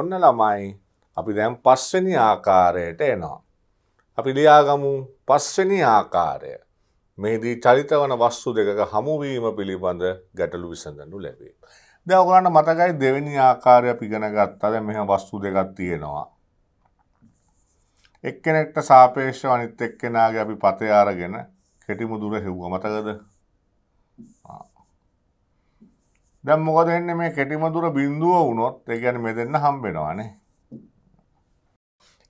ඔන්න ළමයි අපි දැම් පස්වෙනි ආකාරයට එනවා. අපි ලියාගමු පස්වෙනි ආකාරය. මෙහිදී චරිතවන වස්තු දෙකක හමුවීම පිළිබඳ ගැටලු විසඳනු ලැබේ. දැන් ඔයගලන්ට මතකයි දෙවෙනි ආකාරය අපි ඉගෙන ගත්තා. දැන් මෙහා වස්තු දෙකක් තියෙනවා. එක්කෙනෙක්ට සාපේක්ෂව අනිත් එක්කෙනාගේ අපි පතේ අරගෙන කෙටි මුදුර හෙව්වා. මතකද? දැම් මොකද එන්න මේ කෙටිමදුර බින්දුව වුණොත් එකැන මෙ දෙන්න හම්බෙනවානේ.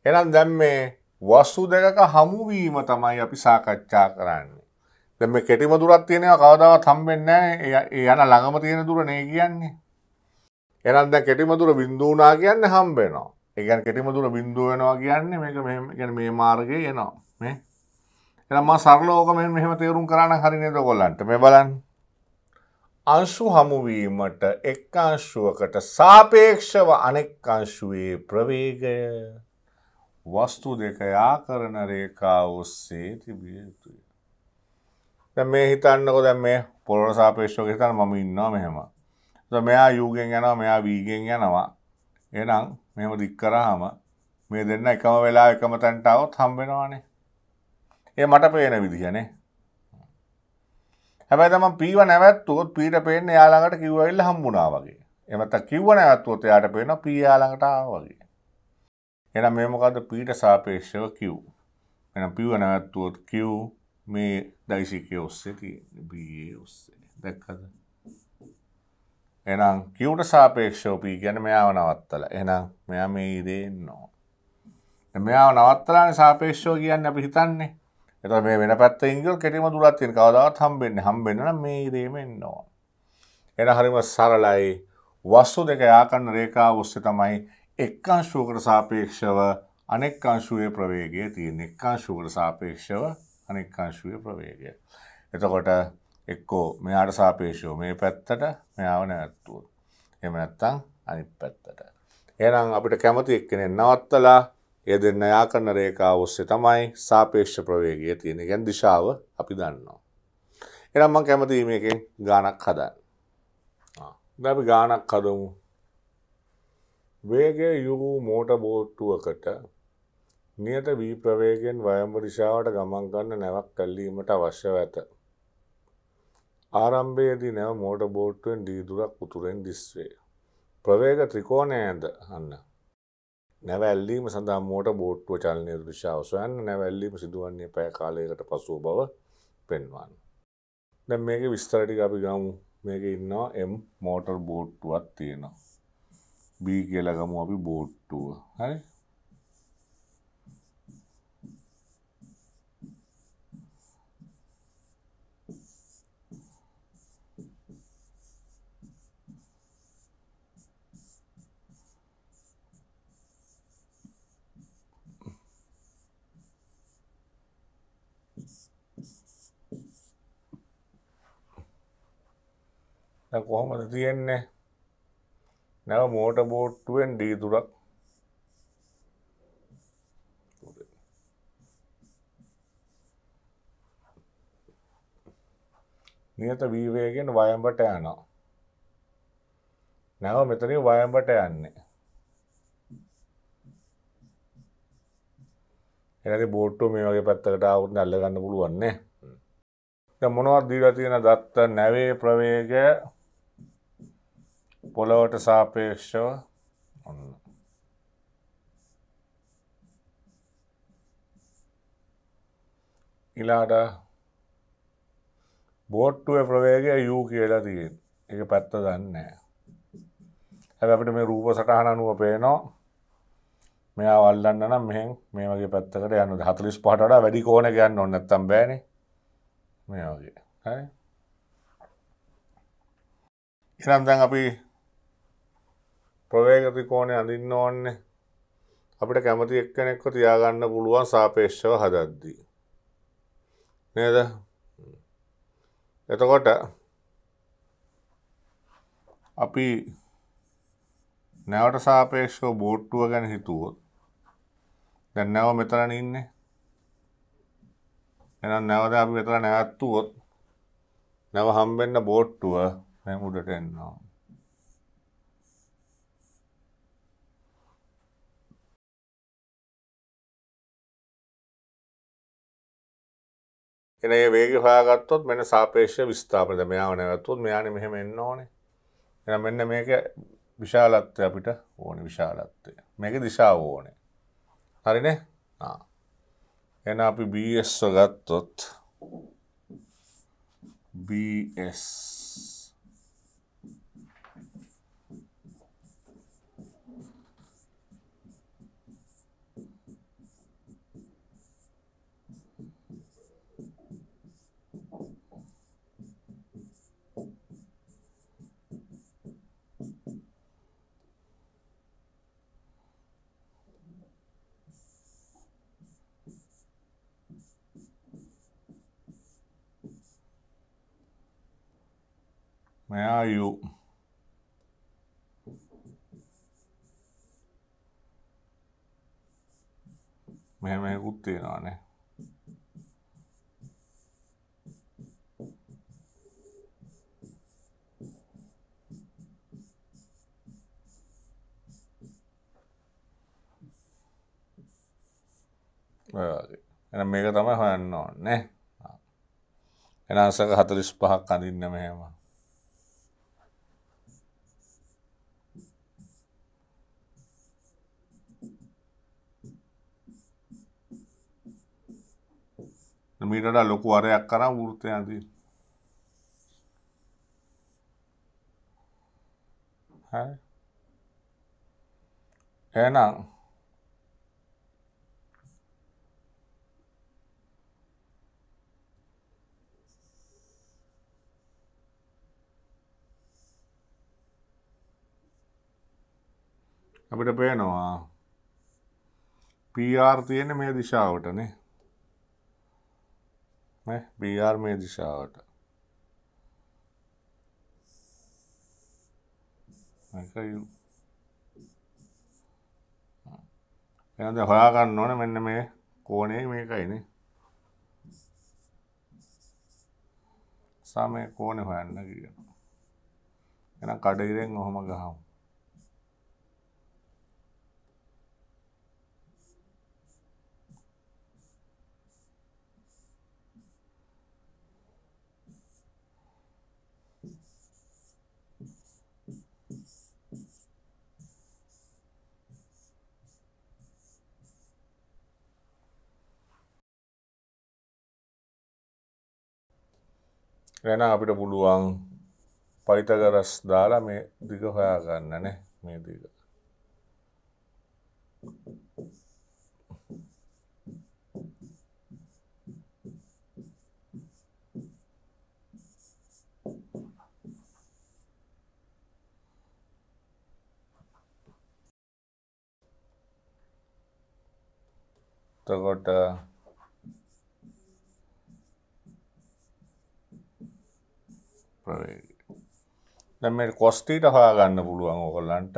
එනම් දැම් මේ වස්තු දෙකක හමුවීම තමයි අපි සාකච්ඡා කරන්නේ. දැ මේ කෙටිමදුරත් තියෙනවා කවදාවත් හම්බෙන්න යන ළඟම තියෙන දුර නේ කියන්නේ. එනම් දැ කෙටිමදුර බින්දුවනා කියන්න හම්බෙනවා. එකන් කෙටිමදුර බින්දුව වෙනවා කියන්නේ මේක ගැන මේ මාර්ගය එනවා මේ. එනම්මා සරලෝක මෙ මෙහම තේරුම් කරන්න හරිනද ගොල්ලන්ට මේ බලන්න. අංශු හමුවීමට එක් අංශුවකට සාපේක්ෂව අනෙක් අංශුවේ ප්‍රවේගය වස්තු දෙක යාකරන රේකා ඔස්සේ තිබිය යුතුය. දැන් මේ හිතන්නකෝ දැන් මේ පොළොර සාපේක්ෂව හිතන්න මම ඉන්නවා මෙහෙම. දැන් මෙයා U ගෙන් යනවා මෙයා V ගෙන් යනවා. එහෙනම් මෙහෙම දික් කරාම මේ දෙන්න එකම වෙලාව එකම තැනට આવොත් හම්බ වෙනවානේ. ඒ මට පේන විදිහනේ. හැබැ තම පීව නැවත්තුවොත් පීට පේෙන් යාලාඟට කිව්වවෙල්ල හම්බුණා වගේ එමත කිව්ව නැවත්තුවොත් එයාට පේන පියයාලඟට වගේ එන මේමොකද පීට සාපේක්ෂව කිව් එන පිව නැවත්තුවොත් කිව් මේ දයිසිකය ඔස්සේ බියේ ඔස්සේ දැක්කද එනම් කිව්ට සාපේක්ෂෝපී ගැන මෙයාව නවත්තල එනම් මෙයා මේ ඉදේ නෝ. මෙයාව නවත්තලාන සාපේක්ෂෝ කියන්න අපි හිතන්නේ එත මේ වෙන පැත් ඉංගල් කෙටිම දුරත්තිෙන් කවදාවත් හම්බෙන්න්න හම්බෙන්න්න මේ දීමෙන්නවා. එන හරිම සරලයි වස්තු දෙක යාකන්න රේකා ඔස්සේ තමයි එක්කාංශුවකට සාපේක්ෂව අනෙක්කාංශුවය ප්‍රවේගය තියෙන් එක්කාංශුවකට සාපේක්ෂව අනෙක්කාංශුවය ප්‍රවේගය. එතකොට එක්කෝ මෙයාට සාපේක්ෂෝ මේ පැත්තට මෙයාව නැත්තුව. එම නැත්තං අනිත් පැත්තට. එනම් අපිට කැමති එක්කෙනෙ නවත්තලා යෙදෙන්න යාකරන රේඛාව ඔස්සේ තමයි සාපේක්ෂ ප්‍රවේගය තියෙන. කියන්නේ දිශාව අපි දන්නවා. එහෙනම් මම කැමතියි මේකෙන් ගානක් හදන්න. ආ. දැන් අපි ගානක් හදමු. වේගය u මෝටර් බෝට්ටුවකට නියත v ප්‍රවේගයෙන් වයඹ දිශාවට ගමන් කරන නැවක් ඇල්ලීමට අවශ්‍ය ඇත. ආරම්භයේදී නැව මෝටර් බෝට්ටුවෙන් d දුරක් උතුරෙන් දිස්වේ. ප්‍රවේග ත්‍රිකෝණය ඇද අන්න නැවැල්ලීම සඳහා මෝට බෝට්ටුව චලනය දිශාව සොයන්න නැවැල්ලීම සිදුවන්නේ පැය කාලයකට පසුව බව පෙන්වන්න. දැ මේක විස්තරටික අපි ගමු මේක ඉන්නවා එම් මෝටර් බෝට්ටුවත් තියෙනවා. බී කියලගමු අපි බෝට්ටුව හරි කොහොමද තියෙන්නේ නැව මෝට බෝට්ටුවෙන් ඩීතුරක් නියත වීවයගෙන් වයඹට යනවා නැව මෙතනින් වයඹට යන්නේ එනදී බෝට්ටුව මේ වගේ පැත්තකට ආවොත් අල්ල ගන්න පුළුවන් නේ දැන් මොනවද දීලා තියෙන දත්ත නැවේ ප්‍රවේගය පොළොවට සාපේක්ෂව ඔන්න ඉලාට බෝට්ටුව ප්‍රවේගය යු කියලා තියෙන් එක පැත්ත දන්නේ ඇ අපිට මේ රූප සටහන අනුව පේනෝ මෙයා වල්ලන්න නම් මෙහෙන් මේ වගේ පැත්තකට යන්න හතුලිස් පහට වැඩි කෝන ගන්න ඔන්නත්තම් බෑන මේ වගේ හරි ඉරම්දැන් අපි ප්‍රවේග ත්‍රිකෝණය අඳින්න ඕන්නේ අපිට කැමති එක්කෙනෙක්ව තියාගන්න පුළුවන් සාපේක්ෂව හදද්දී නේද එතකොට අපි නැවට සාපේක්ෂව බෝට්ටුව ගැන හිතුවොත් දැන් නැව මෙතන ඉන්නේ එහෙනම් නැවද අපි මෙතන නැවත්තුවොත් නැව හම්බෙන්න බෝට්ටුව මේ උඩට එනවා එන ඒ වේගය හොයාගත්තොත් මෙන්න සාපේක්ෂ විස්ථාපනද මෙයාව නැවතුත් මෙයානේ මෙහෙම එන්න ඕනේ. එහෙනම් මෙන්න මේක විශාලත්වය අපිට ඕනේ විශාලත්වය. මේක දිශාව ඕනේ. හරිනේ? ආ. එහෙනම් අපි BS ගත්තොත් BS Naja, jo. මෙහෙම එකකුත් තියෙනවානේ. එන මේක තමයි හොයන්න ඕනේ. එනසක 45ක් අඳින්න මෙහෙම. මීටට ලොකු අරයක් කරා වෘත්තයදී එහෙනම් අපිට පේනවා PR තියෙන මේ දිශාවටනේ බR මේ දිශාවට එද හොයා ගන්න ඕන මෙන්න මේ කෝනේ මේකයින සාමය කෝනෙ හොයන්න කියන එන කඩිරෙන් ඔහොම ගහම් නැනම් අපිට පුළුවන් පරිතකරස් දාලා මේ දිග හොයා ගන්න නෑ මේ දිග. එතකොට ප්‍රවේග දැමට කොස්ටීට හොයා ගන්න පුළුවන් ඔකොල්ලන්ට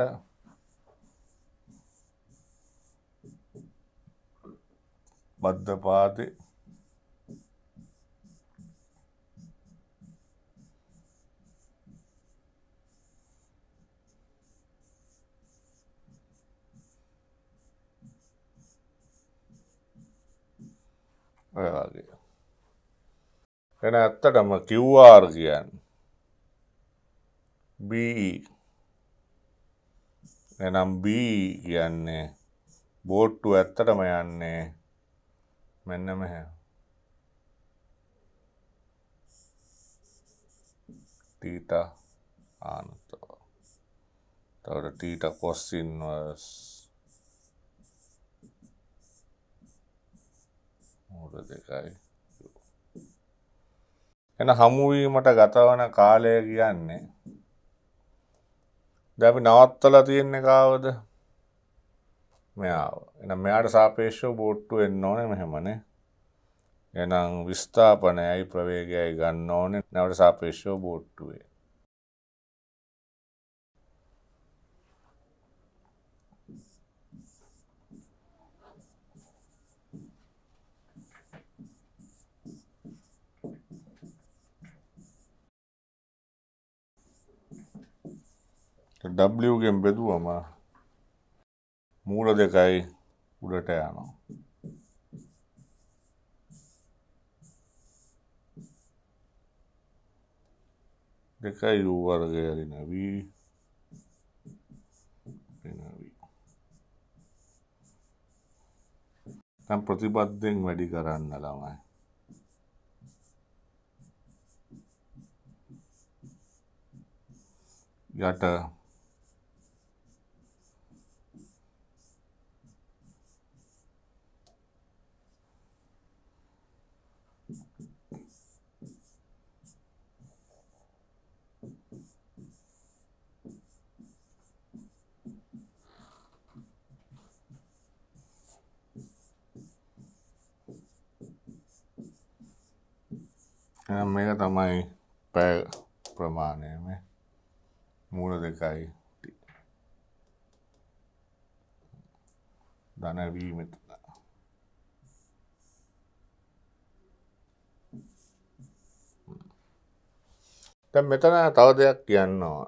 බද්ධ පාති ඔය වගේ එන ඇත්තටම කිව්වාර් කියන්න B එනම් B කියන්නේ බෝට්ටු ඇත්තටම යන්නේ මෙන්න මෙහෙ. තීටා ආනත. තවට තීටා cos inverse මූල දෙකයි. එන හමුවීමට ගතවන කාලය කියන්නේ දැපි නවත්තලා තියෙන්නේ කාවද මෙයාව එන මෙයාට සාපේක්ෂව බෝට්ටු එන්න ඕනේ මෙහෙමනේ එනම් විස්ථාපනයයි ප්‍රවේගයයි ගන්න ඕනේ නැවට සාපේක්ෂව බෝට්ටුවේ ඩ්ගෙන් බෙදුවම මූල දෙකයි උඩට යනවා. දෙකයි වර්ගය නවී පෙනවී. තම් ප්‍රතිපත්තිෙන් වැඩි කරන්න ළමයි. යට එනම් මේක තමයි පැ ප්‍රමාණයම මූල දෙකයි ධනවී මෙතන තැ මෙතන තව දෙයක් කියන්නවා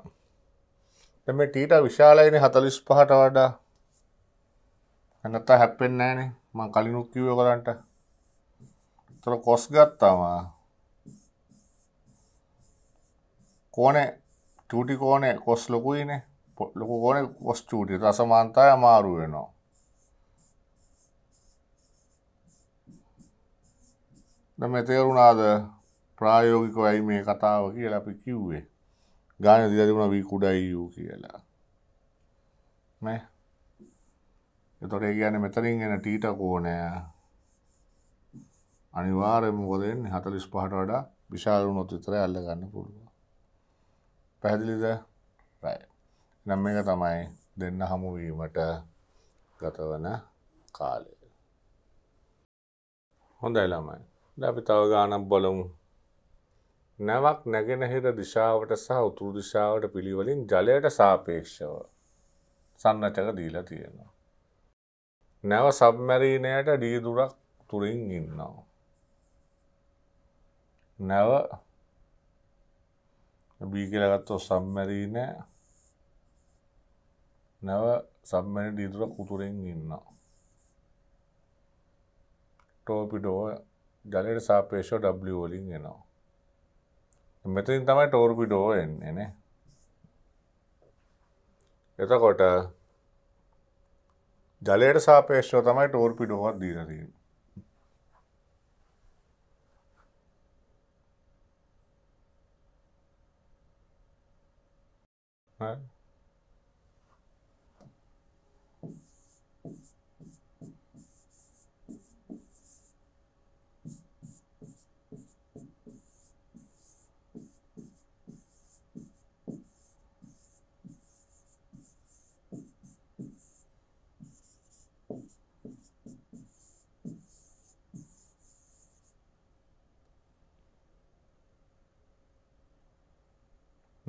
තැම ටීට විශාලයින හතලිස් පහට වඩා ඇනත්තා හැප්පෙන් නෑනේ මං කලිනුක්කිවය කරන්ට තොර කොස් ගත්තාමා කෝනේ චූටි කෝනේ කොස් ලොකුයිනේ ලොකු කෝනේ කොස් චූටි රසමාන්තය අමාරු වෙනවා. දැන් තේරුණාද ප්‍රායෝගිකව ඇයි මේ කතාව කියලා අපි කිව්වේ. ගාන දිලා තිබුණා වී කුඩයි යූ කියලා. නේ? එතකොට ඒ කියන්නේ මෙතනින් එන ටීට කෝණය අනිවාර්යයෙන්ම මොකද වෙන්නේ 45ට වඩා විශාල වුණොත් විතරයි අල්ල ගන්න පුළුවන්. පැහැදිලිද නම් එක තමයි දෙන්න හමුවීමට ගතවන කාලය. හොඳයි ළමයි. අපි තව ගානක් බලමු. නැවක් නැගෙනහිර දිශාවට සහ උතුරු දිශාවට පිළිවලින් ජලයට සාපේක්ෂව සන්නටක දීලා තියෙනවා. නැව සබ්මැරීනයට ඩී දුරක් තුරින් ඉන්නවා. නැව බී කියලගත්තෝ සම්මැරීන නැව සම්මැනි ඩීදුර කුතුරෙන් ඉන්න ටෝපිඩෝ ජලයට සාපේෂෝ ඩ්ලිවලින් එනවා මෙතින් තමයි ටෝර්පිඩෝ එන්නේ නේ එතකොට ජලයට සාපේෂෝ තමයි ටෝර්පිඩෝවත් දීරතිී Ouais.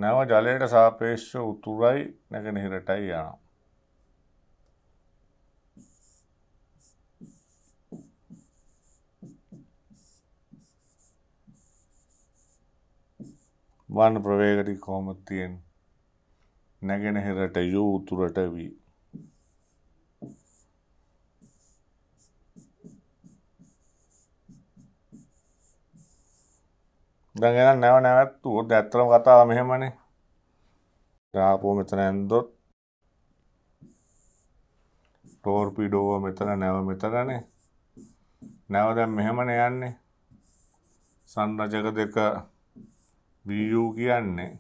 නැව ජලයට සාපේක්ෂ උතුරයි නැගෙනහිරටයි යනවා. වන්න ප්‍රවේගටි කොහොමද තියෙන්නේ? නැගෙනහිරට යෝ උතුරට වී දැන් එහෙනම් නැව නැවැත්තුවොත් ඇත්තම කතාව මෙහෙමනේ. ආපෝ මෙතන ඇන්දොත් ටෝර්පිඩෝව මෙතන නැව මෙතනනේ. නැව දැන් මෙහෙමනේ යන්නේ. සංරජක දෙක BU කියන්නේ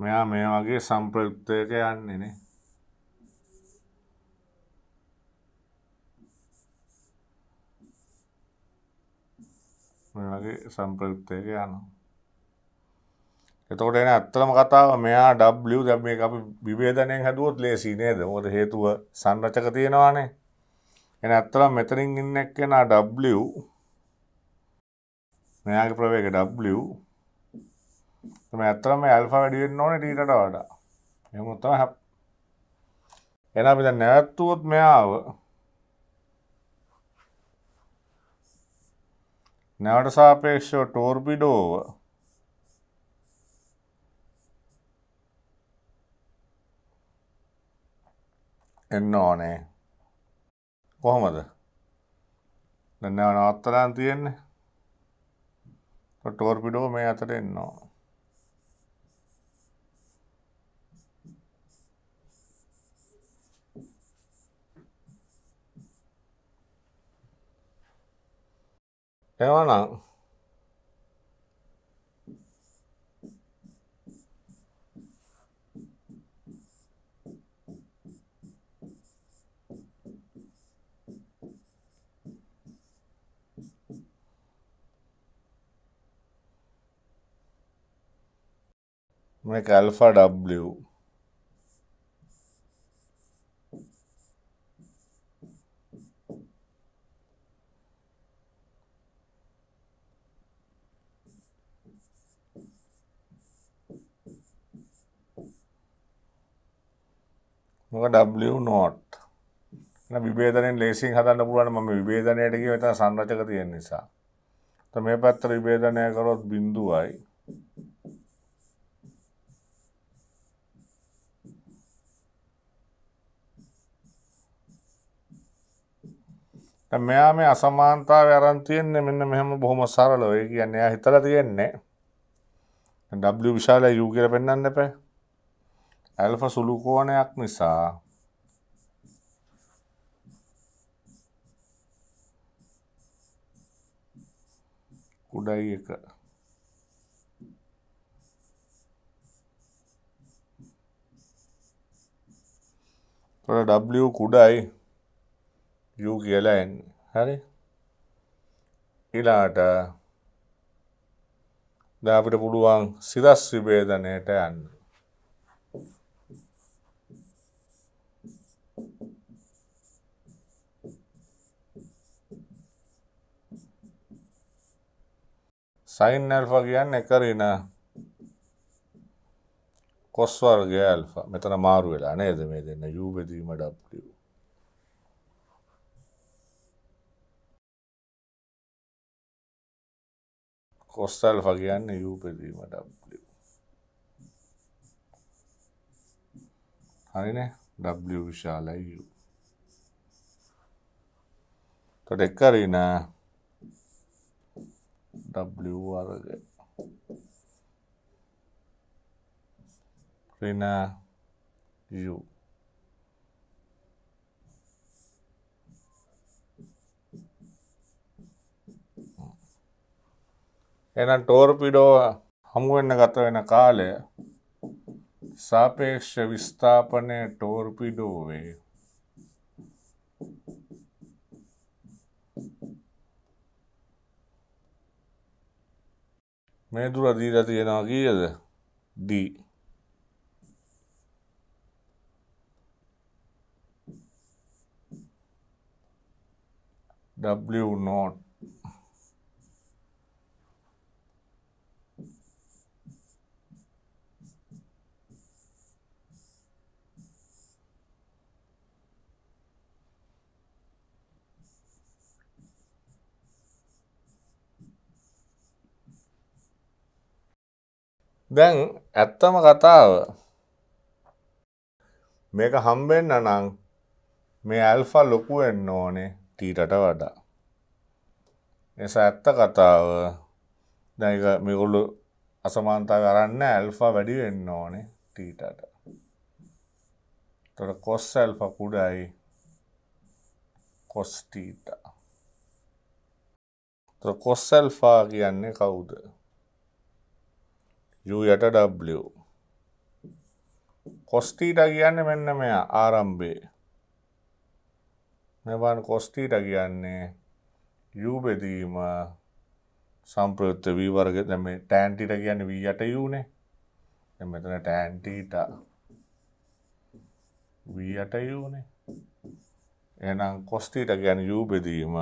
මෙයා මේ වගේ සම්ප්‍රයුක්තයක යන්නේ නේ. මේ වගේ සම්ප්‍රයුත්තයක යනවා. එතකොට එන ඇත්තම කතාව මෙයා ඩබ්ලියු දැන් මේක අපි විභේදනයෙන් හැදුවොත් ලේසි නේද? මොකද හේතුව සංරචක තියෙනවානේ. එන ඇත්තම මෙතනින් ඉන්න එක්කෙනා W මෙයාගේ ප්‍රවේග W තමයි ඇත්තම ඇල්ෆා වැඩි වෙන්න ඕනේ ටීටට වඩා. එහෙම තමයි එන අපි දැන් නැවැත්තුවොත් මෙයාව නැවට සාපේක්ෂව ටෝර්බිඩෝව එන්න ඕනේ කොහොමද දැන් නැව නවත්තලා තියෙන්නේ ටෝර්බිඩෝ මේ අතට එන්න ඕනේ Yeah, why not? make alpha w මොක ඩ නෝට් විබේදනෙන් ලේසින් හදන්න පුළුවන් ම විබේධනයට කිය වෙත සංරචක තියෙන් නිසා ත මේ පැත්තර විබේධනය කරොත් බිඳුවයි මෙයා මේ අසමාන්තාව අරන් තියෙන්නේ මෙන්න මෙහම බොහොම සරලව ඒ කියන්නේ එයා හිතලා තියෙන්නේ W විශාල U කියලා පෙන්වන්න එපා ඇල්ෆ සුළු කෝණයක් නිසා කුඩයි එක තොට W කුඩයි U කියලා එන්නේ හරි ඊළාට දැන් අපිට පුළුවන් සිරස් විභේදනයට යන්න සයින් ඇල්ෆා කියන්නේ එක ඍණ කොස් වර්ගය ඇල්ෆා. මෙතන මාරු වෙලා නේද මේ දෙන්න u බෙදීම w. කොස් ඇල්ෆා කියන්නේ u බෙදීම w. හරිනේ w විශාලයි u. තොට එක ඍණ w වර්ග ඍණ u එහෙනම් ටෝර්පිඩෝ හමු වෙන්න ගත වෙන කාලය සාපේක්ෂ විස්ථාපනය ටෝර්පිඩෝ වේ මේ දුර දීලා තියෙනවා කීයද D W naught දැන් ඇත්තම කතාව මේක හම්බෙන්න නම් මේ ඇල්ෆා ලොකු වෙන්න ඕනේ ටීටට වඩා. එස ඇත්ත කතාව දැන් මේගොල්ලෝ අසමානතාවය අරන්න ඇල්ෆා වැඩි වෙන්න ඕනේ ටීටට. තොර කොස් ඇල්ෆා කුඩයි කොස් ටීටා. තොර කොස් ඇල්ෆා කියන්නේ කවුද? යුයට ඩ කොස්ටීට කියන්න මෙන්න මෙ ආරම්භේ මෙබන් කොස්ටීට කියන්නේ යුබෙදීම සම්ප්‍රයුත්ත වී වර්ග දැම ටෑන්ටිට කියන්න වී යට යුනේ මෙතන ටෑන්ටීට වී යට යුනේ එනම් කොස්ටීට ගැන යුබෙදීම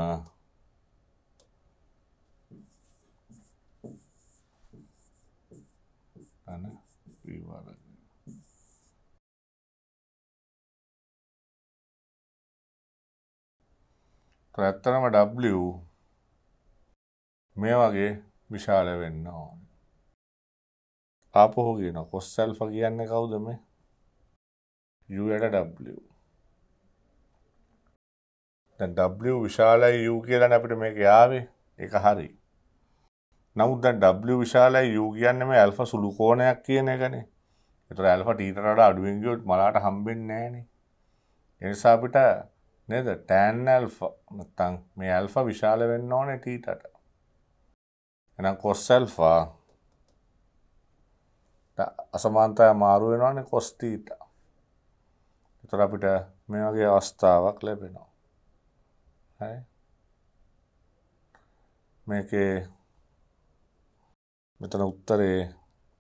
Eyvallah. ඇත්තරම W මේ වගේ විශාල වෙන්න ඕන. ආපහෝ කියන කොස්සල්ෆ කියන්න කවුද මේ යට W දැන් W විශාලයි යු කියලන අපිට මේක යාවේ එක හරි නමුත් ඩ විශාලයි යූ කියන්න මේ ඇල්ෆ සුළුකෝණයක් කියන එකනේ එතට ඇල්ෆ ටීටරට අඩුවෙන්ගියොත් මලාට හම්බෙන් නෑනේ එනිසාපිට නේද ටෑන් ඇල් තං මේ ඇල්ෆ විශාල වෙන්න ඕන ටීටට එන කොස්සල්ෆා අසමාන්තය මාරුවෙනවාන කොස්ටීට එතර අපිට මේ වගේ අවස්ථාවක් ලැබෙනවා මේකේ මෙතන උත්තරේ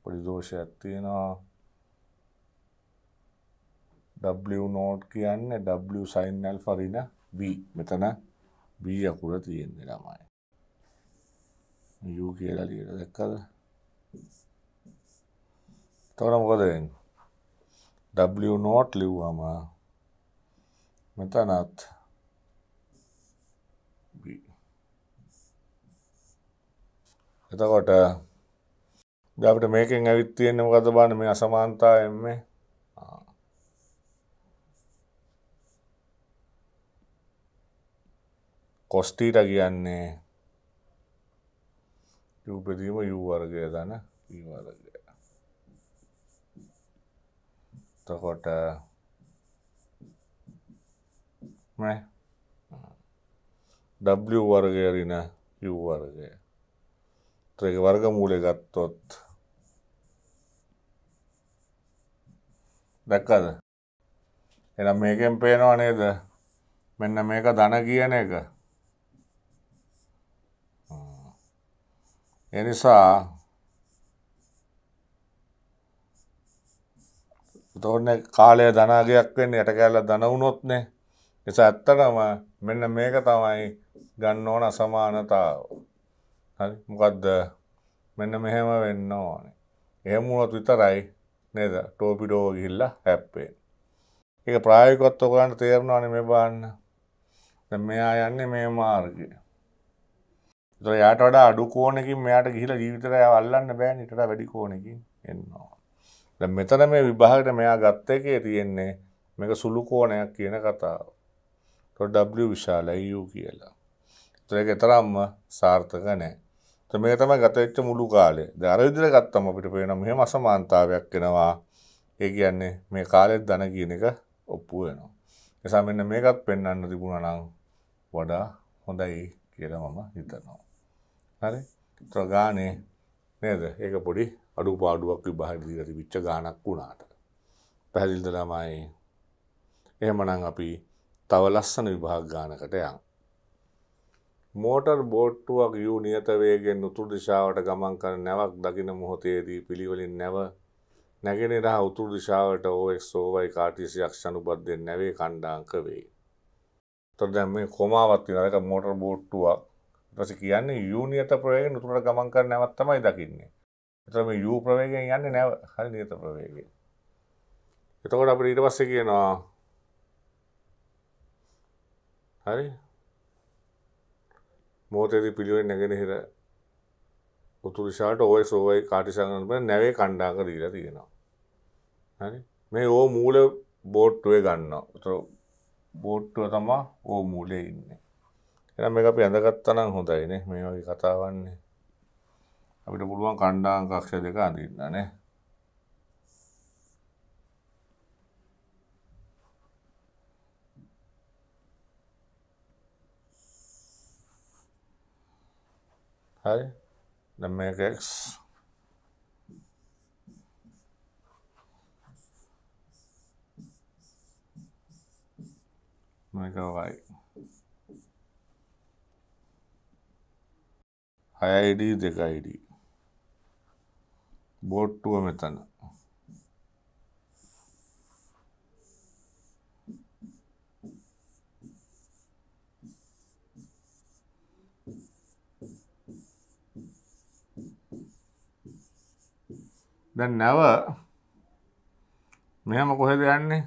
පොඩි දෝෂයක් තියෙනවා W නෝට් කියන්නේ W සයින් ඇල්ෆා ඍණ B මෙතන B අකුර තියෙන්නේ ළමයි U කියලා ලියලා දැක්කද තවර මොකද වෙන්නේ W නෝට් ලිව්වම මෙතනත් B එතකොට දපට මේකෙන් ඇවිත් තියෙන්නේ මොකද බලන්න මේ අසමානතාව එන්නේ cos θ කියන්නේ u බෙදීම u වර්ගය දන e වර්ගය එතකොට මේ w වර්ගය ඍණ u වර්ගය ත්‍රේක වර්ගමූලය ගත්තොත් දැක්කද එනම් මේකෙන් පේනවා නේද මෙන්න මේක ධන කියන එක එනිසා තෝරන කාලය ධනාගයක් වෙන්න යට කෑල්ල දන වුණොත්නේ නිසා ඇත්තටම මෙන්න මේක තමයි ගන්න ඕන අසමානතාව හරි මොකක්ද මෙන්න මෙහෙම වෙන්න ඕනේ එහෙම වුණොත් විතරයි නේද ටෝපිඩෝ ගිහිල්ලා හැප්පේ. ඒක ප්‍රායෝගිකවත් ඔයගලන්ට තේරෙනවනේ මේ බලන්න. දැන් මෙයා යන්නේ මේ මාර්ගේ. ඒතර යාට වඩා අඩු කෝණකින් මෙයාට ගිහිලා ජීවිතය අල්ලන්න බෑනේ ඊට වැඩි කෝණකින් එන්නවා. දැන් මෙතන මේ විභාගයට මෙයා ගත්ත එකේ තියෙන්නේ මේක සුළු කෝණයක් කියන කතාව. ඒතර W විශාලයි U කියලා. ඒතර ඒක තරම්ම සාර්ථක නැහැ. මේක තමයි ගතවෙච්ච මුළු කාලේ දරවිදිර ගත්තම අපිට පේන මෙහෙම අසමාන්තාවයක් එනවා ඒ කියන්නේ මේ කාලෙත් දන කියන එක ඔප්පු වෙනවා. නිසා මෙන්න මේකත් පෙන්වන්න තිබුණා නම් වඩා හොඳයි කියලා මම හිතනවා. හරි? ඒතර ගානේ නේද? ඒක පොඩි අඩුපාඩුවක් විභාගෙ දීලා තිබිච්ච ගානක් වුණාට. පැහැදිලිද ළමයි? එහෙමනම් අපි තව ලස්සන විභාග ගානකට යමු. මෝටර් බෝට්ටුවක් යූ නියතවේගෙන් උතුරු දිශාවට ගමන් කර නැවක් දකින මොහොතේදී පිළිවලින් නැව නැගෙනරහ උතුරු දිශාවට ඕක්සෝවයි කාටිසියක් ෂනුබද්ධෙන් නැවේ කණ්ඩාංක වේ. තොර දැම් මේ කොමාවත්ති නක මෝටර් බෝට්ටුවක් පස කියන්නේ යුනිියත ප්‍රවේගෙන් උතුරට ගමන් කර නැවත්තමයි දකින්නේ. එතරම යූ ප්‍රවේගෙන් යන්න නැව හරි නියත ප්‍රවේගෙන්. එතකොට අපට ඊට පස්ස කියනවා හරි මෝතේදී පිළිුවෙන් නැගෙනහිර උතුරෂාට ඔය සෝවයි කාටිසාගනට නැවේ කණ්ඩාක දීලා තියෙනවා මේ ඕ මූල බෝට්ටුවේ ගන්න තර බෝට්ටුව තමා ඕ මූලේ ඉන්න එ මේ අපි ඇඳගත්තනම් හොඳයින මේ වගේ කතාවන්නේ අපිට පුළුවන් කණ්ඩාංකක්ෂ දෙක අඳන්න නෑ right? The matrix I'm gonna go like high ID, the ID. Both two a method. දැන් නැව මෙහම කොහෙද යන්නේ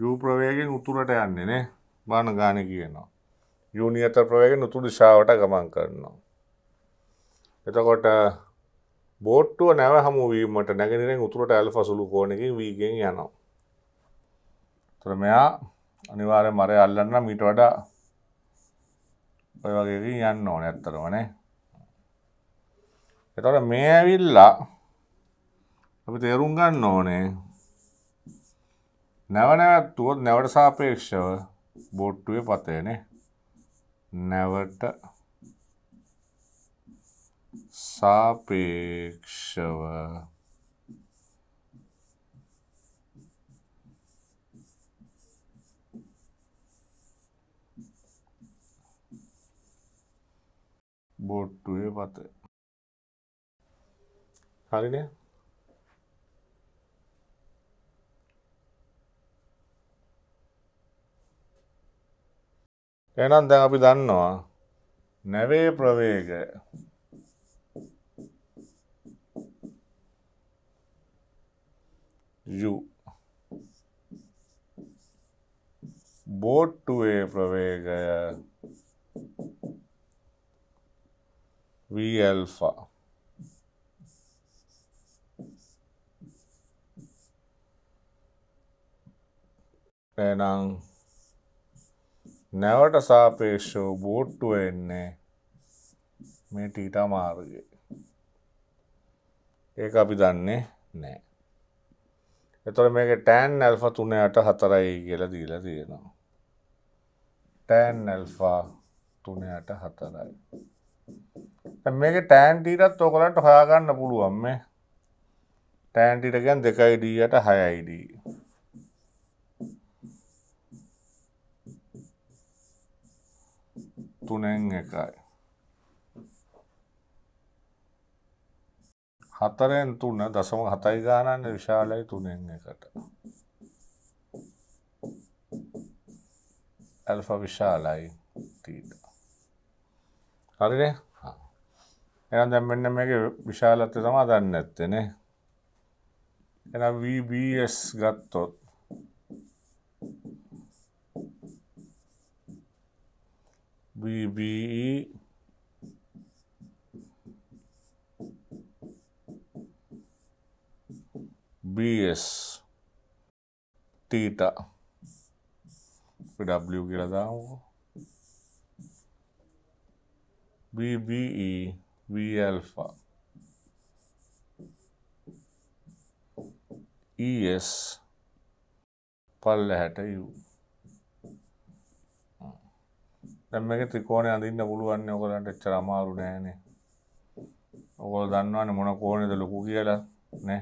යූ ප්‍රවේගෙන් උතුරට යන්නේ නේ බාන ගාන කියනවා. යුනිියත ප්‍රවේගෙන් උතුරු දිශාවට ගමන් කරනවා. එතකොට බෝට්ටුව නැව හමුවීමට නැගෙනෙන් උතුරට ඇල්ප සුළු කෝනකින් වීගෙන් යනවා. තර මෙයා අනිවාරය මරය අල්ලන්න මීට වඩා ඔය වගේකින් යන්න ඕන ඇත්තරවනේ එතට මේ ඇවිල්ලා අපි තේරුම් ගන්න ඕනේ නැවනැවත්තුවත් නැවට සාපේක්ෂව බොට්ටුවේ පතයනේ නැවට සාපේක්ෂව බොට්ටුවේ පතේ හරිනේ එහෙනම් දැන් අපි දන්නවා නැවේ ප්‍රවේගය U බෝට්ටුවේ ප්‍රවේගය V alpha එනම් නැවට සාපේක්ෂව බෝට්ටු වෙන්නේ මේ ටීටා මාර්ගය. ඒක අපි දන්නේ නෑ. එතොට මේක ටෑන් ඇල්ෆ තුනයට හතරයි කියලා දීලා තියෙනවා. ටෑන් ඇල්ෆා තුනයට හතරයි. මේක ටෑන්ටීටත් ඕකලට හොයාගන්න පුළුවන් මේ ටෑන්ටිට ගැන් දෙකයිඩීයට හයයිඩී. තුනෙන් එකයි. හතරෙන් තුන දසම හතයි ගානන්න විශාලයි තුනෙන් එකට. ඇල්ෆ විශාලයි තීට. හරිනේ එන දැන් මෙන්න මේක විශාලත්වය තමයි දන්නේ නැත්තේ නේ. එන VBS ගත්තොත් BBE BS theta W के था हमको BBE V alpha ES पल्ले लहट यू දැම්මක ත්‍රිකෝණය අඳන්න පුළුවන් ඔකොලන්ට එච්චර අමාරු නෑනේ ඔකොල දන්නවන මොන කෝනෙද ලොකු කියලා නෑ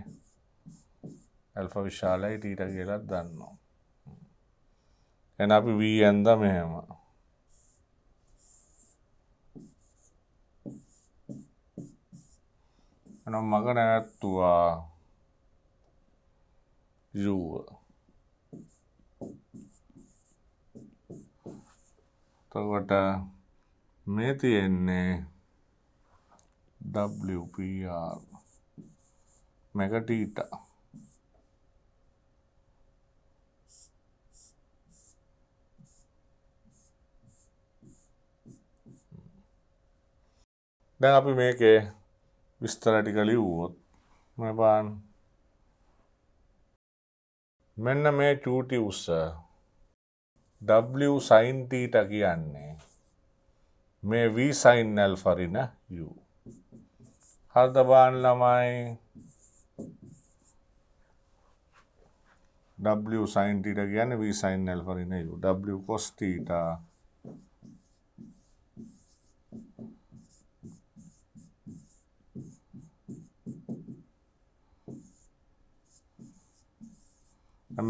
ඇල්ෆ විශාලයි ටීට කියලත් දන්නවා එන අපි වී ඇන්ද මෙහෙම නම් මග නැත්තුවා යුව තකොට මේ තියෙන්නේ WPR මෙගටීට දැන් අපි මේකේ විස්තර ටික ලිව්වොත් මම බලන්න මෙන්න මේ චූටි උස W සයින් තීට කියන්නේ මේ V සයින් ඇල්ෆා ඍණ U. හරිද බාන ළමයි? W sin theta කියන්නේ V sin alpha ඍණ U. W cos theta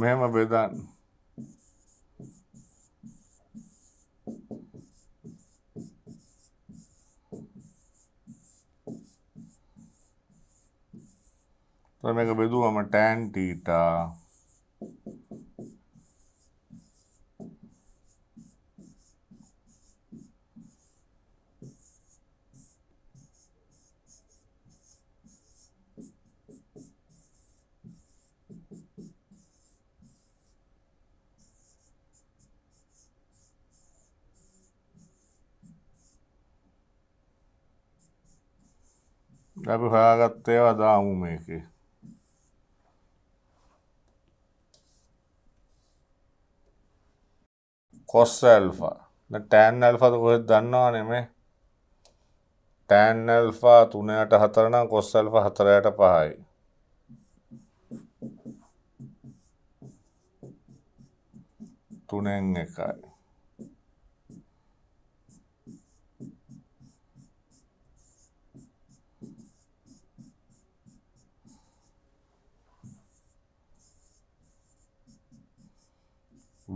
මෙහෙම බෙදන්න तो मैं कह बेदू हमें टेन टीटा अभी हाँ तेवा दाऊ में के කොස් ඇල්ෆා ටෑන් ඇල්ෆාද කොහෙද දන්නවා නෙමේ ටෑන් ඇල්ෆා තුනයට හතරනම් කොස් ඇල්ෆා හතරයට පහයි තුනෙන් එකයි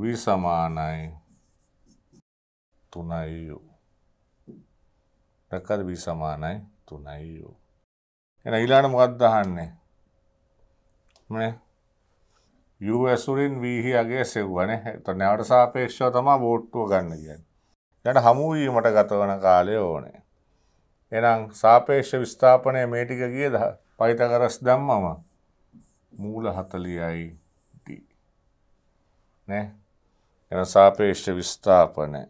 වී සමානයි තුනයියෝ. දැක්කද බී සමානයි තුනයියෝ. එන ඊළාට මොකක් දහන්නේ. මේ යු ඇසුරින් වීහි අගේ සෙව්වනේ එත නැවට සාපේක්ෂව තමා බෝට්ටුව ගන්න කියන්න. යට හමුුවීමට ගතවන කාලය ඕනේ. එනම් සාපේක්ෂ විස්ථාපනය මේටික ගියද පයිතකරස් දම්මම මූල හතලියයි නෑ එන සාපේක්ෂ විස්ථාපනය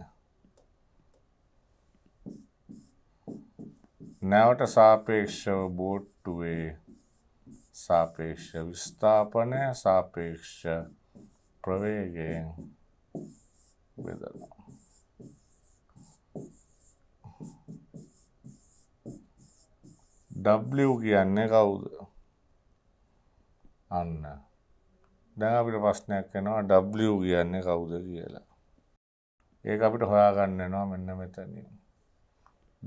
නැවට සාපේක්ෂව බෝට්ටුවේ සාපේක්ෂ විස්ථාපනය සාපේක්ෂ ප්‍රවේගයෙන් බෙදලා. W කියන්නේ කවුද? අන්න. දැන් අපිට ප්‍රශ්නයක් එනවා W කියන්නේ කවුද කියලා. ඒක අපිට හොයාගන්න වෙනවා මෙන්න මෙතනින්.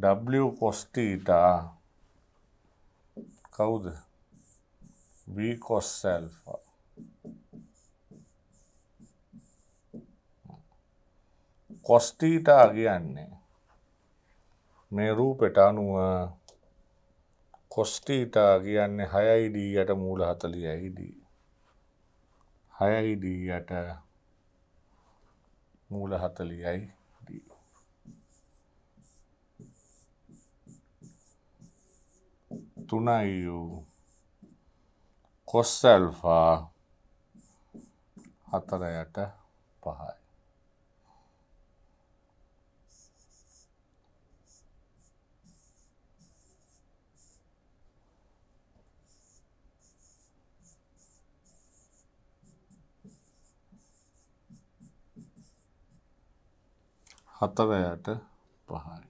ಡಬ್ಲ್ಯೂ cos theta ಕೌದು V cos alpha cos theta කියන්නේ මේ රූපෙට අනුව cos theta කියන්නේ 6යි d යට මූල 40යි d 6යි d යට මූල 40යි තුනයියු කොස් ඇල්ෆා හතරයට පහයි. හතරයට පහයි.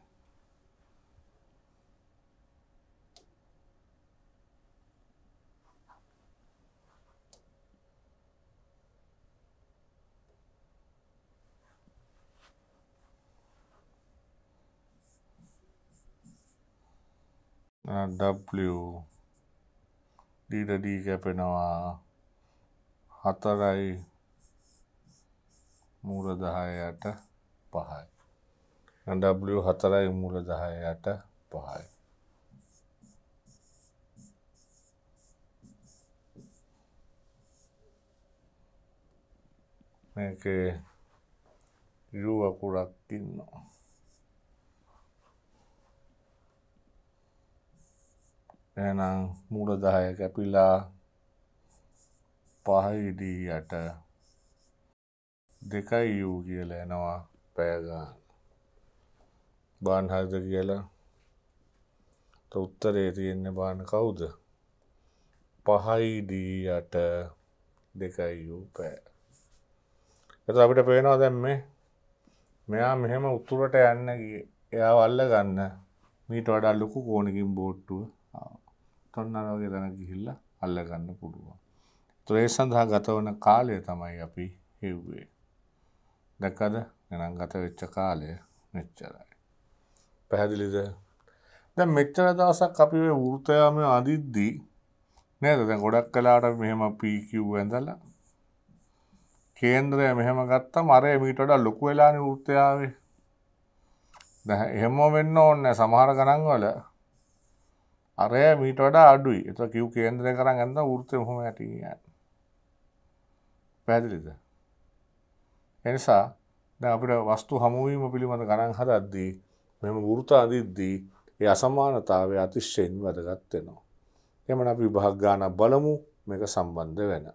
ඩ්ලු ah, ඩීඩඩී කැපෙනවා හතරයි මූල දහයට පහයි ඩ්ලු හතරයි මූල දහයට පහයි මේක යුවකුරක් ඉන්නවා එනම් මූලදහය කැපිලා පහයිඩී යට දෙකයි යූ කියල එනවා පෑගාන බාන්හරිද කියලා උත්තරේ තියෙන්නේ බාන කවුද පහයිඩී යට දෙකයි යූ පෑ එත අපිට පේනවා දැම් මේ මෙයා මෙහෙම උතුරට යන්න එයා වල්ල ගන්න මීට වඩා ලොකු කෝනකින් බෝට්ටුව ඔන්න අරවගේ දැන ගිහිල්ලා අල්ලගන්න පුළුවන්. ඒතර ඒ සඳහා ගතවන කාලය තමයි අපි හෙව්වේ. දැකද? ගණන් ගත වෙච්ච කාලය මෙච්චරයි. පැහැදිලිද? දැන් මෙච්චර දවසක් අපි ඔය වෘතයාමයේ අදිද්දී නේද දැන් ගොඩක් කලාට මෙහෙම PQ ඇඳලා කේන්ද්‍රය මෙහෙම ගත්තම අර මීට වඩා ලොකු වෙලානේ වෘතයාවේ. දැන් එහෙම වෙන්න ඕනේ සමහර ගණන් වල අරය මීට වඩා අඩුයි එත කිව් කේන්ද්‍රය කරන්න ගන්න ෘත්තය හොම ඇටිය පැදිලිද එනිසා ද අපිට වස්තු හමුවීම පිළිබඳ ගණන් හදද්දී මෙම වෘත අදිද්දී ඒ අසමානතාවය අතිශ්‍යයෙන් වැදගත්වෙනවා එමන අපි භාග්ගාන බලමු මේක සම්බන්ධ වෙන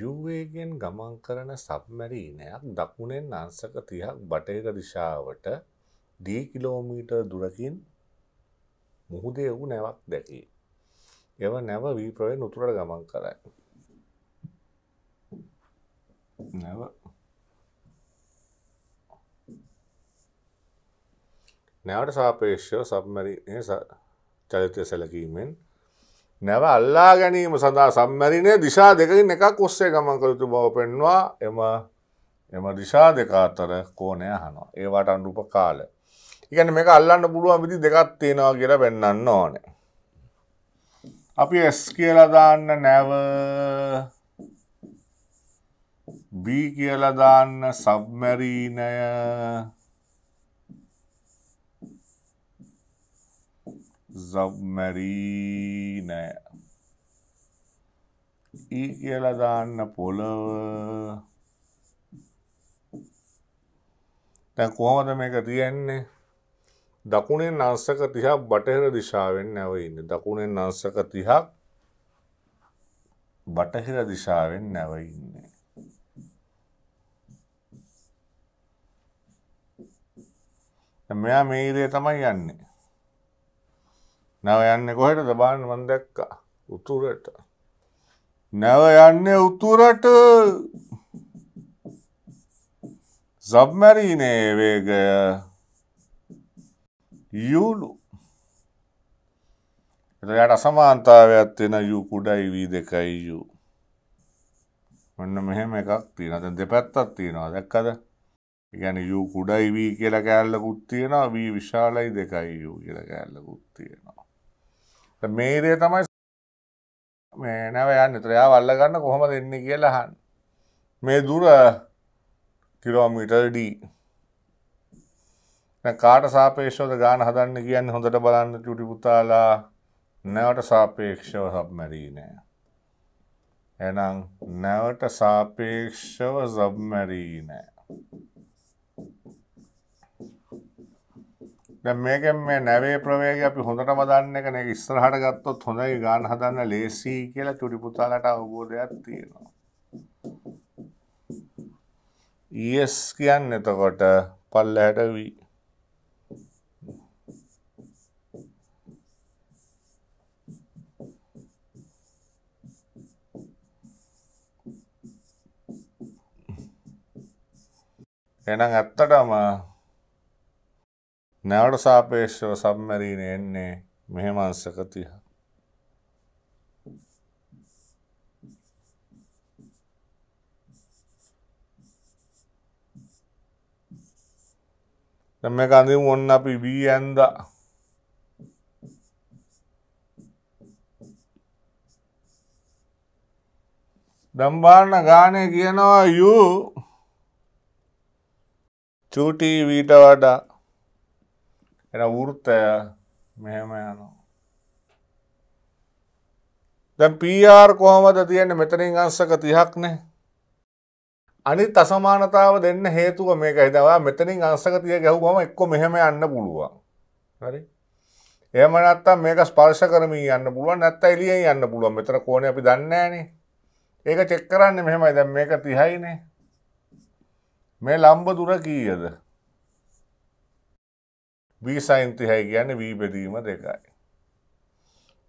යුවේගෙන් ගමන් කරන සබමැරීනයක් දකුණෙන් අංසක තියක් බටයක දිශාවට දී කිලෝමීටර් දුරකින් මුහුදේ ඔහු නැවක් දැකේ. එව නැව වීප්‍රවේ නුතුරට ගමන් කරයි. නැව නැවට සාපේක්ෂව සබමැරි චරිතය සැලකීමෙන් නැව අල්ලා ගැනීම සඳහා සම්මැරිනය දිශා දෙකින් එකක් ඔස්සේ ගමන් කළතු බව පෙන්වා එම එම දිශා දෙක අතර කෝනය හනවා ඒවට අනුප කාල ඉගැන මේක අල්ලන්න පුළුවන් විදි දෙකත් තියෙනවා කියලා පෙන්න්න ඕන අපි ඇස් කියලදාන්න නැව B කියලදාන්න සබ්මැරීනය සබ්මැරීනය E කියලදාන්න පොළොව තැ කොහොමද මේක තියෙන්නේ දකුණෙන් අංශක තිහක් බටහිර දිශාවෙන් නැව ඉන්න දකුණෙන් අංශක තිහක් බටහිර දිශාවෙන් නැව ඉන්නේ. මෙයා මේරේ තමයි යන්නේ. නැව යන්නේ කොහෙට දබාන්න මන් දැක්කා උතුරට. නැව යන්නේ උතුරට සබ්මැරීනේ වේගය යුලු එතයට අසමාන්තාවයක් වෙන යු කුඩයි වී දෙකයි යු ඔන්න මෙහෙම එකක් තියෙන දැන් දෙපැත්තක් තියෙනවා දැක්කද ගැන යු කුඩයි වී කියලා කෑල්ලකුත් තියෙනවා වී විශාලයි දෙකයි යු කියලා කෑල්ලකුත් තියෙනවා මේරේ තමයි මේ නැව යන්න ත්‍රයා වල්ල ගන්න කොහොම දෙන්න කියලා හන් මේ දුර කිලෝමීටර් ඩී කාට සාපේක්ෂෝද ගාන හදන්න කියන්න හොඳට බලන්න චුටි පුතාලා නැවට සාපේක්ෂව සබමැරීනෑ. එනම් නැවට සාපේක්ෂව සබමැරීනෑ. මේකෙන් මේ නැවේ ප්‍රවේග අපි හොඳට මදන්න එක නෙ ඉස්තරහට ගත්තොත් හොඳයි ගාන හදන්න ලේසී කියලා චුටිපුතාලට අවබෝධයක් තියෙනවා. ඊස් e කියන්න එතකොට පල්ල හැට වී එහෙනම් ඇත්තටම නැවට සාපේක්ෂව සබ්මරීන එන්නේ මෙහෙම අංශක 30ක්. දැන් මේක අඳිමු ඔන්න අපි V ඇන්දා. දැන් බලන්න ගානේ කියනවා U චූටි වීට වඩා එන වෘත්තය මෙහෙම යනවා. දැන් PR කොහොමද තියෙන්නේ මෙතනින් අංශක 30ක් නේ. අනිත් අසමානතාව දෙන්න හේතුව මේකයි. දැන් මෙතනින් අංශක 30 ගැහුවම එක්ක මෙහෙම යන්න පුළුවන්. හරි? එහෙම නැත්තම් මේක ස්පර්ශ කරමින් යන්න පුළුවන් නැත්තම් එළියෙන් යන්න පුළුවන්. මෙතන කෝණේ අපි දන්නේ නැහනේ. ඒක චෙක් කරන්නේ මෙහෙමයි. දැන් මේක 30යිනේ. මේ ලම්බ දුර කීයද? v sin 30යි කියන්නේ v බෙදීම 2යි.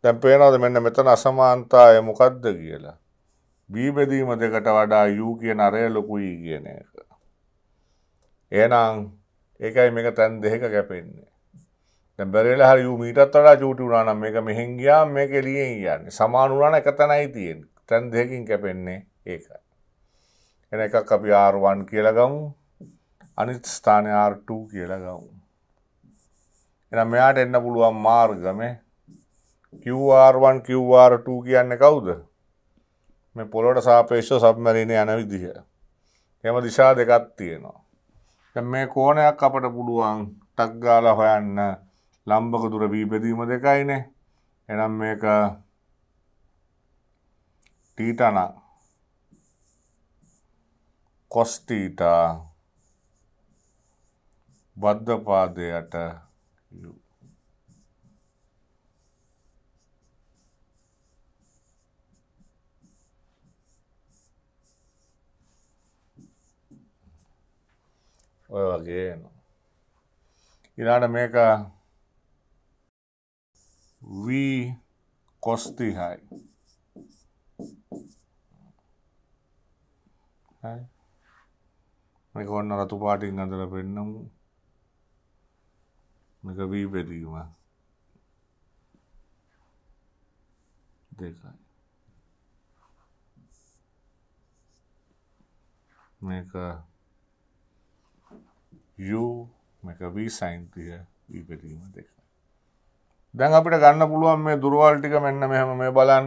දැන් පේනවද මෙන්න මෙතන අසමානතාවය මොකද්ද කියලා? b බෙදීම 2ට වඩා u කියන අරය ලොකුයි කියන එක. එහෙනම් ඒකයි මේක තැන් දෙකක කැපෙන්නේ. දැන් බැරිලා හරි u මීටරට වඩා චූටි වුණා නම් මේක මෙහෙන් ගියාම මේක එළියෙන් යන්නේ. සමාන වුණා නම් එක තැනයි තියෙන්නේ. තැන් දෙකකින් කැපෙන්නේ ඒකයි. එන එකක් අපි R1 කියලගමු අනිත් ස්ථානය R2 කියලගමු. එනම් මෙයාට එන්න පුළුවන් මාර්ගම QR1 QR2 කියන්න කවුද මේ පොළොට සාපේක්ෂව සබ්මැරිනේ යන විදිහ. එම දිශා දෙකක් තියෙනවා. දැන් මේ කෝණයක් අපට පුළුවන් ටක් ගාලා හොයන්න ලම්බක දුර B බෙදීම දෙකයිනේ. එනම් මේක තීටා නම් කොස්ටීටා බද්ධපාදයට ඔය වගේ ඉලාට මේක වී කොස්තිහයි හයි මේක ඔන්න රතු පාටින් අදර පෙන්නමු මේක වී පැදීම දෙකයි මේක යු මේක වී සයින්තිය වී පැදීම දෙකයි දැන් අපිට ගන්න පුළුවන් මේ දුරවල් ටික මෙන්න මෙහම මේ බලන්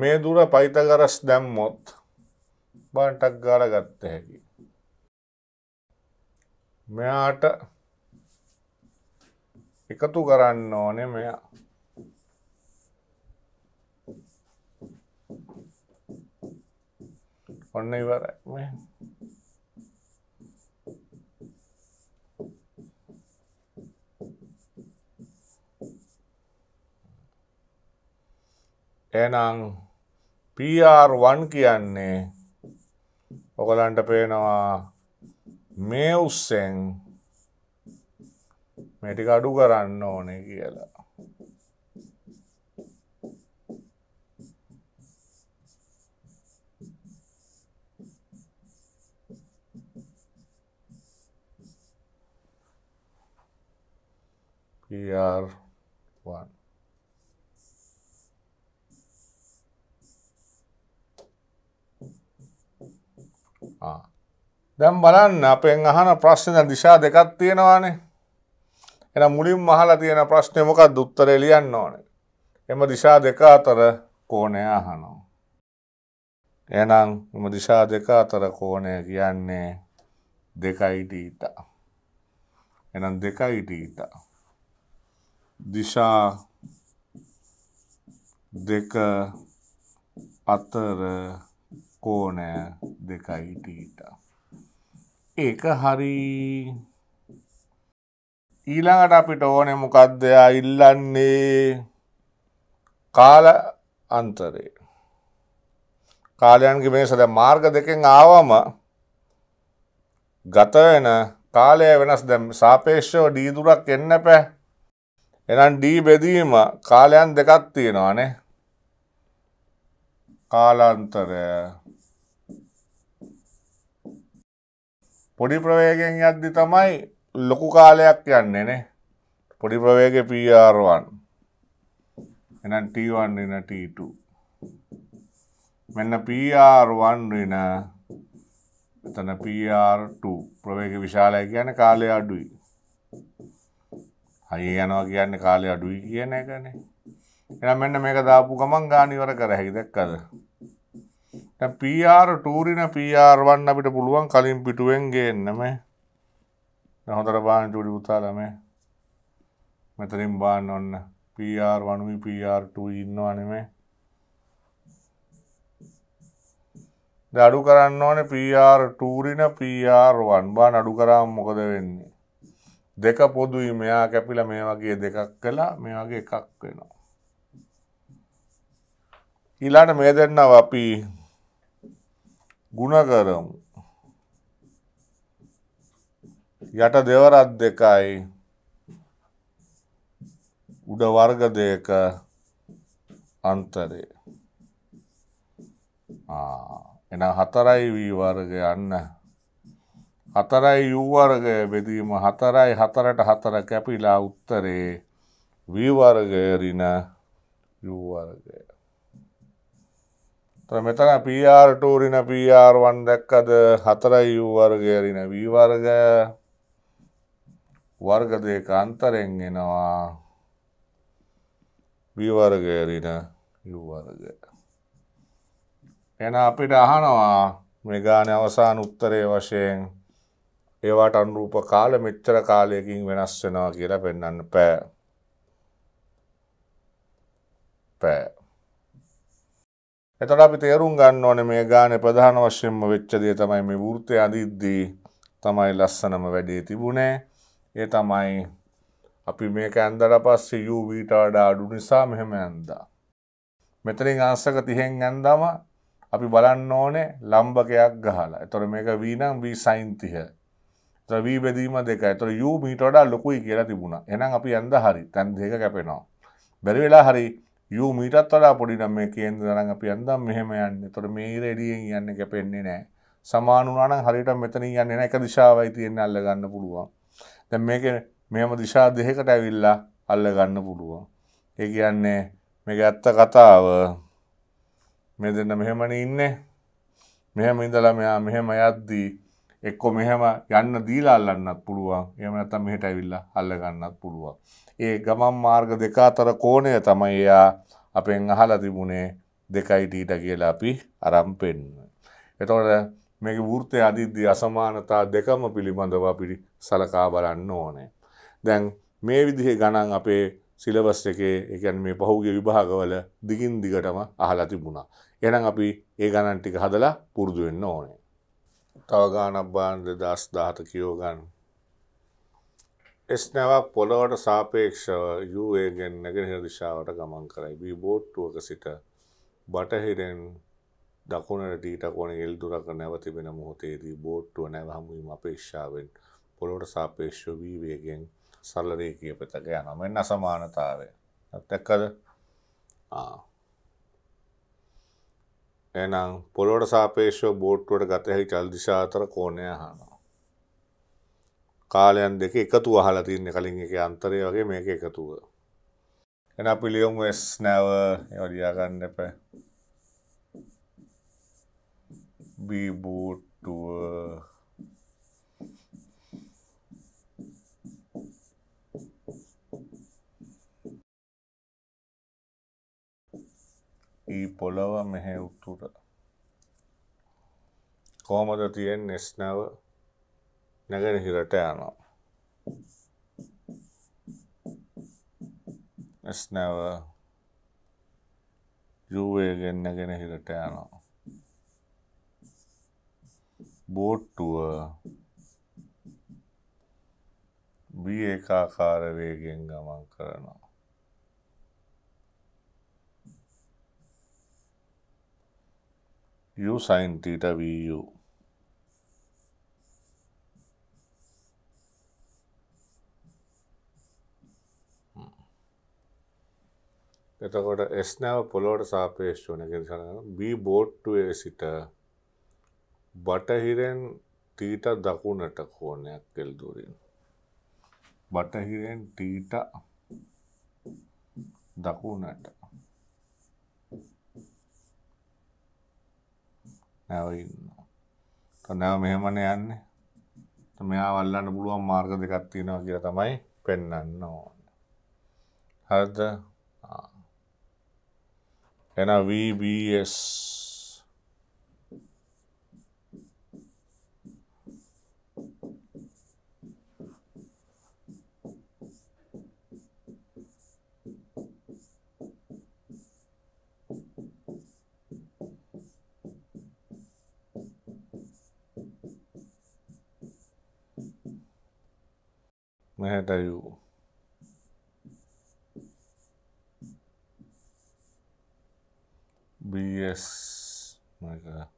මේ දුර පයිතගරස් දැම්මොත් බන්ටක් ගාල ගත්ත හැකි. මෙයාට එකතු කරන්න ඕනෙ මෙයා ඔන්න ඉවරයි එනං PR1 කියන්නේ ඔගලන්ට පේනවා මේ උස්සෙන් මෙටික අඩු කරන්න ඕනේ කියලා. PR දැම් බලන්න අපෙන් අහන ප්‍රශ්න දිශා දෙකක් තියෙනවානේ එන මුලින් මහලා තියෙන ප්‍රශ්නය මොකක් දුත්තර එලියන්න ඕනේ එම දිශා දෙක අතර කෝණය අහනෝ එනම් එම දිශා දෙක අතර කෝණය කියන්නේ දෙකයිටීතා එනම් දෙකයිටීතා දිශා දෙක අතර කෝනෑ දෙකයිටීට. ඒක හරි ඊළඟට අපිට ඕනෙ මොකක්දයා ඉල්ලන්නේ කාල අන්තරේ. කාලයන්ගේ මේ සද මාර්ග දෙකෙන් ආවම ගතවෙන කාලය වෙනස් දැම් සාපේක්ෂව ඩීදුරක් එන්න පැ එනම් ඩී බෙදීම කාලයන් දෙකක් තියෙනවානේ කාලාන්තරය පොඩි ප්‍රවේගෙන් යද්දි තමයි ලොකු කාලයක් යන්නේ නේ පොඩි ප්‍රවේග පR1 එනම් T1 වෙන T2 මෙන්න PR1 වෙන එතන PR2 ප්‍රවේග විශාලයි කියන්නේ කාලය අඩුයි හයි යනවා කියන්නේ කාලය අඩුයි කියන එකනේ එහෙනම් මෙන්න මේක දාපු ගමන් ගාන ඉවර කර හැකි දැක්කද පR ටූරින පR වන්න අපිට පුළුවන් කලින් පිටුවෙන් ගේන්නම හොතර බාන චුඩි උතාලම මෙතරින් බාන්න ඔන්න පR වනුවී පR2 ඉන්නවානමේ අඩු කරන්න ඕන පR ටූරින පR1 බා අඩු කරාම් මොකද වෙන්නේ දෙක පොදුයි මෙයා කැපිල මේ වගේ දෙකක් කලා මේ වගේ එකක් වෙනවා ඊලාට මේ දෙන්නව අපි ගුණකරමු. යට දෙවරත් දෙකයි උඩ වර්ග දෙක අන්තරේ. එන හතරයි වී වර්ග යන්න. හතරයි යුවර්ගය බෙදීම හතරයි හතරට හතර කැපිලා උත්තරේ වීවර්ගය රින යුවර්ගය. මෙතන පR2 රින පR1 දැක්කද හතරයි වර්ගය රින වී වර්ග වර්ග දෙක අන්තරෙන් එනවා වී වර්ගය රින U වර්ගය එන අපිට අහනවා මේ ගානේ අවසාන උත්තරයේ වශයෙන් ඒවට අනුරූප කාල මෙච්චර කාලයකින් වෙනස් වෙනවා කියලා පෙන්වන්න බෑ. බෑ. එතට අපි තේරුම් ගන්න ඕන මේ ගාන ප්‍රධාන වශයෙන්ම වෙච්චදේ තමයි මේ වෘතය අදිද්දී තමයි ලස්සනම වැඩේ තිබුණේ ඒ තමයි අපි මේක ඇන්දර පස්සේ යූවීට වඩා අඩු නිසා මෙහෙම ඇන්දා. මෙතරින් අංසක තිහෙන් ඇන්දම අපි බලන්න ඕනේ ලම්බකයක් ගහලා එතොර මේක වීනම් වී සයින්තිහ වී බෙදීම දෙක තොර යූ මීට වඩා ලොකුයි කියලා තිබුණ එනම් අපි ඇන්ද හරි තැන් දෙක කැපෙනවා. බැරි වෙලා හරි යූ මීටත් වඩා පොඩි නම් මේ කේන්ද දරන් අපි යන්දම් මෙහෙම යන්න තොට මේ රෙඩියෙන් යන්න එක පෙන්නේ නෑ සමානුනාන හරිට මෙතන යන්න එක දිශාවයි තියෙන්න්න අල්ල ගන්න පුළුවන් දැ මේක මෙම දිශා දෙහකට ඇවිල්ලා අල්ල ගන්න පුළුවන් ඒ කියන්නේ මේක ඇත්ත කතාව මේ දෙන්න මෙහෙමන ඉන්නේ මෙහෙම ඉඳලා මෙයා මෙහෙම යද්දී එක්කො මෙහැම යන්න දීලා අල්ලන්නත් පුළුවන් එම නැතම් මෙහට ඇවිල්ලා අල්ලගන්නත් පුළුවන්. ඒ ගමන් මාර්ග දෙක අතර කෝණය තමයි එයා අපෙන් අහලා තිබුණේ දෙකයිටීට කියලා අපි අරම් පෙන්ව. එතවට මේ වෘතය අධිද්දි අසමානතා දෙකම පිළිබඳව පිළි සලකා බලන්න ඕනේ. දැන් මේ විදිහේ ගණන් අපේ සිලබස් එකේ එකන් මේ පහුගේ විභාගවල දිගින් දිගටම අහලා තිබුණා. එනම් අපි ඒ ගණන් ටික හදලා පුරුදු වෙන්න ඕනේ. තවගානක් බාන්ද දස් දාහත කියෝගන්න. එස් නැවක් පොළොවට සාපේක්ෂව යුඒගෙන් නැගෙනහිර දිශාවට ගමන් කරයි බී බෝට්ටුවක සිට බටහිරෙන් දකුණට ටීටකොන එල් දුරක නැවතිබෙන මොහොතේදී බෝට්ටුව නැවහමුීම අපේක්ෂාවෙන් පොළොට සාපේක්ෂව වී වේගෙන් සල්ලරේ කියපතක යනො මෙන්න අසමානතාවය ඇත්තැක්කද ආ එනම් පොළොට සාපේක්ෂව බෝට්ටුවට ගත හැකි චල්දිශා අතර කෝණය හනවා. කාලයන් දෙක එකතු අහලා තියන්නේ කලින් එක අන්තරය වගේ මේක එකතුව. එන පිළියොම් වෙස් නැව වඩියා ගන්න එප බීබූට්ටුව ඊ පොළව මෙහෙ උතුර කොහමද තියෙන් නෙස්නැව නැගෙනහිරට යනවා නෙස්නැව යුවේගෙන් නැගෙනහිරට යනවා බෝට්ටුව බී ඒකාකාර වේගෙන් ගමන් කරනවා u sin theta vu. Hmm. එතකොට S නැව පොළොවට සාපේක්ෂ වෙන එක නිසා B බෝට්ටුවේ සිට බටහිරෙන් තීට දකුණට කෝණයක් එල් දුරින් බටහිරෙන් තීට දකුණට නැව ඉන්නවා. නැව මෙහෙමන යන්නේ. මෙයා වල්ලන්න පුළුවන් මාර්ග දෙකක් තියෙනවා කියලා තමයි පෙන්වන්න ඕන. හරිද? එන VBS නැහැ tayo. BS mereka.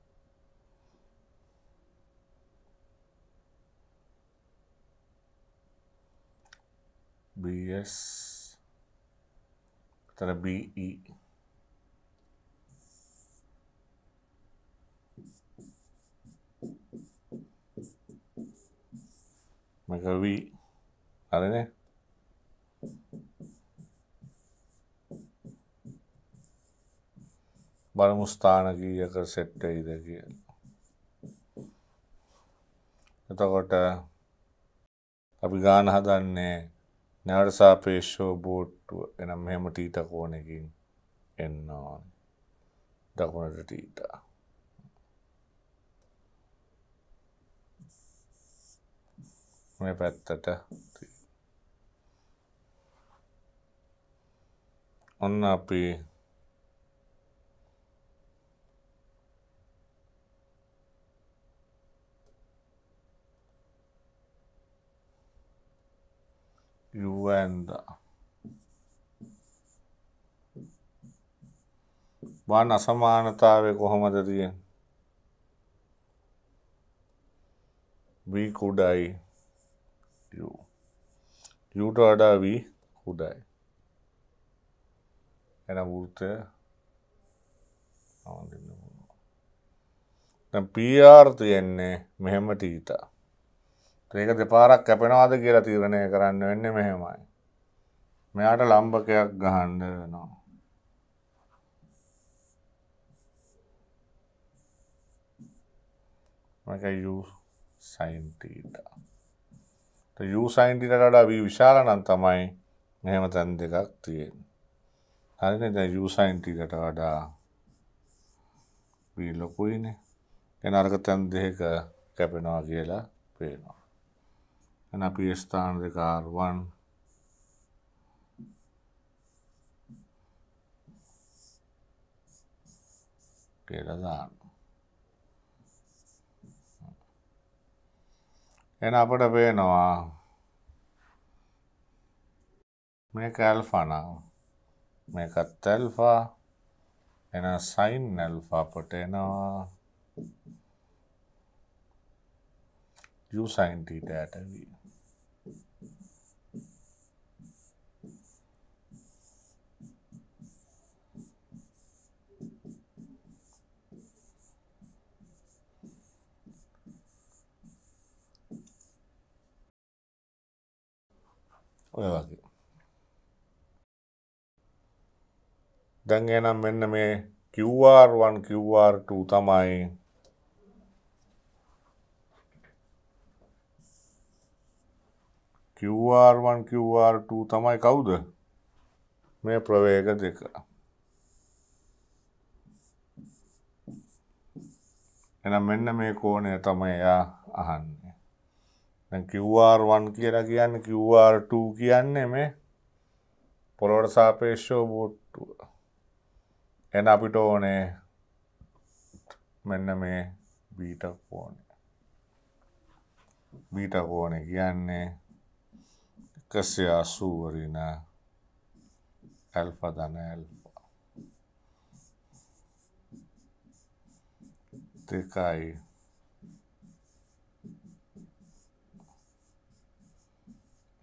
BS kita ada BI e. maka WI ali ne. බලමු ස්ථාන කීයක සෙට් වෙයිද කියලා. එතකොට අපි ගාන හදන්නේ නැවට සාපේක්ෂව බෝට්ටුව එනම් මෙහෙම ටීට කෝණකින් එන්න ඕනේ. දකුණට ටීට. මේ පැත්තට ඔන්න අපි යුවන්ද බන් අසමානතාවය කොහොමද තියෙන් වී කුඩයි යට වඩා වී කුඩයි என உறுத்த පියාර්තු යන්නේ මෙහෙම ටීතා ඒක දෙපාරක් කැපෙනවාද කියලා තීරණය කරන්න වෙන්න මෙහෙමයි මෙයාට ලම්භකයක් ගහන්ඩ වෙනවා සයින්ටීතා යු සයින්ටිට වඩා වී විශාලනන් තමයි මෙහෙම තැන් දෙකක් තියෙන් හරින දැ යසයින්ටිකට වඩා ලොකුයිනේ එන අර්ග තැන් දෙක කැපෙනවා කියලා පේනවා. එන අපි ස්ථාන දෙක R1 කියලා දාන්න. එන අපට පේනවා මේක ඇල්ෆා නම් මේකත් ඇල්ෆා එන සයින් ඇල්ෆා අපට එනවා u sin theta v ඔය වගේ දැන් එනම් මෙන්න මේ QR1 QR2 තමයි QR1 QR2 තමයි කවුද මේ ප්‍රවේග දෙක එනම් මෙන්න මේ කෝණය තමයි එයා අහන්නේ දැන් QR1 කියලා කියන්නේ QR2 කියන්නේ මේ පොළොවට සාපේක්ෂව බෝට්ටුව එන අපිට ඕනේ මෙන්න මේ බීට ඕනේ. බීට ඕනේ කියන්නේ එකසය අසූවරින ඇල්ෆ දන ඇල්ෆා. දෙකයි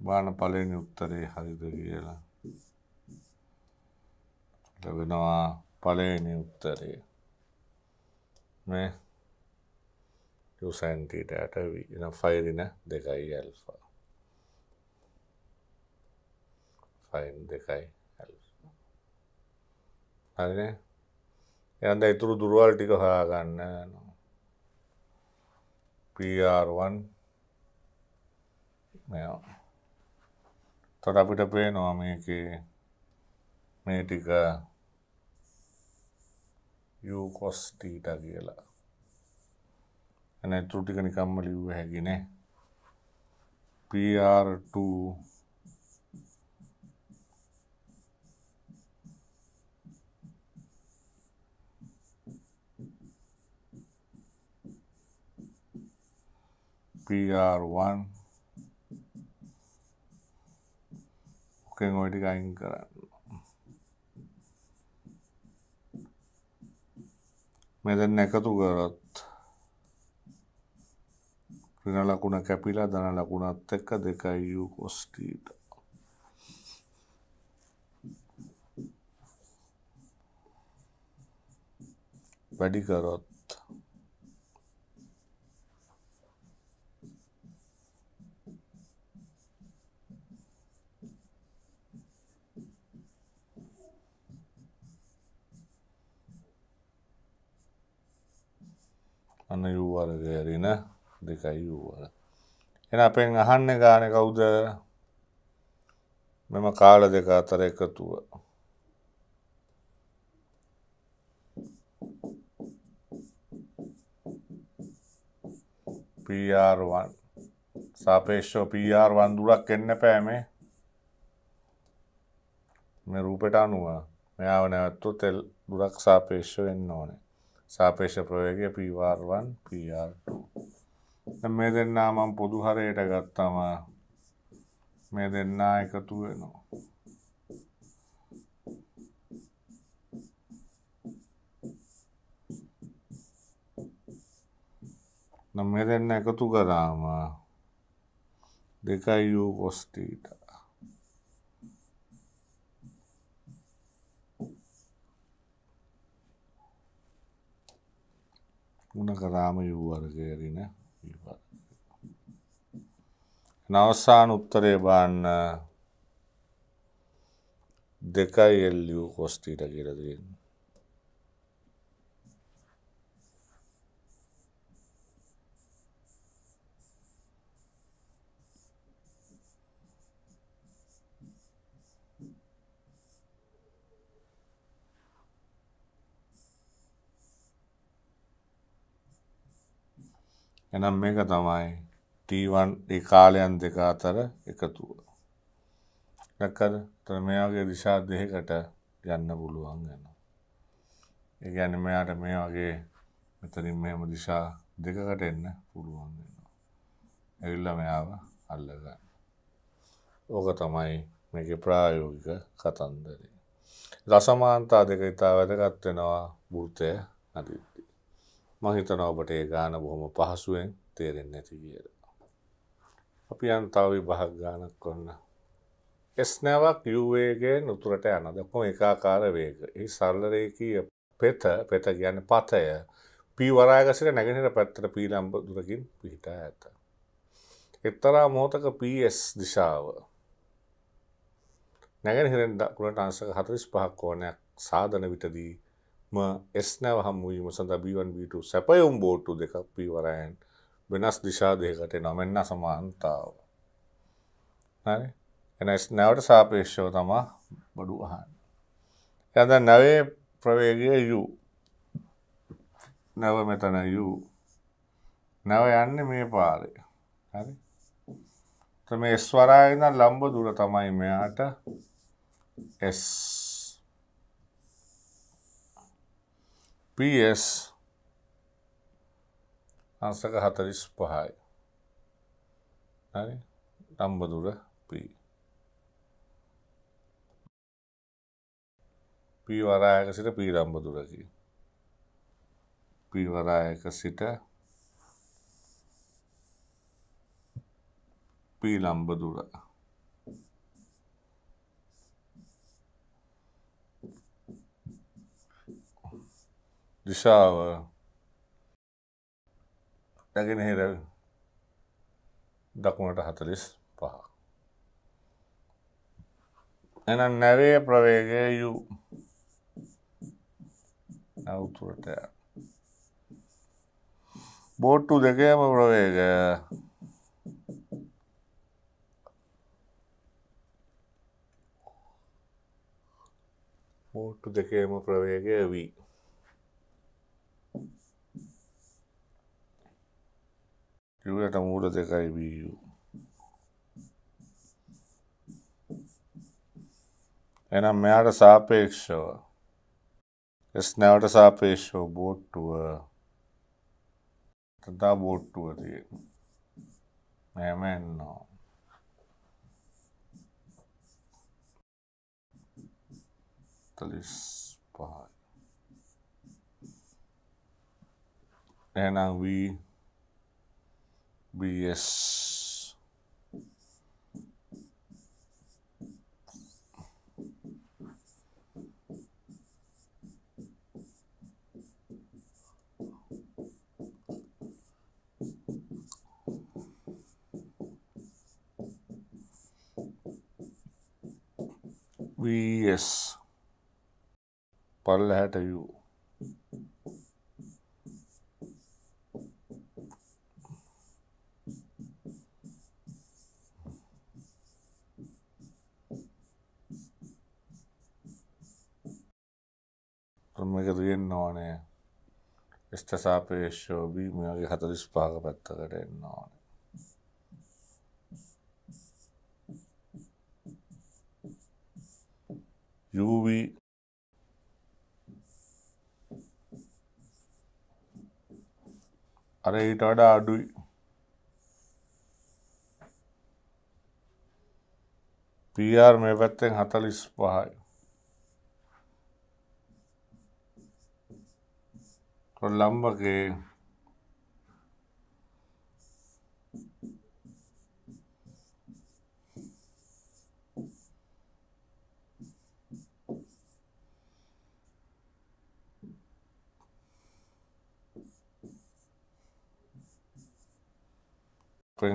බාන පලනි උත්තරේ හරිද කියලා. ලැබෙනවා පලවෙනි උත්තරය යසන්ටට එන ෆයිරින දෙකයි ඇල්ෆා ෆයින් දෙකයි හරින එයන්ද ඉතුරු දුරුවල් ටික හොයාගන්න පR1 තොට අපිට පේනවා මේක මේ ටික යකෝස්ටීට කියලා ඇන තුටික නිකම්ම ලිව්ව හැකිනෑ PR2 PR1 ඔකෙන් ඔය ටික අයින් කරන්න මෙතැන් එකතු කරත් රින ලකුණ කැපිලා දන ලකුණත් එක්ක දෙකයියු කොස්ටීට වැඩි කරොත් අන්න යූවර්ගය රින දෙකයි යූවර. එන අපෙන් අහන්න ගාන කවුද මෙම කාල දෙක අතර එකතුව. පR1 සාපේෂෝ පR වන්දුරක් එන්න පෑමේ මේ රූපෙට අනුව මෙයාව නැවත්තු තෙල් දුරක් සාපේෂව වෙන්න ඕනේ සාපේෂ ප්‍රයෝගය පීවාර්වන් පR මේ දෙන්නා මම පොදු හරයට ගත්තම මේ දෙන්නා එකතු වෙනවා නම් මේ දෙන්න එකතු කරාම දෙකයි යූ කොස්ටීට ගුණකරාම යුවර්ගයරින විවර්. නවස්සාන උත්තරය බාන්න දෙකයි එල්ලියූ කොස්ටීට කියරදන්න. එනම් මේක තමයි T1 ඒකාලයන් දෙක අතර එකතුව. දැක්කද? එතන මෙයාගේ දිශා දෙකකට යන්න පුළුවන් වෙනවා. ඒ කියන්නේ මෙයාට මේ වගේ මෙතනින් මෙහෙම දිශා දෙකකට එන්න පුළුවන් වෙනවා. ඇවිල්ලා මෙයාව අල්ල ගන්න. ඕක තමයි මේකේ ප්‍රායෝගික කතන්දරය. රසමාන්තා දෙක ඉතා වැදගත් වෙනවා වෘතය අදින්න. මහිතන ඔබට ඒ ගාන බොහොම පහසුවෙන් තේරෙන් නැති කියට. අපි අන්තාව විභාග ගානක් කොන්න. එස්නෑවක් යුවේගෙන් උතුරට යන දක්ම එකාකාර වේග. ඒ සල්ලරයකී පෙත පෙත ගැන පතය පීවරාගසිට නැගෙනට පැත්තට පීලම්බ දුරකින් පිහිටා ඇත. එක්තරා මෝතක පස් දිශාව නැගෙන හිරෙන් දකුණට අංසක හතරිස් පහක් ඕනයක් සාධන විටදී ම එස්නැව හම්වීම සඳ B1 B2 සැපයුම් බෝට්ටු දෙකක් පීවරයන් වෙනස් දිශා දෙකට නොමෙන්න සමාන්තාව. එන නැවට සාපේක්ෂව තමා බඩු අහන්. ඇද නැවේ ප්‍රවේගය යු නැව මෙතන යු නැව යන්න මේ පාරය හරි තම ස්වරායන ලම්බ දුර තමයි මෙයාට එස් PS අංසක හතරිස් පහයි නම්බදුර P පීවරායක සිට පීරම්බදුරකි පීවරායක සිට පීලම්බදුර දිශාව නැගෙනහිර දකුණට හතලිස් පහ. එන නැවේ ප්‍රවේගය යු නැවතුරට බෝට්ටු දෙකේම ප්‍රවේගය බෝට්ටු දෙකේම ප්‍රවේගය වී Julieta Muro de Caribiu. ఎనమేడ సాపేక్ష ఎస్నేవడ సాపేక్ష బోట్టువ తదా బోట్టువది మేమెన్నో తలిస్పాయ్ ఎనా V BS VS Parallel you මේක තියෙන්න්න ඕනේ ස්ට සාපේශෝබී මේගේ හතලිස් පාග පැත්තකට එන්න ඕන UV අර ඊට වඩා අඩුයි PR මේ පැත්තෙන් හතලිස් පහයි lamba que va pues,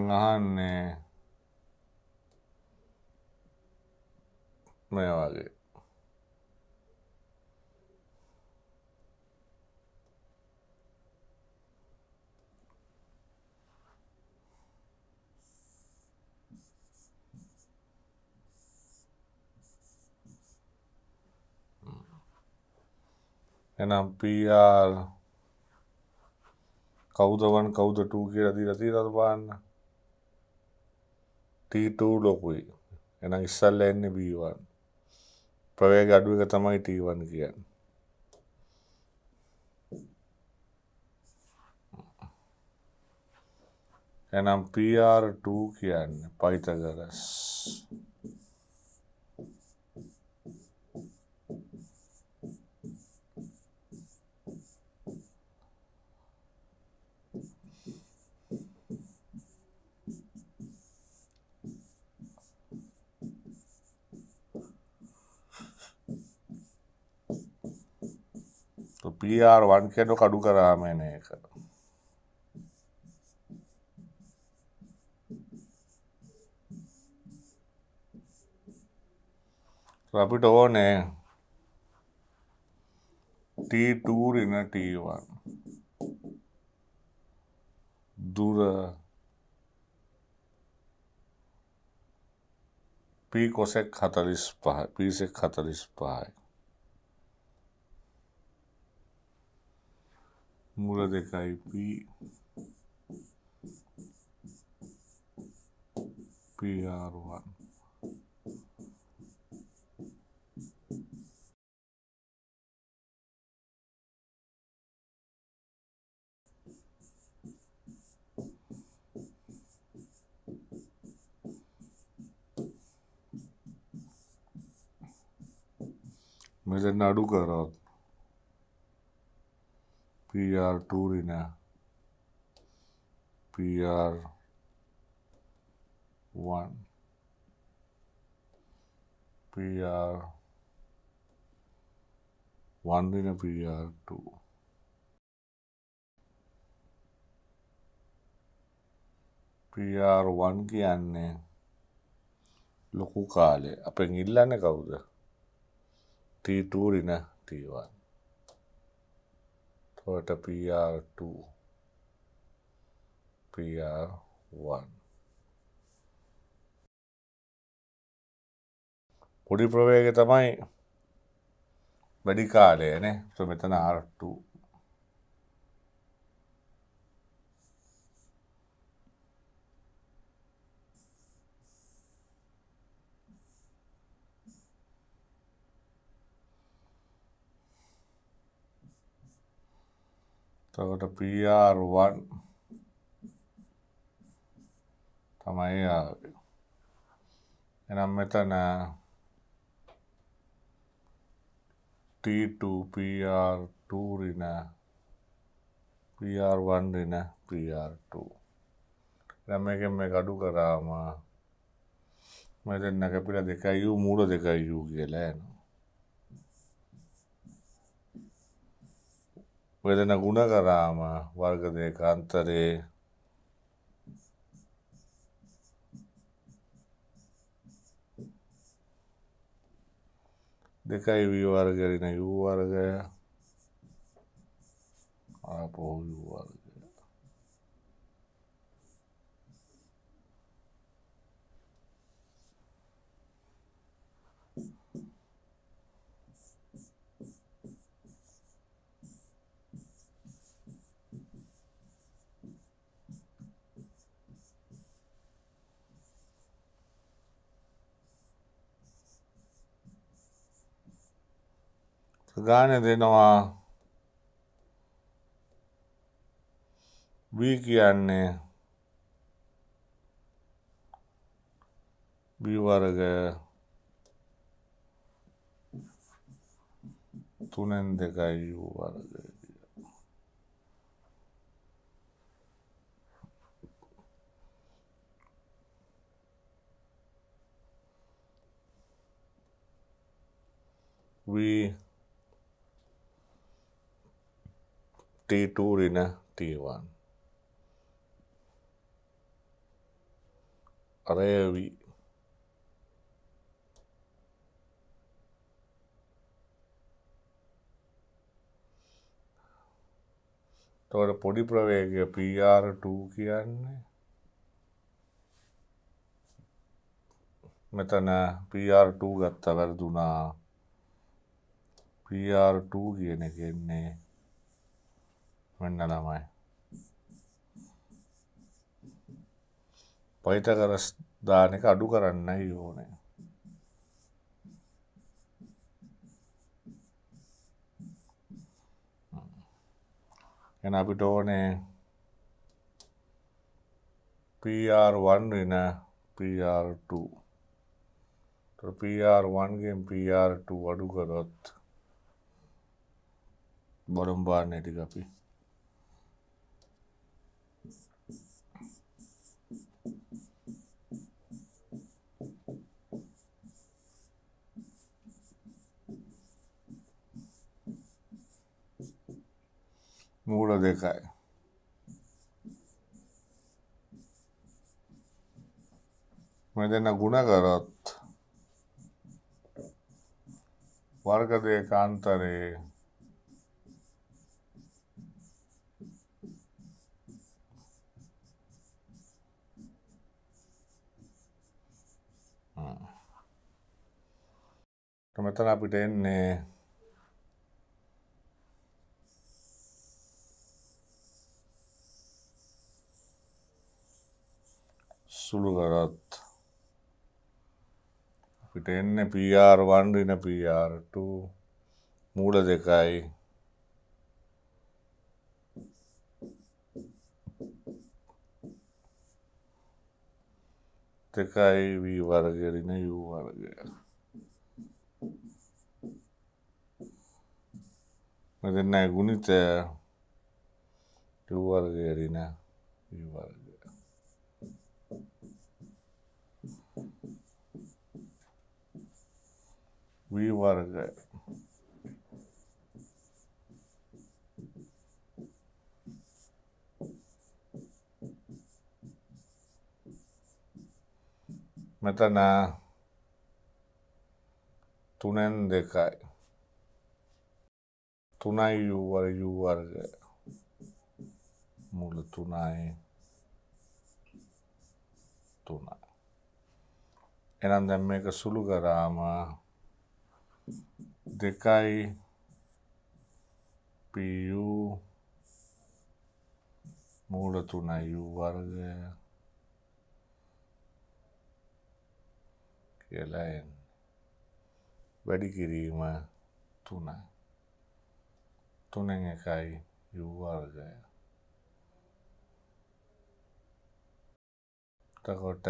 a vale එනම් පර් කෞදවන් කෞද ටූ කිය රදි රති රදපාන්න ටීටූ ලොකුයි එන ඉස්සල්ල එන්න බීවන් ප්‍රවේ ගඩුව එක තමයි ටීවන් කියන්න එනම් පර්2 කියන්න පයිතගරස් PR1 කෙනොක් අඩු කරාම එන එක. අපිට ඕනේ T2 රින T1 දුර P කොසෙක් 45 P සෙක් 45 मुरद इकाई पी पी आर वन मैं नाडू कर रहा हूँ PR2 din ya PR1 PR1 din ya PR2 PR1 කියන්නේ ලොකු කාලේ අපෙන් ඉල්ලන්නේ කවුද T2 රින T1 එතකොට PR2 PR1 පොඩි ප්‍රවේග තමයි වැඩි කාලය නේ මෙතන R2 තකොට PR1 තමයි ආවේ. එනම් මෙතන T2 PR2 රින PR1 රින PR2. දැන් මේකෙන් මේක අඩු කරාම මෙතන කැපිලා 2u මූල 2u කියලා එනවා. වෙදෙන ගුණකරාම වර්ග දෙක අන්තරේ දෙකයි වී වර්ගරින යූ වර්ගය ආපෝ යූ වර්ග ගාන දෙනවා B කියන්නේ B වර්ග තුනෙන් දෙකයි U වර්ග V T2 ඍණ T1 array v තොට පොඩි ප්‍රවේගය PR2 කියන්නේ මෙතන PR2 ගත්ත වැරදුනා PR2 කියන එකෙන්නේ මෙන්න ළමයි. පයිතකරස් දාන එක අඩු කරන්නයි ඕනේ. එන අපිට ඕනේ PR1 වෙන PR2 PR1 ගෙන් PR2 අඩු කරොත් බොරම් බාන්නේ ටික අපි මූල දෙකයි. මේ දෙන්න ගුණ කරොත් වර්ග දෙක අතරේ මෙතන අපිට එන්නේ සුළු කරත් අපිට එන්න පR1 ඉන පR2 මූල දෙකයි දෙකයි වී වර්ගරින යු වර්ගය මෙ දෙන්න ගුණිතය වර්ගරින වී වර්ග வீழ்வார்கள் මෙතන තුනෙන් දෙකයි තුනයි යුවර් යුවර්ග මුල තුනයි තුනයි එනම් දැම් මේක සුළු කරාම දෙකයි පු මූල තුනයි වර්ගය කියලා එන්න වැඩි කිරීම තුනයි තුනෙන් එකයි යුවර්ගය තකොට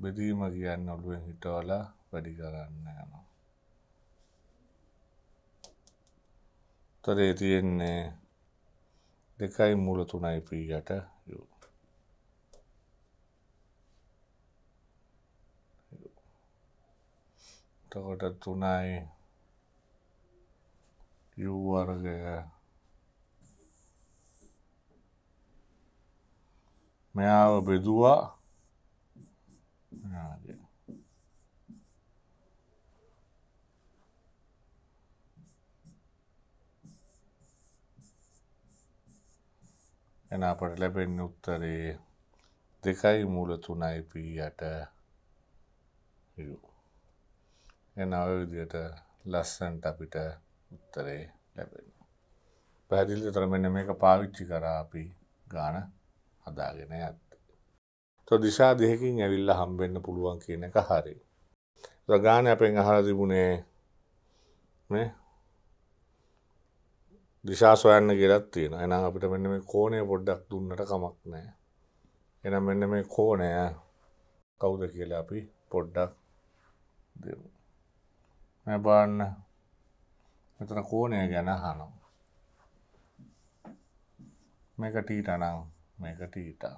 බෙදීම කියන්න ඔළුවෙන් හිටවලා වැඩි කරන්න යනවා. තරේ තියෙන්නේ දෙකයි මුල තුනයි පීයට යු. තකොට තුනයි යුවර්ගය මෙයාව බෙදුවා නාදේ එන අපට ලැබෙන් උත්තරේ දෙකයි මූල තුනයි පී යට එන විදියට ලස්සන්ට අපිට උත්තරේ ලැබෙන. පැදිල්ල තරමෙන මේක පාවිච්චි කරා අපි ගාන හදාගෙන ඇත්ත. තො දිශා දෙහකින් ඇවිල්ල හම්බෙන්න්න පුළුවන් කියන එක හරි. ගාන අපෙන් අහර තිබුණේ දිශා සොයන්න ගෙරත් තියෙන එනම් අපිට මෙන්න මේ කෝනය පොඩ්ඩක් දුන්නට කමක් නෑ එනම් මෙන්න මේ කෝනය කවුද කියලා අපි පොඩ්ඩක් දෙමු මැ බාන්න මෙතන කෝනය ගැන හනම් මේක ටීට නම් මේක ටීට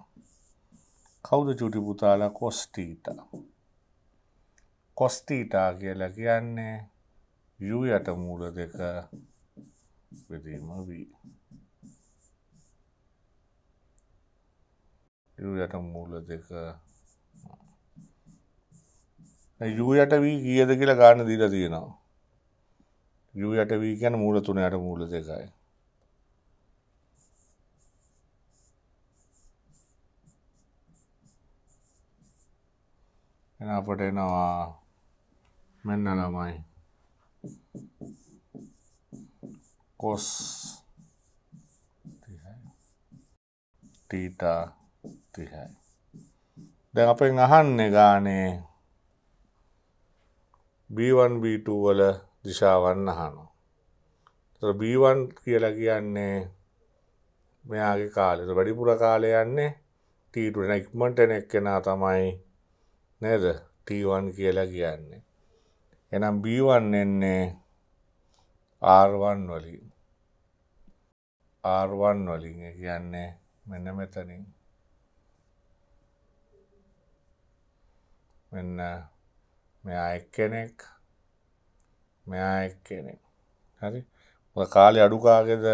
කවුද චුටි පුතාල කොස්ටීට කොස්ටීටා කියලා කියන්නේ යු යට මූල දෙක පිරීම වී. යට මූල දෙක යයට වී කියද කියලා ගාන දීල තියෙනවා. යයට වී කියන මූල තුනයට මූල දෙකයි. එන අපට එනවා මෙන්න ළමයි cos තීතා තිහයි. දැන් අපෙන් අහන්නේ ගානේ B1 B2 වල දිශාවන් අහනවා. B1 කියලා කියන්නේ මෙයාගේ කාලෙට වැඩිපුර කාලය යන්නේ T2 එන ඉක්මනට එන එක්කෙනා තමයි නේද T1 කියලා කියන්නේ. එහෙනම් B1 එන්නේ R1 වලින්. R1 වලින් කියන්නේ මෙන්න මෙතනින් මෙන්න මෙයා එක්කෙනෙක් මෙයා එක්කෙනෙක් හරි කාලේ අඩු කාගෙද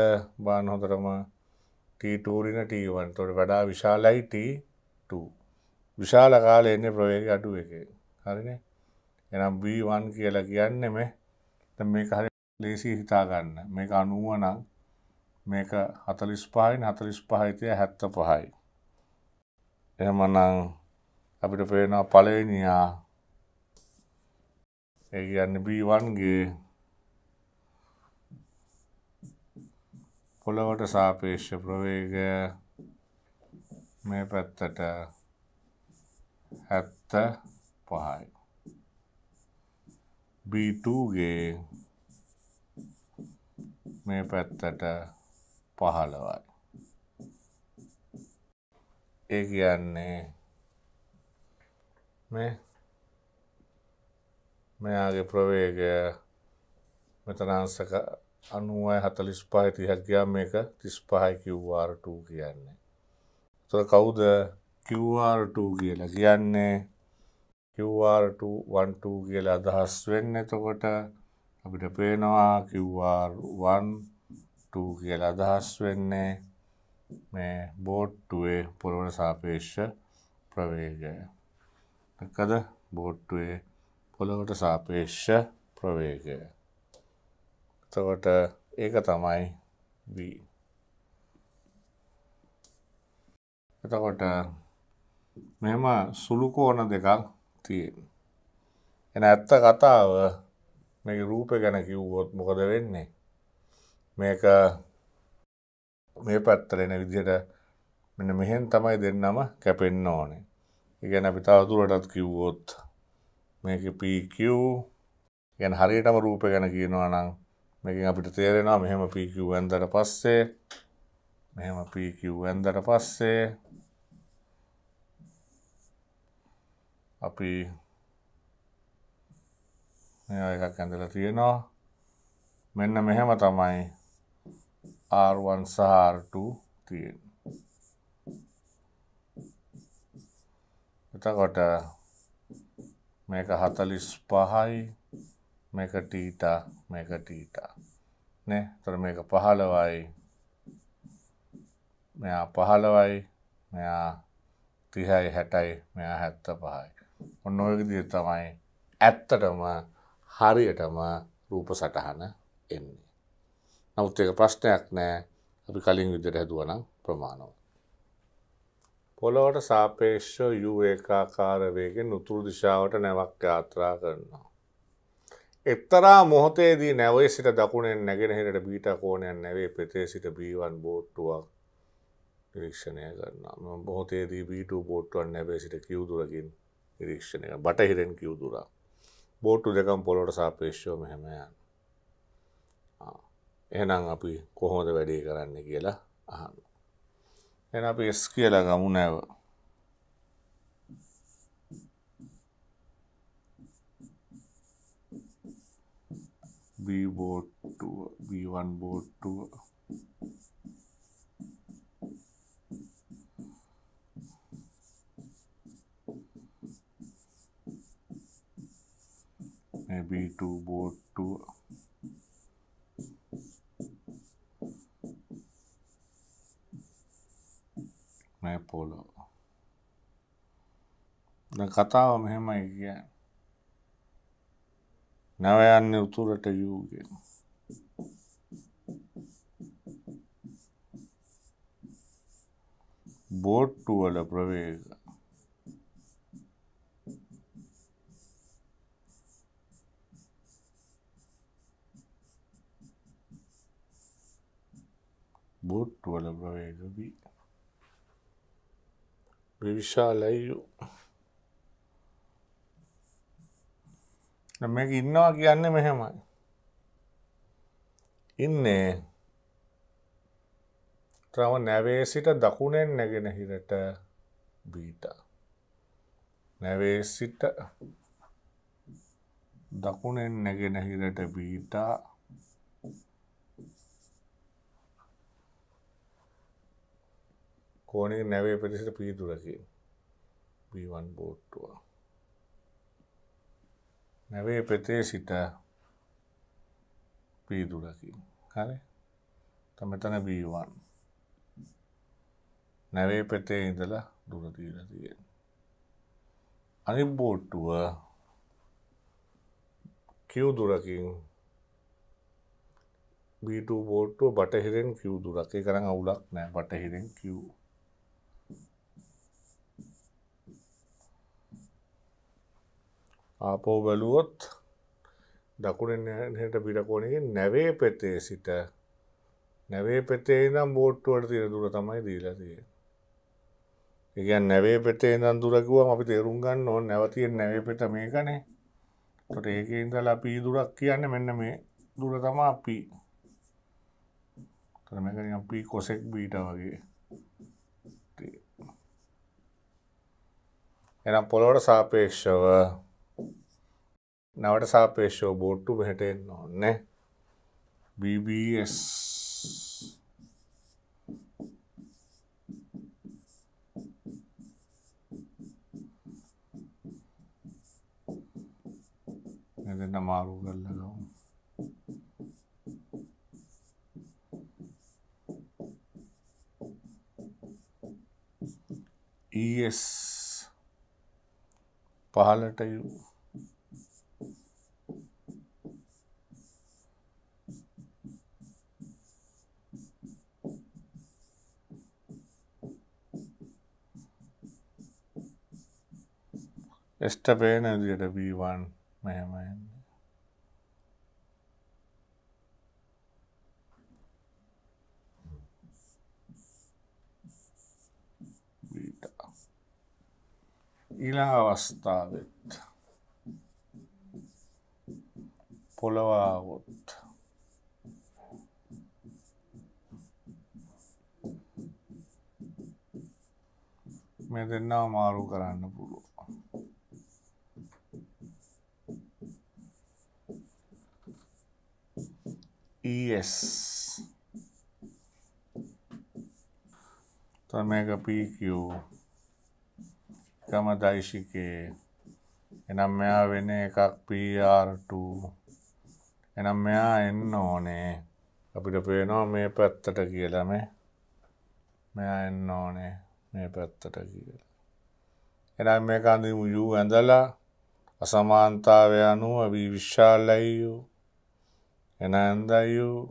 බාන හොතරම T2රින T1 තොට වඩා විශාලයි T2 විශාල කාලය එන්නේ ප්‍රවේග අඩු එක හරිනේ එනම් B1 කියලා කියන්නේ මේ මේක හරි ලේසි හිතාගන්න මේක අනුවනම් මේක හතලිස් පහයින් හතලිස් පහහිතය හැත්ත පහයි. එහමනං අපිට පේනවා පලේනියා ඒ යන්න බීවන්ගේ පොළොවට සාපේක්ෂ ප්‍රවේග මේ පැත්තට හැත්ත පහයි. B2ගේ මේ පැත්තට පහළවයි. ඒ කියන්නේ මේ මෙයාගේ ප්‍රවේගය මෙතනාංසක අනුවයි හතලිස් පහයි තිහක්ගයා මේක තිස් පහයි කිව්වාරට කියන්නේ. තුර කවුද කිව්වාරට කියලා කියන්නේ කිව්වාරට වන්ට කියලා අදහස් වෙන්න එතකොට අපිට පේනවා කිව්වාන් බෝට්ටු කියලා අදහස් වෙන්නේ මේ බෝට්ටුවේ පොළොවට සාපේක්ෂ ප්‍රවේගය. එකද බෝට්ටුවේ පොළොවට සාපේක්ෂ ප්‍රවේගය. එතකොට ඒක තමයි V. එතකොට මෙම සුළු කෝණ දෙකක් තියෙන. එන ඇත්ත කතාව මේ රූපය ගැන කිව්වොත් මොකද වෙන්නේ මේක මේ පැත්තරෙන විදියට මෙන්න මෙහෙන් තමයි දෙන්නම කැපෙන්න ඕනේ ඉගැන අපි තවතුරටත් කිව්වොත් මේක PQ ගැන හරියටම රූප ගැන කියනවා නම් මේකින් අපිට තේරෙනවා මෙහෙම PQ ඇන්දට පස්සේ මෙහෙම PQ ඇන්දට පස්සේ අපි මේ එකක් ඇඳලා තියෙනවා මෙන්න මෙහෙම තමයි R1 සහ R2 තියෙන. එතකොට මේක 45යි මේක ටීටා මේක ටීටා නේ එතකොට මේක 15යි මෙයා 15යි මෙයා 30යි 60යි මෙයා 75යි ඔන්න ඔය විදිහට තමයි ඇත්තටම හරියටම රූප සටහන එන්නේ නමුත් ඒක ප්‍රශ්නයක් නෑ අපි කලින් විදිහට හැදුවනම් ප්‍රමාණව. පොළොවට සාපේක්ෂව u ඒකාකාර වේගෙන් උතුරු දිශාවට නැවක් යාත්‍රා කරනවා. එක්තරා මොහොතේදී නැවේ සිට දකුණෙන් නැගෙනහිරට බීට කෝණයක් නැවේ පෙතේ සිට B1 බෝට්ටුවක් නිරීක්ෂණය කරනවා. මොහොතේදී B2 බෝට්ටුවක් නැවේ සිට Q දුරකින් නිරීක්ෂණය කරනවා. බටහිරෙන් Q දුරක්. බෝට්ටු දෙකම පොළොවට සාපේක්ෂව මෙහෙම යනවා. එහෙනම් අපි කොහොමද වැඩේ කරන්න කියලා අහන්න. එහෙනම් අපි S කියලා ගමු නැව. B board 2 B1 board 2 B2 board 2 මේ පොලෝ කතාව මෙහෙමයි කිය නැවයන්න උතුරට යූගෙන් බෝට්ටුවල ප්‍රවේග බෝට්ටුවල ප්‍රවේග වී විවිශාලයි මේක ඉන්නවා කියන්නේ මෙහෙමයි. ඉන්නේ ත්‍රව නැවේ සිට දකුණෙන් නැගෙන හිරට බීට. නැවේ සිට දකුණෙන් නැගෙන හිරට බීටා කෝනක නැවේ පිරිසට පීදුරකින් පීවන් බෝට්ටුව නැවේ පෙතේ සිට පීදුරකින් හරි තමතන බීවන් නැවේ පෙතේ ඉඳලා දුරදීල තියෙන් අනි බෝට්ටුව කිව් දුරකින් බීටූ බෝට්ටුව බටහිරෙන් කිව් දුරකේ කරන්න අවුලක් නෑ බටහිරෙන් කිව් ආපෝ බැලුවොත් දකුණට පිටකොණින් නැවේ පෙතේ සිට නැවේ පෙතේ නම් බෝට්ටුවට තිර දුර තමයි දීලතිය. ඒගැන් නැවේ පෙතේ දන් දුරකිවම අපි තේරුම් ගන්න ඕ නැවතියෙන් නැවේ පෙත මේකනේ ොට ඒකඉදල අපි දුරක් කියන්න මෙන්න මේ දුර තමා අපි කරමකන අපි කොසෙක් බීට වගේ එනම් පොළොවට සාපේක්ෂව නවට සාපේෂෝ බෝට්ටු මෙහට එන්න ඕන්න BBS මෙදන්න මාරු කරල ගවම් ES පහලට යු එස්ට පේන විදියට B1 මෙහෙම එන්නේ. ඊළඟ අවස්ථාවෙත් පොළව આવොත් මේ දෙන්නව මාරු කරන්න පුළුවන් ES तो ओमेगा पी क्यू එකම දයිශිකයේ එනම් මෙයා වෙන එකක් PR2 එනම් මෙයා එන්න ඕනේ අපිට පේනවා මේ පැත්තට කියලා මේ මෙයා එන්න ඕනේ මේ පැත්තට කියලා එනම් මේ කඳු යූ ඇඳලා අසමාන්තාවය අනුව වි විශාලයියෝ Anandayu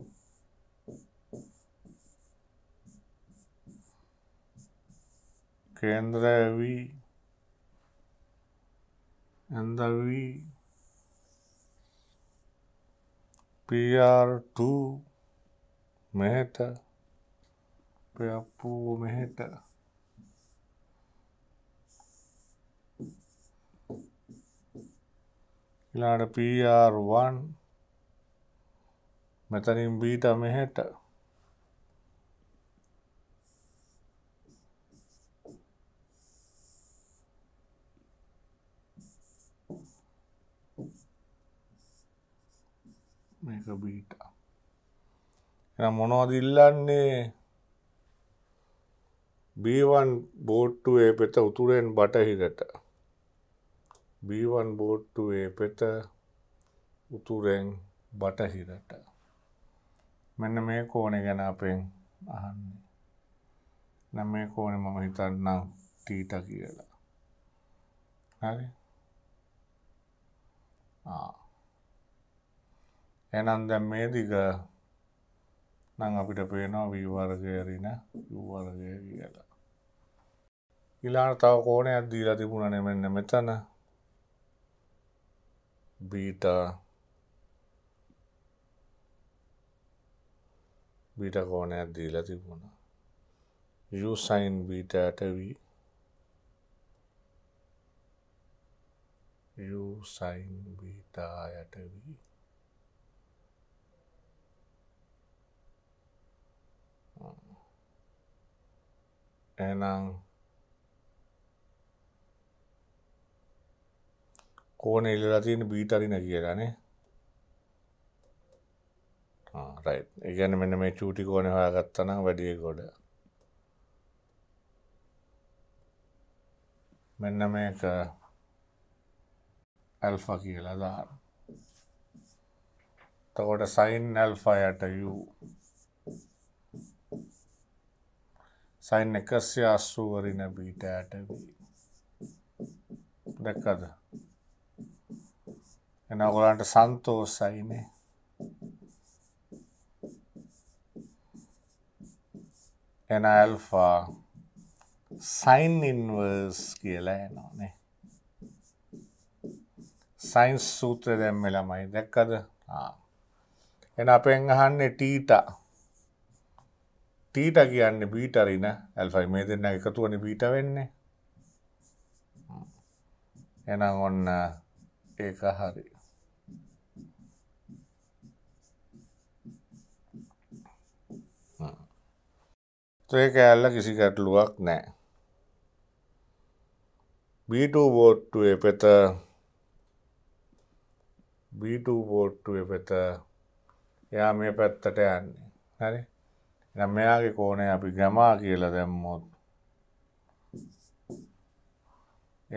Kendravi Andavi PR2 Mehta Papu Mehta Ilada PR1 මෙතනින් බීට මෙහෙට මේක බීට එ මොනවද ඉල්ලන්නේ B1 බෝට්ටුවේ පෙත උතුරෙන් බටහිරට B1 බෝට්ටුවේ පෙත උතුරෙන් බටහිරට මෙන්න මේ කෝන ගැන අපෙන් අහන්නේ. නැ මේ කෝන මම හිතන්නම් ටීට කියලා. හරි? ආ. එහෙනම් දැන් මේ දිග නම් අපිට පේනවා v වර්ගය ඍණ u වර්ගය කියලා. ඊළඟට තව කෝණයක් දීලා තිබුණා නේ මෙන්න මෙතන. බීටා බීට කෝණයක් දීලා තිබුණා. u sin බීටාට v u sin බීටායට v එහෙනම් කෝණය ඉල්ලලා තියෙන බීට අරින කියලානේ රයි් ah, ඒගැන මෙන්න මේ චූටි කෝන හොයා ගත්තනම් වැඩිය ගොඩ මෙන්න මේක ඇල්ෆ කියලා දාන තකොට සයින් ඇල්ෆයට යු සයින් එකස්ය අස්සුවරින බීටඇට දැක්කද එනගොලන්ට සන්තෝසයිනේ එන ඇල්ෆා සයින් ඉන්වර්ස් කියලා එනෝනේ සයින්ස් සූත්‍ර දැම්ම ළමයි දැක්කද එන අපෙන් අහන්නේ ටීට ටීට කියන්නේ බීටරින ඇල්ෆයි මේ දෙන්න එකතුවන බීට වෙන්නේ එනම් ඔන්න ඒක හරි ස්ත්‍රේ කෑල්ල කිසි ගැටලුවක් නෑ. B2 බෝට්ටුවේ පෙත B2 බෝට්ටුවේ පෙත එයා මේ පැත්තට යන්නේ හරි නම් මෙයාගේ කෝනේ අපි ගමා කියලා දැම්මොත්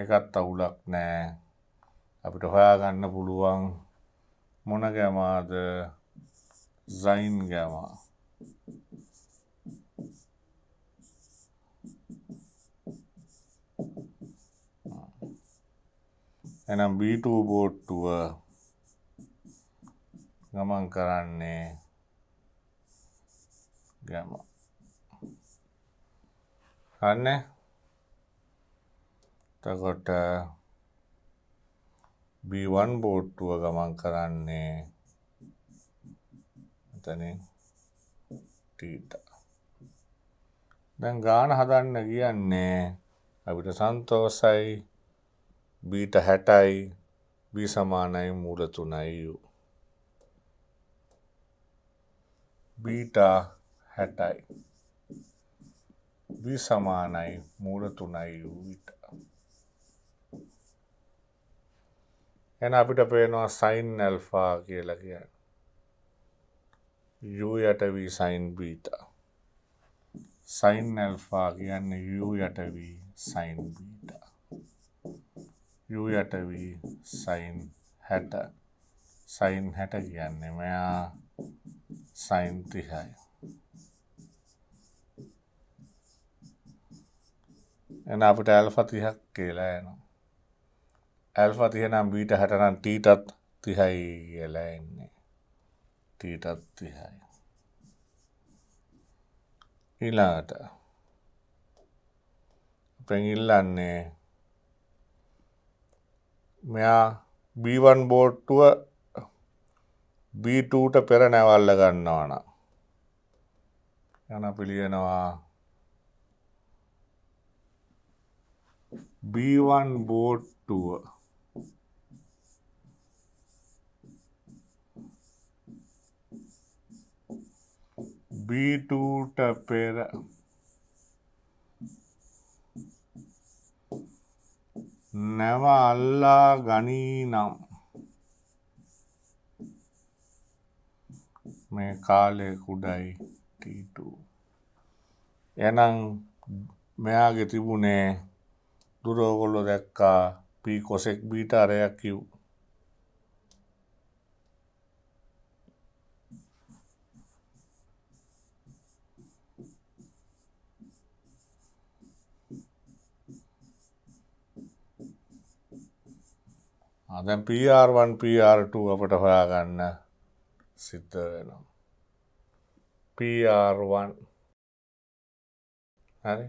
ඒකත් අවුලක් නෑ අපිට හොයාගන්න පුළුවන් මොන ගැමාද සයින් ගැමා එනම් B2 බෝට්ටුව ගමන් කරන්නේ ගැම හන්න තකොට B1 බෝට්ටුව ගමන් කරන්නේ එතනින් ටීට දැන් ගාන හදන්න කියන්නේ අපිට සන්තෝසයි බීට හැටයි බී සමානයි මූල තුනයි බීට හැටයි බී සමානයි මූල තුනයි ඊට එන අපිට පේනවා සයින් ඇල්ෆා කියලා කියන යු යටවී සයින් බීතා සයින් ඇල්ෆා කියන්නේ යු යටවී සයින් බීටා යු යටවී සයින් හැට සයින් හැට කියන්නේ මෙයා සයින්තිහයි. එන අපට ඇල්පතිහක් කියලා එන. ඇල්පතිය නම් බීට හැටනම් ටීටත් තිහයි කියලා එන්නේ. ටීටත් තිහයි. ඊළඟට පැඟිල්ලන්නේ මෙයා B1 බෝට්ටුව B2ට පෙර නැවල්ල ගන්නවන යන පිළියෙනවා B1 බෝට්ටුව B2ට පෙර නැව අල්ලා ගනී නම් මේ කාලය කුඩයි ටීට එනම් මෙයාගෙ තිබුණේ දුරෝගොල්ලො දැක්කා පී කොසෙක් බීට අරයක් කිව් දැන් පR1 පR2 අපට හොයාගන්න සිද්ධ වෙනම් පR1 හරි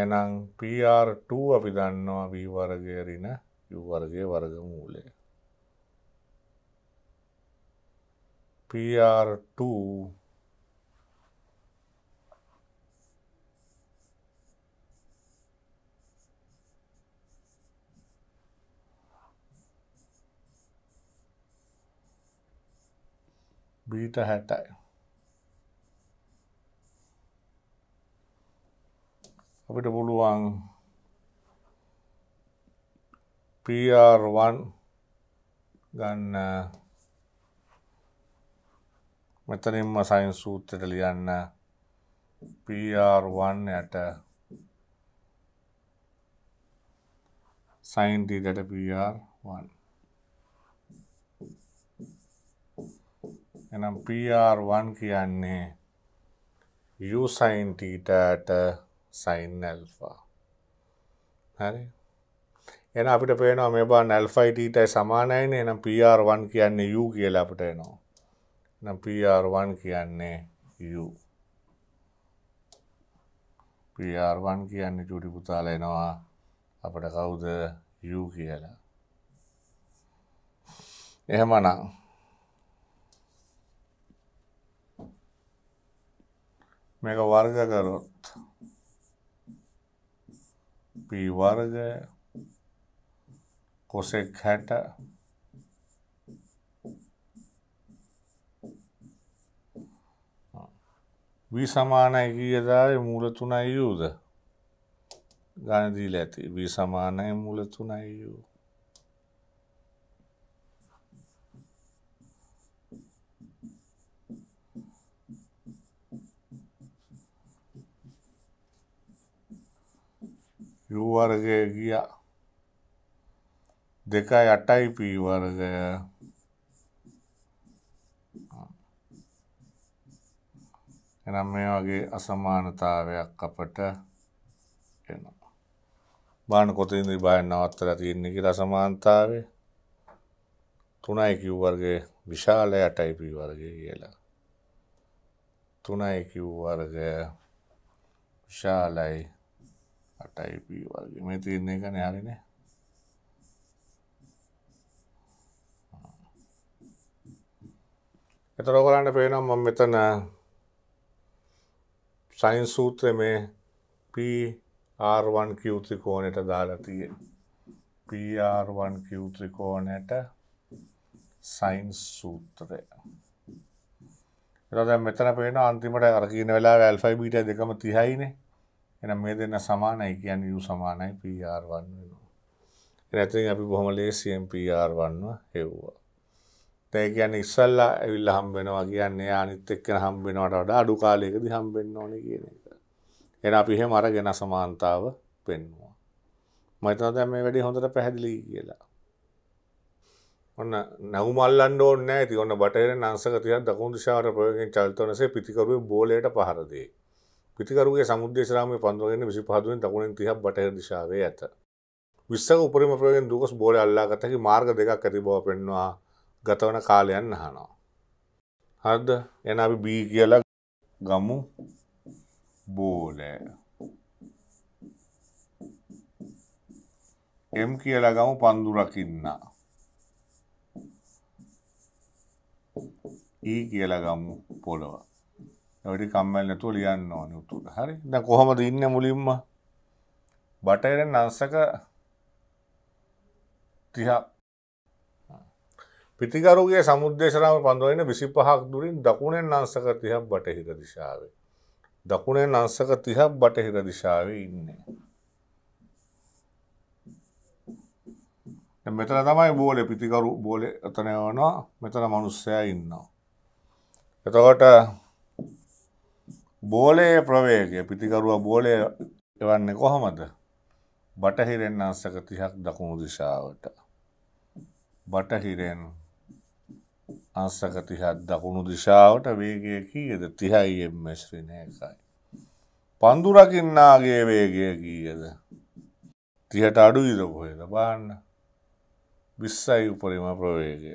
එනම් පR2 අපි දන්නවා වී වර්ගයරින යුවර්ගය වර්ග මූලය පR2 බීට හැටයි. අපිට පුළුවන් PR1 ගන්න මෙතනින්ම සයින් සූත්‍රයට ලියන්න PR1 යට සයින් තීටට PR1 එනම් PR1 කියන්නේ U sin තීටාට sin alpha. හරි. එන අපිට පේනවා මේ බා alpha theta සමානයිනේ. එනම් PR1 කියන්නේ U කියලා අපිට එනවා. එනම් PR1 කියන්නේ U. PR1 කියන්නේ චුටි පුතාලා එනවා අපිට කවුද U කියලා. එහෙමනම් मेगा वर्ग का अर्थ पी वर्ग कोसे खेट वी हाँ। समान है की यदा मूलतून तो आयू द गाणे दिले ते वी समान है आहे मूलतून तो आयू යු වර්ගය ගිය දෙකයි අටයි පී වර්ගය එනම් මේ වගේ අසමානතාවයක් අපට එනවා බාන කොතින්දී බායන් නවත්තර තියන්නකි රසමාන්තාවේ තුනයි කිව් වර්ගය විශාලය අටයි පී වර්ගය කියලා තුනයි කිව් වර්ගය විශාලයි අටයිප වර්ග මේ තියන්නේ එක නෑරෙන එතරෝගලන්න පේනම් මම මෙතන සයින් සූත්‍ර මේ පR1 කිවත්‍රිකෝනයට දාලා තිය පR1 කිවත්‍රිකෝනයට සයින් සූත්‍රය එතද මෙතන පේන අන්තිමට අරකින වෙලා ඇල්ෆයි බීට දෙකම තිහයිනේ එනම් මේ දෙන්න සමානයි කියන්නේ u සමානයි pr1 වෙනවා. ඒත් අපි බොහොම ලේසියෙන් pr1ව හෙව්වා. දැන් කියන්නේ ඉස්සල්ලා ඇවිල්ලා හම්බ වෙනවා කියන්නේ අනිත් එක්කන හම්බ වෙනවට වඩා අඩු කාලයකදී හම්බ වෙන්න ඕනේ කියන එක. එහෙනම් අපි එහෙම අරගෙන අසමානතාව පෙන්වුවා. මම හිතනවා දැන් මේ වැඩේ හොඳට පැහැදිලි කියලා. ඔන්න නැවුමල්ලන්න ඕනේ නැහැ. ඉතින් ඔන්න බටහිර නංශක තියන දකුණු දිශාවට ප්‍රයෝගයෙන් චලිතවනසේ පිටිකරුවේ බෝලයට පහර දෙයි. පිතිකරුගේ සමුදේශරාමය පන්දුවගෙන විසිපහදුවෙන් දකුණෙන් තිහක් බටහිර දිශාවේ ඇත. විස්සක උපරිම ප්‍රයෝගෙන් දුකස් බෝල අල්ලාගතකි මාර්ග දෙකක් ඇති බව පෙන්වා ගතවන කාලයන් අහනවා. හද එන අපි බී කියලා ගමු බෝලෑ. එම් කියලා ගමු පන්දුරකින්න. ඊ e කියලා ගමු පොළොව. ඔටි කම්මල් නැතුව ලියන්න ඕන උතුර හරි ද කොහොමද ඉන්න මුලින්ම බටයරෙන් අංසක තිහා පිතිකරුගේ සමුද්දේශනාව පඳුවන්න විසි පහක් දුරින් දකුණෙන් අංසක තිහක් බටහිර දිශාවේ. දකුණෙන් අංසක තිහක් බටහිර දිශාවේ ඉන්නේ. මෙතන තමයි බෝල පිතිකරු බෝල එතනයවනවා මෙතන මනුස්සය ඉන්නවා. එතකොට බෝලයේ ප්‍රවේගය පිතිකරුවා බෝලය එවන්නේ කොහොමද? බටහිරෙන් අංශක 30ක් දකුණු දිශාවට. බටහිරෙන් අංශක 30ක් දකුණු දිශාවට වේගය කීයද? 30 ms ඍණ 1යි. පන්දු රකින්නාගේ වේගය කීයද? 30ට අඩුයිද කොහෙද බලන්න. 20යි උපරිම ප්‍රවේගය.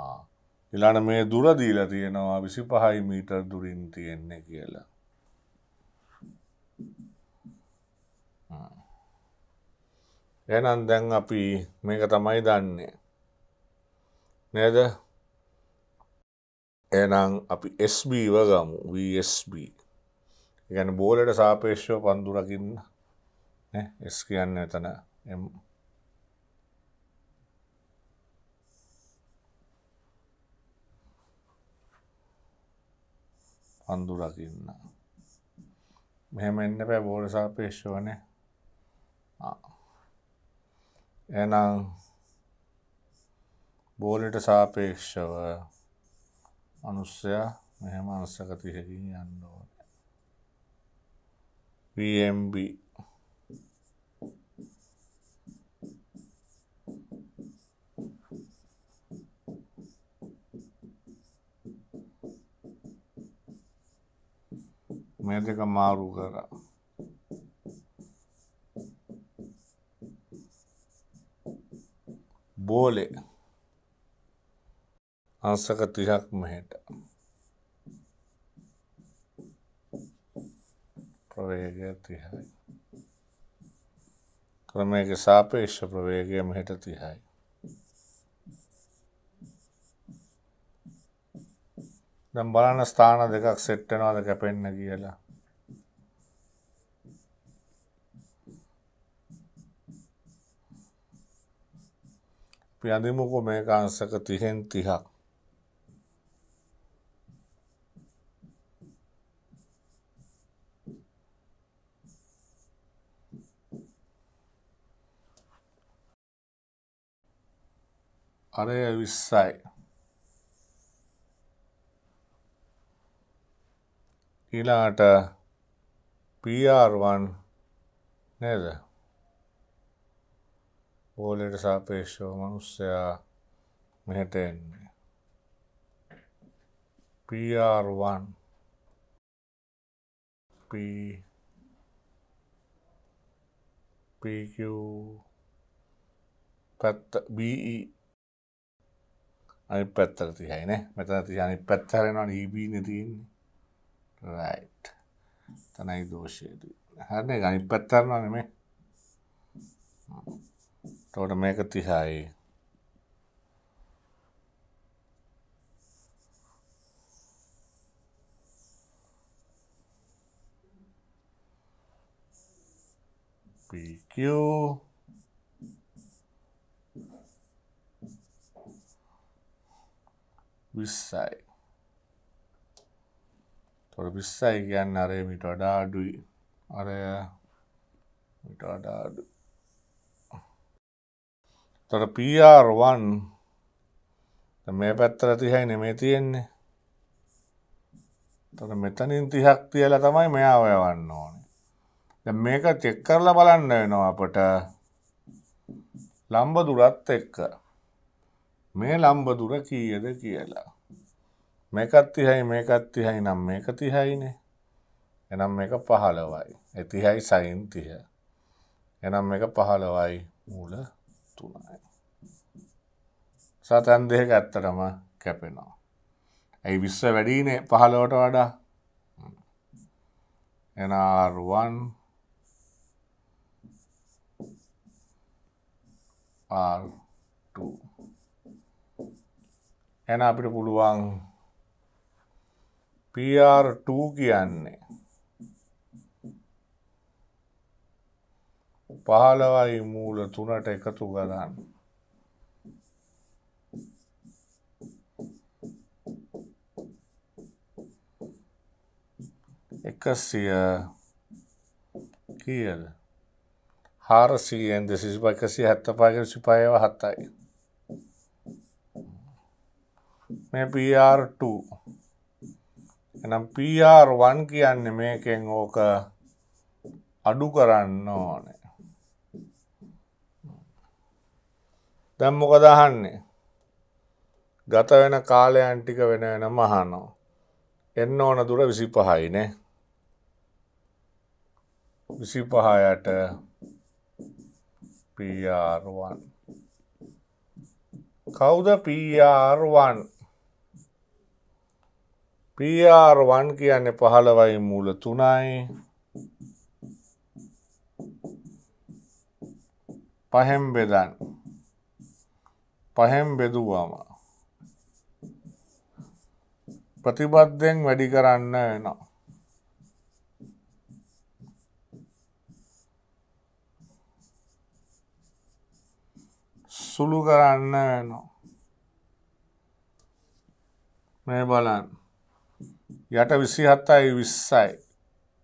ආ ඉලාන මේ දුර දීලා තියෙනවා විසි පහයි මීටර් දුරින් තියෙන්නේ කියලා. එනම් දැන් අපි මේක තමයි දන්නේ. නේද එනම් අපි SB වගමු VSB ගැන බෝලට සාපේක්ෂව පන්දුරකින්න ස් කියන්න එතන එම්. පන්දු රකින්න මෙහෙම එන්න බෑ බෝල සාපේක්ෂවනේ එනම් බෝලට සාපේක්ෂව අනුස්සයා මෙහෙම අනුස්සක තිහකින් යන්න ඕන පම්බී මේ දෙක මාරු කරා. බෝලේ අංශක 30ක් මෙහෙට. ප්‍රවේගය 30යි. ක්‍රමයේ සාපේක්ෂ ප්‍රවේගය මෙහෙට 30යි. දැන් බලන්න ස්ථාන දෙකක් සෙට් වෙනවද කැපෙන්න කියලා. අපි අඳමුකෝ මේ කාංශක තිහෙන් තිහක් අරය විස්සයි ඊලාට PR1 නේද පෝලට සාපේක්ෂව මනුස්සයා මෙහට එන්නේ. PR1 P PQ පැත්ත BE අනි පැත්තර තියයි නෑ මෙතන තියනි පැත්තරෙනවා EBන තියන්නේ රයිට් තනයි දෝෂයදී හැරන ගනි පැත්තරනවා නෙමේ Thank you. Roda me ke tihai. Ya, PQ. Wisai. Tore wisai kian nare mito ada adui. Are ya. Mito ada adui. තොට පR1 මේ පැත්තර තිහයි නෙමේ තියෙන්නේ තොට මෙතනින් තිහක් තියල තමයි මෙයාව යවන්න ඕනේ මේක චෙක් කරලා බලන්න වෙනවා අපට ලම්බ දුරත් එක්ක මේ ලම්බ දුර කීයද කියලා මේකත් තිහයි මේකත් තිහයි නම් මේක තිහයිනේ එනම් මේක පහළවයි ඇතිහයි සයින් තිහ එනම් මේක පහළවයි මූල තුනයි. සතන් දෙක ඇත්තටම කැපෙනවා. ඇයි විස්ස වැඩීනේ පහලෝට වඩා එනරුවන් එන අපිට පුළුවන් පR2 කියන්නේ පහළවයි මූල තුනට එකතු කරන්න. එකසිය කියද හාරසීයෙන් දෙසිස් එකසිය හැත්ත පාග සිපායව හත්තයි. මේ PR2 එනම් PR1 කියන්නේ මේකෙන් ඕක අඩු කරන්න ඕනේ දැම් මොකද අහන්නේ ගත වෙන කාලයන් ටික වෙන වෙන මහනෝ එන්න ඕන දුර විසි පහයි නෑ විසි පහයට පR1 කවුද පR1 පR1 කියන්නේ පහළවයි මූල තුනයි පහෙම් බෙදන්න පහෙන් බෙදුවම ප්‍රතිබද්ධයෙන් වැඩි කරන්න එනවා. සුළු කරන්න වෙනවා. මේ බලන් යට විසි හත්තයි විස්සයි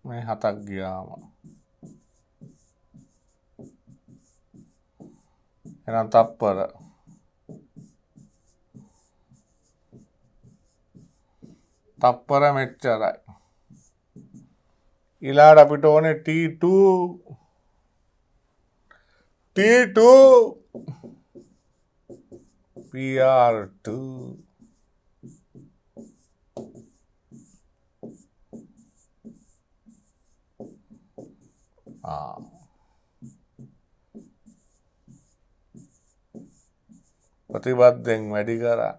මේ හතක් ගියාම. එනම් තප්පර තප්පර මෙච්චරයි. ඉලාට අපිට ඕන T2 T2 PR2 ප්‍රතිබද්ධයෙන් වැඩි කරා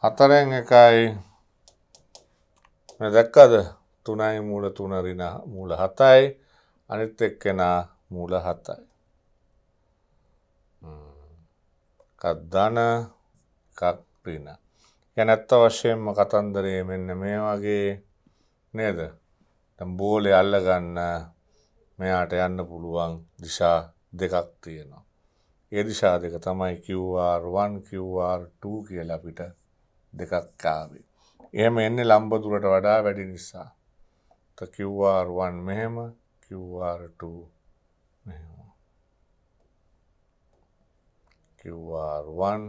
හතරෙන් එකයි දැක්කද තුනයි මූල තුනරින මූල හතයි අනිත් එක්කෙනා මූල හතයි. කද්දන කක්්‍රීන. ගැනැත්ත වශයෙන්ම කතන්දරේ මෙන්න මේ වගේ නේද බෝලෙ අල්ලගන්න මෙයාට යන්න පුළුවන් දිශා දෙකක් තියෙනවා. ඒ දිශා දෙක තමයි කිව්වාර් 1 කිව්වාර් 2 කියලා අපිට දෙකක් ආවේ. එහෙම එන්නේ ලම්බ දුරට වඩා වැඩි නිසා. QR1 මෙහෙම QR2 මෙහෙම. QR1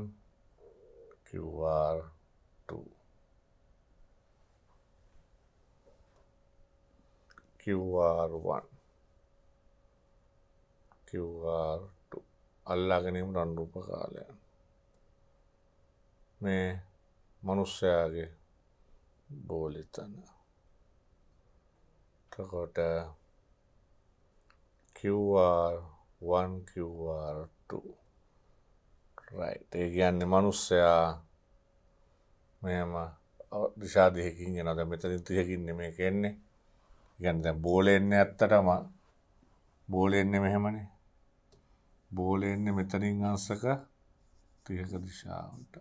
QR2 QR1 QR2 අල්ලාගෙනීම රණ්ඩුප කාලයන් මේ මනුස්සයාගේ බෝලිතන්න තකොට QR1QR2 ඒ කියන්නේ මනුස්සයා මෙම දිශාදයකින් ගෙනද මෙතරින් තියකින් නෙම කෙන්නේ ගැන්ද බෝලෙන්න ඇත්තටම බෝලෙන්න මෙහෙමනේ බෝලෙන්න මෙතනින් අංසක තියක දිශාවට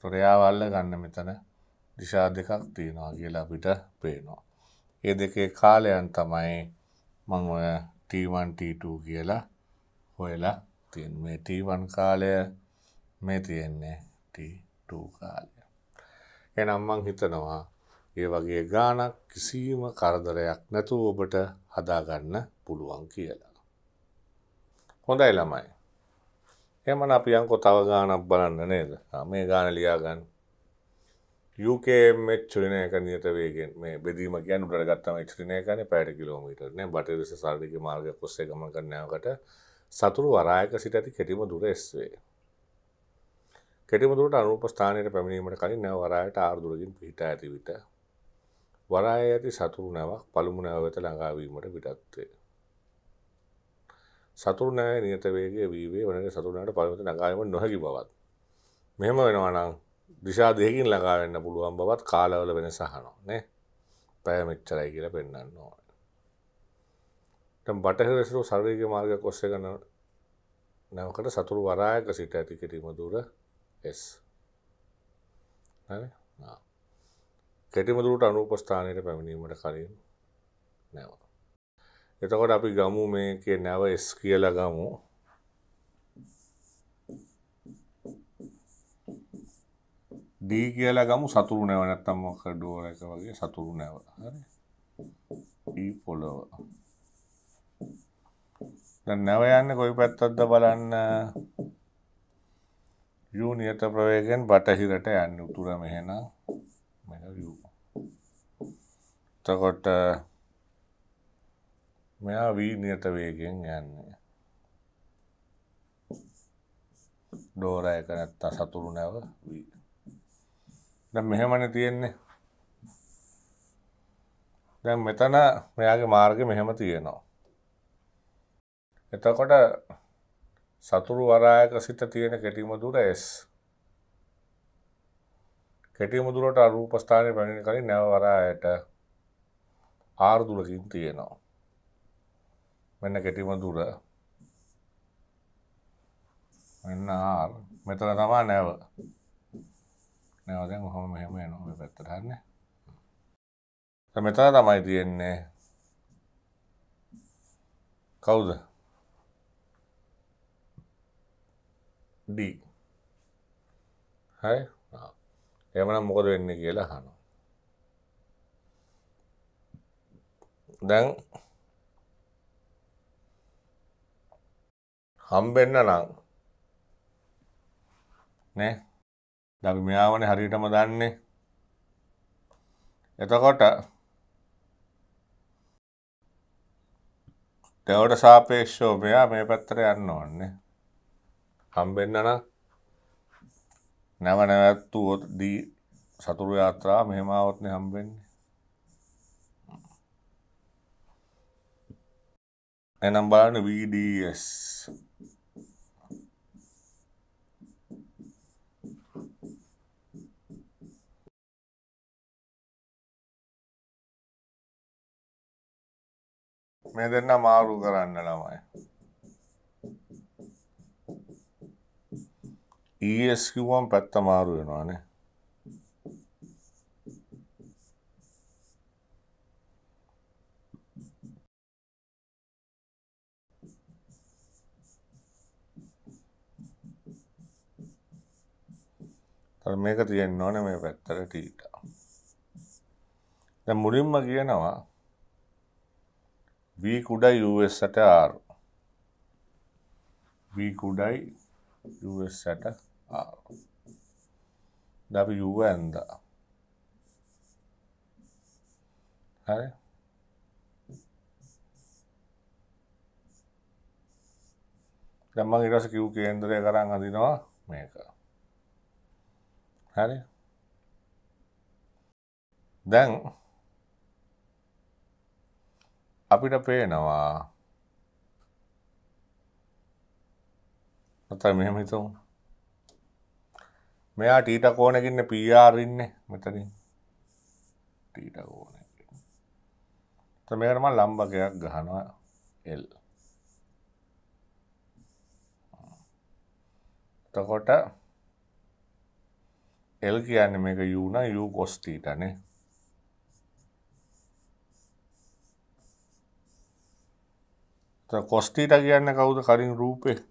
තොරයාවල්ල ගන්න මෙතන දිශා දෙකක් තියෙනවා කියලා අපිට පේනවා. ඒ දෙකේ කාලයන් තමයි මං ඔය T1T2 කියලා හොයලා තියෙන් මේ T1 කාලය මේ තියෙන්නේ T2 කාලය. එනම් මං හිතනවා ඒ වගේ ගානක් කිසිීම කරදරයක් නැතු ඔබට හදාගන්න පුළුවන් කියලා. හොඳයි ළමයි. එමන අපියන්කො තව ගානක් බලන්න නේද මේ ගාන ලියාගන්න යුකේම චුරිනයක නියත වේගෙන් මේ බෙදීම කියන උඩට ගත්තම චුරිනයකන පැට කිලෝමීටර් නේ බටදෙස සාර්ධික මාර්ග කොස්සේ ගමන් කරනයකට සතුරු වරායක සිට ඇති කෙටිම දුර එස්වේ කෙටිම දුරට අනුප ස්ථානයට පැමිණීමට කලින් නැව වරායට ආර්දුරකින් පිහිට ඇති විට වරාය ඇති සතුරු නැවක් පළමු නැව වෙත ළඟාවීමට විටත්වේ සතුරුනෑ නියතවේගේ වීවේ වනට සතුරනට පළමත නගායම නොහැකි බවත්. මෙහෙම වෙනවානම් දිශා දෙකින් ලඟාවෙන්න පුළුවන් බවත් කාලවල වෙන සහනෝ නෑ පෑමිච්චරයි කියල පෙන්න්න ඕ. බටහිරසිරු සර්වීග මාර්ග කොස්ස ගන නැවකට සතුරු වරායක සිට ඇති කිරීම දුර එස් කෙටිමදුරට අනුපස්ථානයට පැමිණීමට කලින් නැව එතකොට අපි ගමු මේක නැව S කියලා ගමු. D කියලා ගමු සතුරු නැව නැත්තම් මොකක් ඩෝර එක වගේ සතුරු නැව. හරි. D e පොළව. දැන් නැව යන්නේ කොයි පැත්තටද බලන්න. U නියත ප්‍රවේගයෙන් බටහිරට යන්නේ උතුර මෙහෙනම්. මේක U. එතකොට මෙයා වී නියත වේගෙන් යන්නේ. ඩෝර එක නැත්තා සතුරු නැව වී. දැන් මෙහෙමනේ තියෙන්නේ. දැන් මෙතන මෙයාගේ මාර්ගය මෙහෙම තියෙනවා. එතකොට සතුරු වරායක සිත තියෙන කෙටිම දුර S. කෙටිම දුරට අරූප ස්ථානයේ පැමිණෙන කලින් නැව වරායට R දුරකින් තියෙනවා. මෙන්න කෙටි මදුර මෙන්න ආර් මෙතන තමා නැව නැව දැන් ඔහොම මෙහෙම එනවා මේ පැත්තට හරිනේ මෙතන තමයි තියෙන්නේ කවුද D හරි එහෙමනම් මොකද වෙන්නේ කියලා අහනවා දැන් හම්බෙන්න නම් නේ ධර්මයාවනේ හරියටම දන්නේ එතකොට දෙවට සාපේක්ෂව මෙයා මේ පැත්තට යන්න ඕනේ හම්බෙන්න නම් නැව නැවැත්තු දී සතුරු යාත්‍රා මෙහෙම આવත්නේ හම්බෙන්නේ එනම් බලන්න VDS මේ දෙන්න මාරු කරන්න ළමයි. ES කිව්වම පැත්ත මාරු වෙනවානේ. මේක තියෙන්න ඕනේ මේ පැත්තට ටීටා. දැන් මුලින්ම කියනවා B කුඩයි US ඇට R B කුඩයි US ඇට R W ඇන්ද හරි දැම්ම ඉරස කිව් කේන්දරය කරන්න හඳනවා මේක හරි දැන් අපිට පේනවා නතර මෙහෙම හිතමු මෙයා ටීට කෝනකින්න පීආර් ඉන්නේ මෙතනින් ටීට කෝන මේකටම ලම්බකයක් ගහනවා එල් එතකොට එල් කියන්නේ මේක යුනා යු කොස්ටීටනේ කොස්ටීට කියන්න කවුද කරින් රූපේ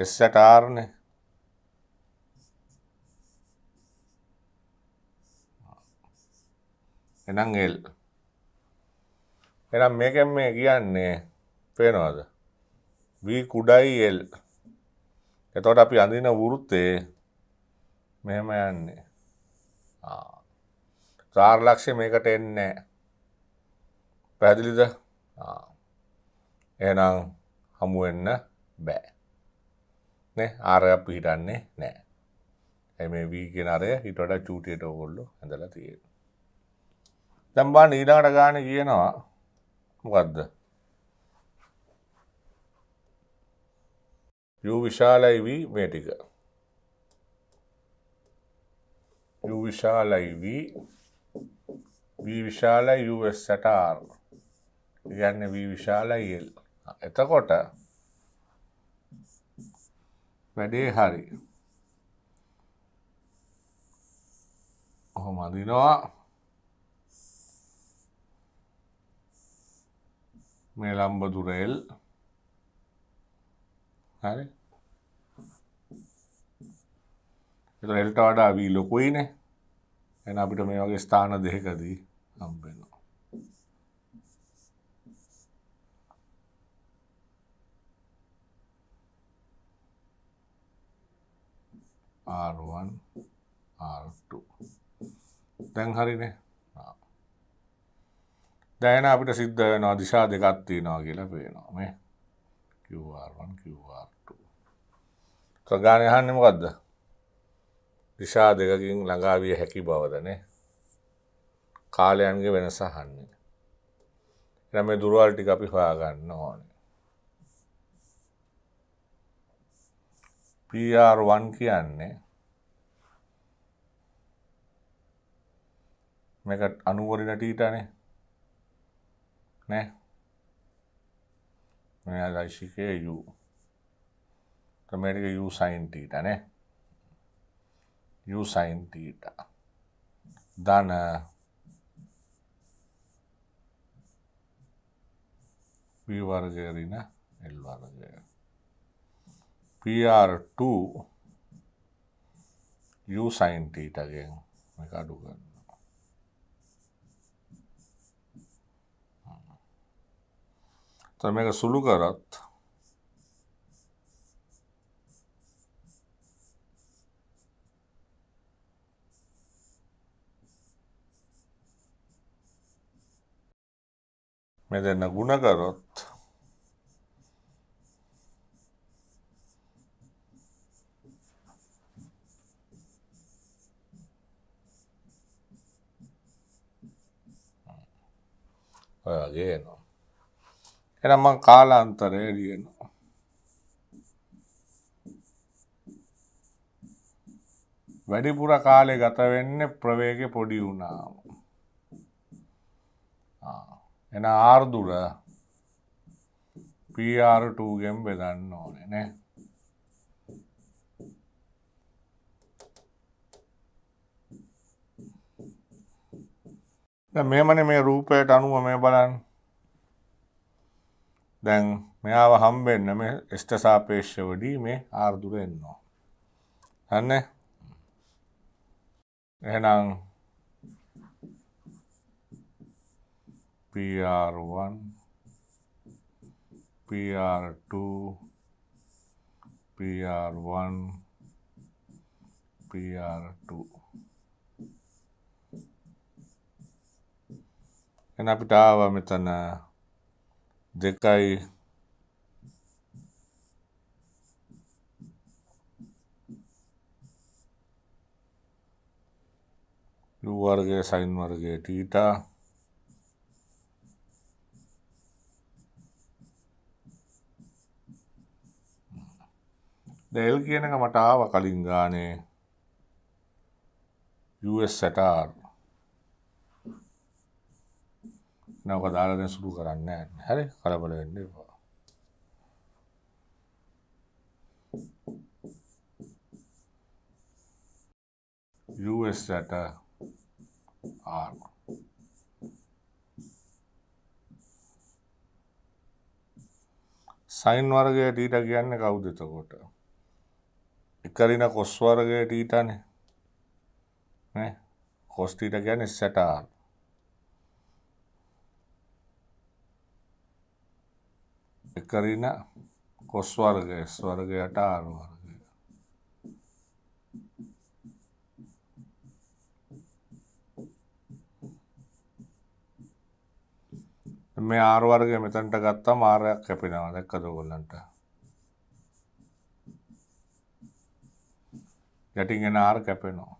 එස්සට ආරණය එනම් එල් එනම් මේකෙන් මේ කියන්නේ පේනවාද වී කුඩයි එල් එතකොට අපි අඳින වෘත්තේ මෙහෙම යන්නේ චාර් ලක්ෂය මේකට එන්නේ පැහැදිලිද ආ එනම් හමුවෙන්න බෑ. ආරයක් පිහිටන්නේ නෑ. ඇම වීගෙන අරය හිටට චූටියට ඔගොල්ලු ඇඳල තිය. තැම්බා නීඩාට ගාන කියනවා මොකක්ද. යූ විශාලයි වී මේ ටික. යු විශාලයි වී වී විශාලයි යුස් සටාර් ගන්න වී විශාලයි එල්. එතකොට වැඩේ හරි ඔහොම අදිනවා මේ ලම්බදුරෙල් හරි එතකොට එල්ට වඩා වී ලොකුයිනේ එහෙනම් අපිට මේ වගේ ස්ථාන දෙකකදී හම්බ වෙනවා R1 R2 දැන් හරිනේ දැන අපිට සිද්ධ වෙනවා දිශා දෙකක් තියෙනවා කියලා පේනවා මේ QR1 QR2 ගාන යහන්නේ මොකක්ද දිශා දෙකකින් ළඟාවිය හැකි බවදනේ කාලයන්ගේ වෙනස අහන්නේ එනම් මේ දුරවල් ටික අපි හොයාගන්න ඕනේ PR1 කියන්නේ මේක අනුවරින ටීටනේ නෑ මේ අයිශිකේ U මේක U sin theta නේ U sin theta ධන V වර්ගය ඍණ L වර්ගය P R two U sine theta again मैं काटूंगा तो मैं सुलू कर मैं तेना गुना करत ඔය වගේ එනවා. එහෙනම් මං කාලාන්තරය ලියනවා. වැඩිපුර කාලේ ගත වෙන්නේ ප්‍රවේගෙ පොඩි වුණාම. එන ආර්දුර PR2 ගෙන් බෙදන්න ඕනේ නේ. දැන් මෙමන මේ රූපයට අනුව මේ බලන්න දැන් මෙයාව හම්බෙන්න මේ එෂ්ට සාපේක්ෂවඩී මේ ආර්දුර එන්නවා හන්න එහෙනම් PR1 PR2 PR1 PR2 එන අපිට ආව මෙතන දෙකයි වර්ගය සයින් වර්ගය ටීටා දෙල් කියන එක මට ආව කලින් ගානේ US සටාර් නවක දාලද සුරු කරන්න හැරි කලබල වෙන්න එපා USට R සයින් වර්ගය ටීට කියන්න කවුද එතකොට එකරින කොස් වර්ගය ටීටනේ කොස්ටීට ගැන සැටාර් එකරින කොස් වර්ගය ස්වර්ගයට ආර් වර්ගය මේ ආර් වර්ගය මෙතනට ගත්තම ආරයක් කැපෙනවා දැක්කද ඔයගොල්ලන්ට යටින් එන ආර් කැපෙනවා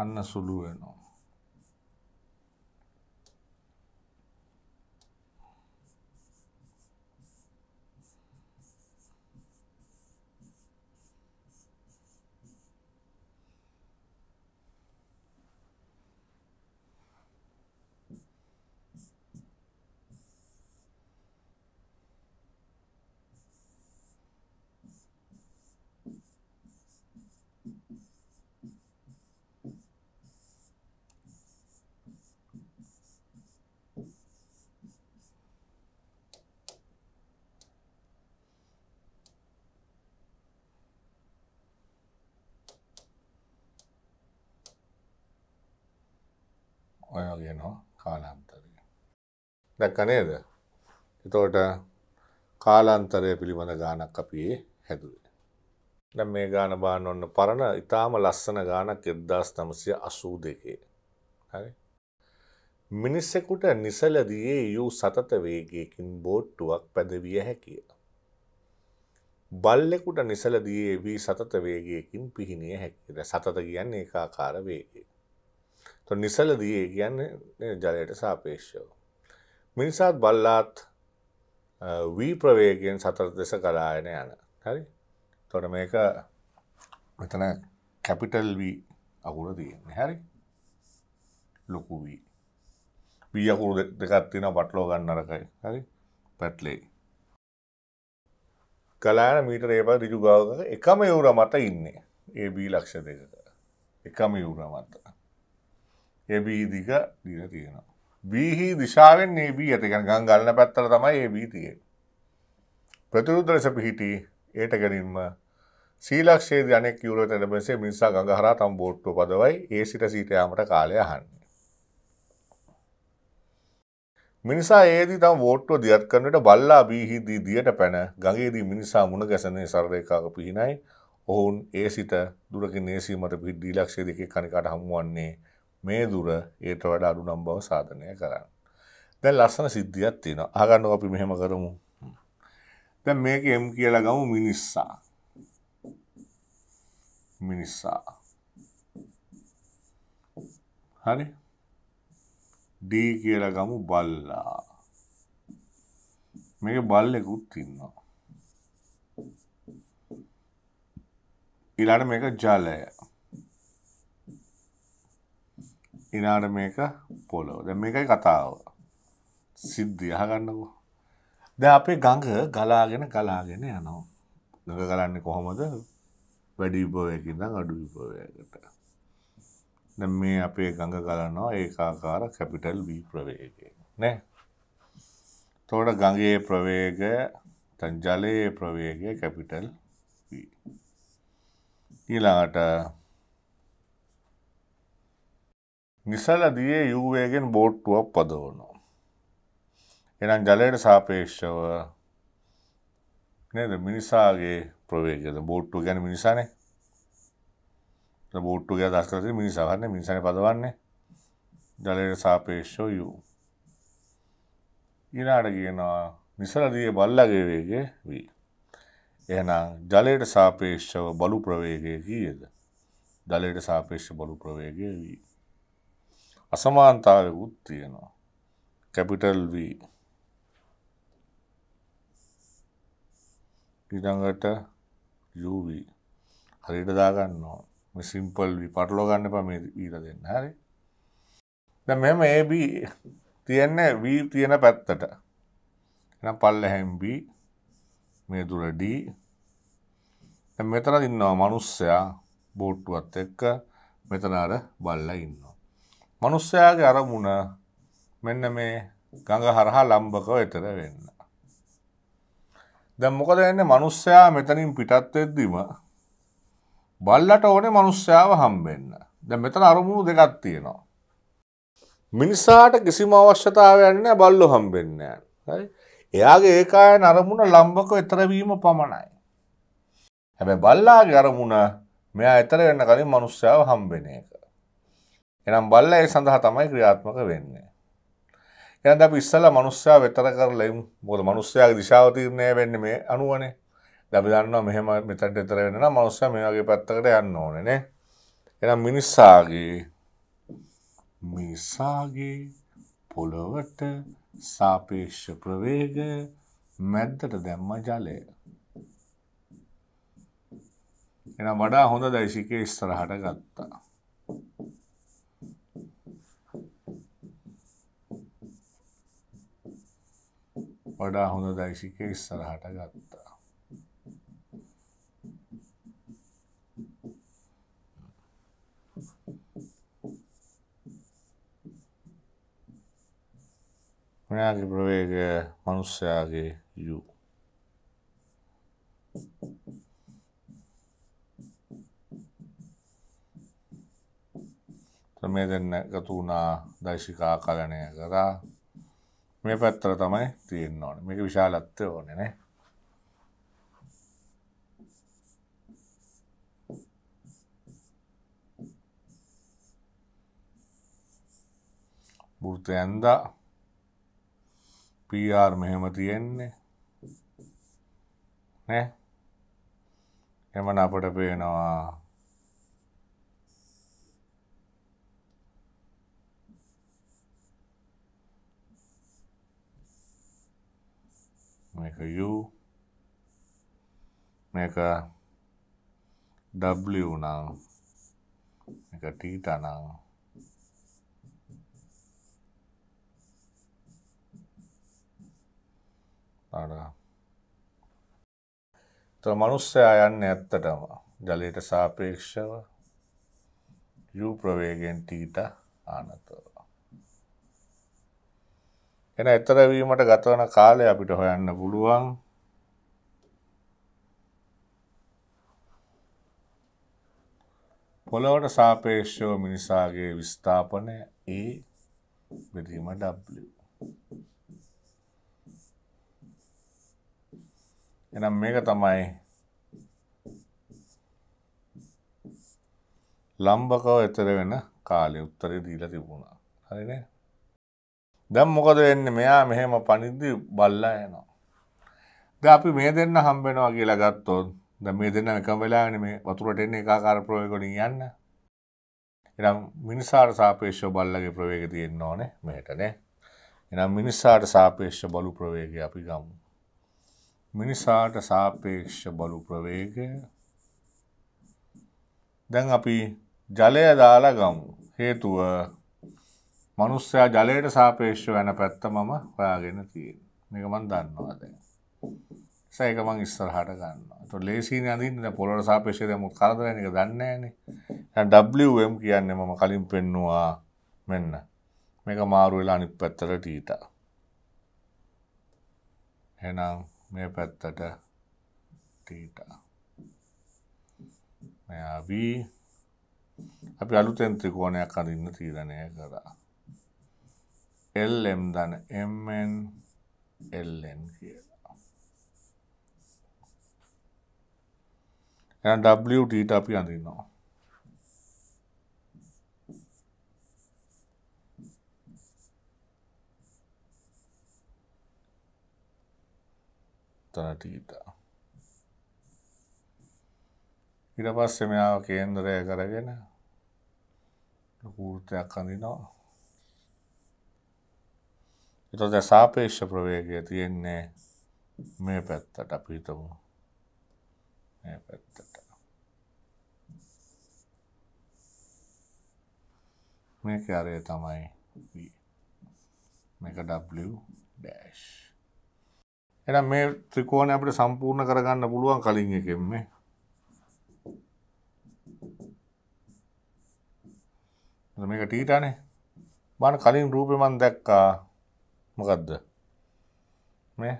අන්න සුළු වෙනවා ඔය වගේ නො කාලාන්තරය. දැක්ක නේද එතෝට කාලාන්තරය පිළිබඳ ගානක් අපේ හැදුවේ. දැ මේ ගාන බාන ඔන්න පරණ ඉතාම ලස්සන ගානක් එද්දාස් නමසය අසූ දෙකේ. හරි මිනිස්සෙකුට නිසලදයේ යූ සතත වේගයකින් බෝට්ටුවක් පැදවිය හැකිය. බල්ලෙකුට නිසලදයේ වී සතත වේගයකින් පිහිනිය හැකිද සතත කියන්නේ ඒකාකාර වේගේ. නිසල දිය කියන්නේ ජලයට සාපේක්ෂව. මිනිසාත් බල්ලාත් වී ප්‍රවේගෙන් සතර දෙස කලායන යන හරි තොට මේක මෙතන කැපිටල් වී අකුර තියන්න හැරි ලොකු වී වී අකුරු දෙකත්තින පටලෝ ගන්නරකයි හරි පැට්ලේ කලාන මීට රේපා රිජු ගාවක එකම යවුර මත ඉන්නේ ඒ බී ලක්ෂ දෙකට එකම යවුර මත්තා එබී දිග දින තියෙනවා. බීහි දිශාවෙන් ඒබී ඇතිකන් ගං ගලන පැත්තර තමයි ඒබී තියෙන්. ප්‍රතිරුද්දලස පිහිටි ඒට ගැනින්ම සීලක්ෂේ ධනයක් යුරෝ තැනබසේ මිනිසා ගඟහර තම් බෝට්ටු පදවයි ඒ සිට සීටයාමට කාලය හන්න. මිනිසා ඒදී තම් වෝට්ටෝ දියත් කරනට බල්ලා බීහිදී දියට පැන ගගේදී මිනිසා මුණ ගැසනේ සරදයකාක පිහිනයි ඔවුන් ඒ සිට දුරකින් ඒසීමට පිහිඩ්ඩී ලක්ෂේ දෙකේ කනිකට හමුවන්නේ මේ දුර ඒට වඩ අඩු නම් බව සාධනය කරන්න. දැන් ලස්සන සිද්ධියත් තියෙන අගන්න අපි මෙහෙම කරමු. දැන් මේක එම් කියලා ගමු මිනිස්සා. මිනිස්සා. හරි D කියලා ගමු බල්ලා. මේක බල්ලෙකුත් ඉන්නවා. ඊළඟ මේක ජලය. ඉනාට මේක පොලෝ ද මේකයි කතාව සිද්ධිය අහගන්නකෝ ද අපේ ගඟ ගලාගෙන ගලාගෙන යනවා ගඟ ගලන්නේ කොහොමද වැඩි විභවයකින්ද අඩු විභවයකට ද මේ අපේ ගඟ ගලනවා ඒකාකාර කැපිටල් වී ප්‍රවේගය නෑ තෝඩ ගඟයේ ප්‍රවේගය තන්ජලයේ ප්‍රවේගය කැපිටල් වී ඊළඟට නිසලදියේ යුවේගෙන් බෝට්ටුවක් පදවනු. එනම් ජලයට සාපේක්ෂව නේද මිනිසාගේ ප්‍රවේගද බෝට්ටු ගැන මිනිසානේ බෝට්ටු ගැ දස් කරති මිනිසාහන්න මිනිසන පදවන්නේ ජලයට සාපේක්ෂෝ යු. ඉනාට කියනවා නිසලදිය බල්ලගේ වේගේ වී. එහනම් ජලයට සාපේක්ෂව බලු ප්‍රවේගය කීයද. ජලයට සාපේක්ෂ බලු ප්‍රවේගය වී. අසමාන්තාවකුත් තියෙනවා කැපිටල් V ඊළඟට UV හරියට දාගන්නවා මේ සිම්පල් V පටලවා ගන්න එපා මේ ඊට දෙන්න හරි දැන් මෙහෙම AB තියන්නේ V තියෙන පැත්තට එහෙනම් පල්ලෙහෙන් B මේ දුර D දැන් මෙතන ඉන්නවා මිනිස්සයා බෝට්ටුවත් එක්ක මෙතන අර බල්ලා ඉන්නවා මනුස්සයාගේ අරමුණ මෙන්න මේ ගඟ හරහා ලම්බකව එතර වෙන්න. දැන් මොකද වෙන්නේ මනුස්සයා මෙතනින් පිටත් වෙද්දිම බල්ලට ඕනේ මනුස්සයාව හම්බෙන්න. දැන් මෙතන අරමුණු දෙකක් තියෙනවා. මිනිසාට කිසිම අවශ්‍යතාවයක් නැහැ බල්ලෝ හම්බෙන්නේ නැහැ. එයාගේ ඒකායන අරමුණ ලම්බකව එතර වීම පමණයි. හැබැයි බල්ලාගේ අරමුණ මෙයා එතර වෙන්න කලින් මනුස්සයාව හම්බෙන එක. එනම් බල්ල ඒ සඳහා තමයි ක්‍රියාත්මක වෙන්නේ. එනම් අපි ඉස්සලා මනුස්සයා වෙතර කරලා ඉමු. මොකද මනුස්සයාගේ දිශාව තීරණය වෙන්නේ මේ අනුවනේ. දැන් අපි දන්නවා මෙහෙම මෙතනට විතර වෙන්න නම් මනුස්සයා මේ වගේ පැත්තකට යන්න ඕනේ නේ. එහෙනම් මිනිස්සාගේ මිනිසාගේ පොළොවට සාපේක්ෂ ප්‍රවේග මැද්දට දැම්ම ජලය. එහෙනම් වඩා හොඳ දෛශිකයේ ඉස්සරහට ගත්තා. වඩා හොඳ දයිශික ඉස්සරහට ගත්තා. මෙයාගේ ප්‍රවේගය මනුස්සයාගේ යු. මේ දෙන්න ගතුුණා දයිශිකා කලනය කරා මේ පැත්තර තමයි තියෙන් ඕන මේක විශාලත්වය ඕනනේ බෘත ඇන්දා පර් මෙහෙම තියෙන්නේ නෑ එමන අපට පේනවා make a U, make a W now, make a theta now. තො මනුස්සයා යන්න ඇත්තටම ජලයට සාපේක්ෂව යු ප්‍රවේගෙන් ටීට ආනතව. එන එතරවීමට ගතවන කාලය අපිට හොයන්න පුළුවන් පොළොවට සාපේක්ෂව මිනිසාගේ විස්ථාපනය ඒ බෙදීම W. එනම් මේක තමයි ලම්බකව එතර වෙන කාලය උත්තරය දීලා තිබුණා. හරිනේ දැම් මොකද වෙන්න මෙයා මෙහෙම පනිද්දි බල්ලා යනවා. ද අපි මේ දෙන්න හම්බෙනවා කියලා ගත්තොත් ද මේ දෙන්න එක වෙලාගෙන මේ වතුරට එන්න එකාකාර ප්‍රවයකොඩින් යන්න. එනම් මිනිසාට සාපේක්ෂව බල්ලගේ ප්‍රවේග තියෙන්න ඕනේ මෙහටනේ. එනම් මිනිස්සාට සාපේක්ෂ බලු ප්‍රවේග අපි ගමු. මිනිසාට සාපේක්ෂ බලු ප්‍රවේගය දැන් අපි ජලය දාලා ගමු හේතුව මනුස්සයා ජලයට සාපේක්ෂව යන පැත්ත මම හොයාගෙන තියෙන. මේක මම දන්නවා දැන්. ඒක මම ඉස්සරහට ගන්නවා. ඒතකොට ලේසියෙන් අඳින්න පොළොවට සාපේක්ෂව දැන් මොකද කරදර වෙන එක දන්නේ නැහනේ. WM කියන්නේ මම කලින් පෙන්නවා මෙන්න. මේක මාරු වෙලා අනිත් පැත්තට තීතා. එහෙනම් මේ පැත්තට තීතා. මෙයා V අපි අලුතෙන් ත්‍රිකෝණයක් අඳින්න තීරණය කරා. එල්ම් දන එම්න් එල්න් කියලා එ ඩට අපි අඳන්නවා තනටීතා ඉට පස්සෙ මෙයාව කේන්දරය කරගෙන ලකූර්තයක් අඳිනවා එතොද සාපේක්ෂ ප්‍රවේගය තියෙන්නේ මේ පැත්තට අපිතමු මේ පැත්තට මේක අරය තමයි මේක ඩෑශ් එනම් මේ ත්‍රිකෝණ අපට සම්පූර්ණ කරගන්න පුළුවන් කලින් එකෙම මේක ටීටනේ බන කලින් රූපෙමන් දැක්කා මොකක්ද මේ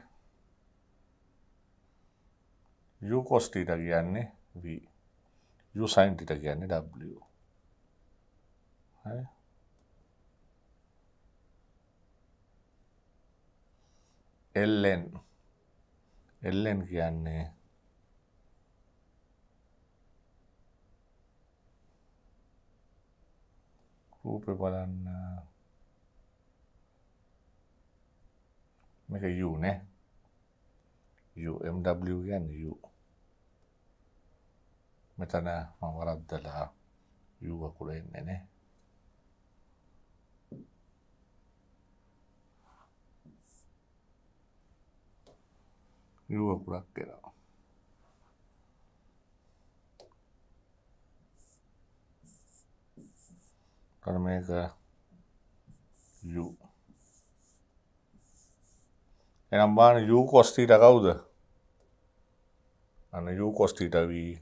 යුකෝස්ටීට කියන්නේ V යුසයින්ටිට කියන්නේ W හරි එල්ලෙන් එල්ලෙන් කියන්නේ රූපය බලන්න මේක යු නෑ UMW ගැන් යු මෙතන මවරද්දලා යුවකුර එන්න නෑ යුවකුරක් කෙනවා කර මේක යු එනම්බාන යූ කොස්ටීට කවුද අන්න යූ කොස්ටීට වී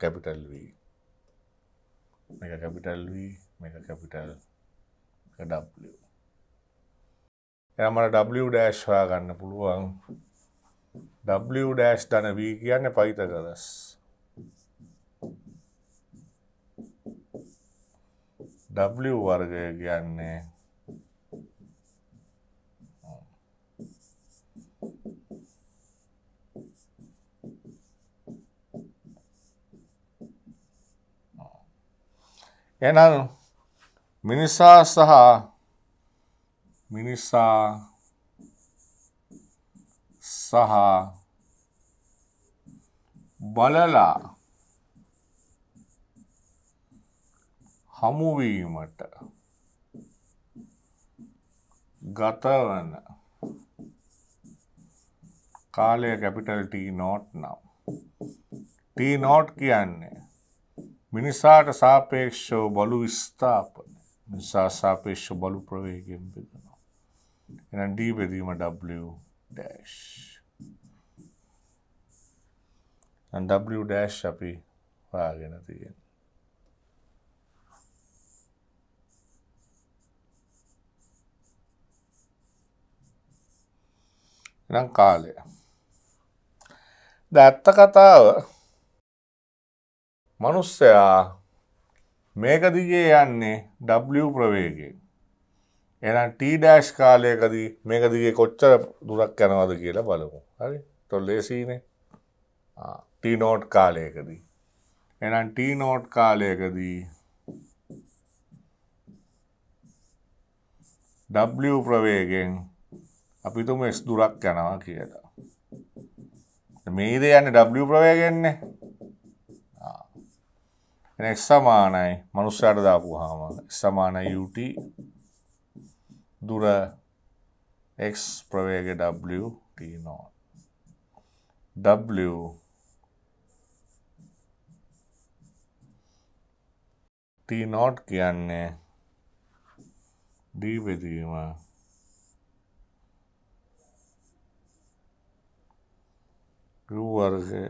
කැපිටල් වී මේක කැපිටල් වී මේක කැපිටල් ඩ එමට ඩ ඩෑශ් හොයා ගන්න පුළුවන් ඩ ඩෑශ් ධන වී කියන්න පහිත කරස් ඩ වර්ගය කියන්නේ එහෙනම් මිනිසා සහ මිනිසා සහ බලලා හමුවීමට ගතවන කාලය කැපිටල් ටී නෝට් නම් ටී නෝට් කියන්නේ මිනිසාට සාපේක්ෂව බලු ස්ථාපන නිසා සාපේක්ෂ බලු ප්‍රවේගෙන් බෙදනවා. එනම් D බෙදීම W dash. And W dash අපි හොයාගෙන තියෙනවා. එනම් කාලය. දැත්ත කතාව මනුස්සයා මේකදිගේ යන්නේ ඩ ප්‍රවේගෙන්. එනම් ටඩෑශ් කාලයකදී මේකදිගේ කොච්චර දුරක් යනවද කියලා බලමු හරි තොල් ලේසිනේ ටීනෝට් කාලයකදී. එනම් ටීනෝට් කාලයකදී ඩ ප්‍රවේගෙන් අපිතුම එස් දුරක් යනවා කියලා. මේදේ යන්න ඩ ප්‍රවේගෙන්නේ එන x සමානයි මනුස්සයාට දාපුවාම x සමානයි ut දුර x ප්‍රවේගය w t not w t not කියන්නේ d බෙදීම u වර්ගය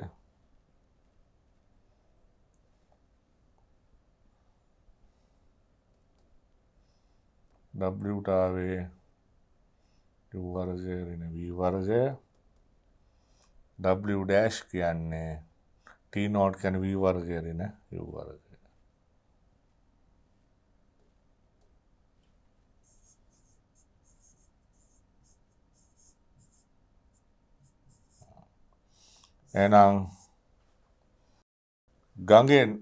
డబ్ల్యూట్ ఆవి టూ వరసే రెండు వి వరసే డబ్ల్యూ డాష్కి అన్నీ ಟಿ ನಾಟ್ ಕ್ಯಾನ್ ವಿ ವರೆಗೆ ರೀನ ಯು ವರೆಗೆ ಏನಾಂಗ್ ಗಂಗೇನ್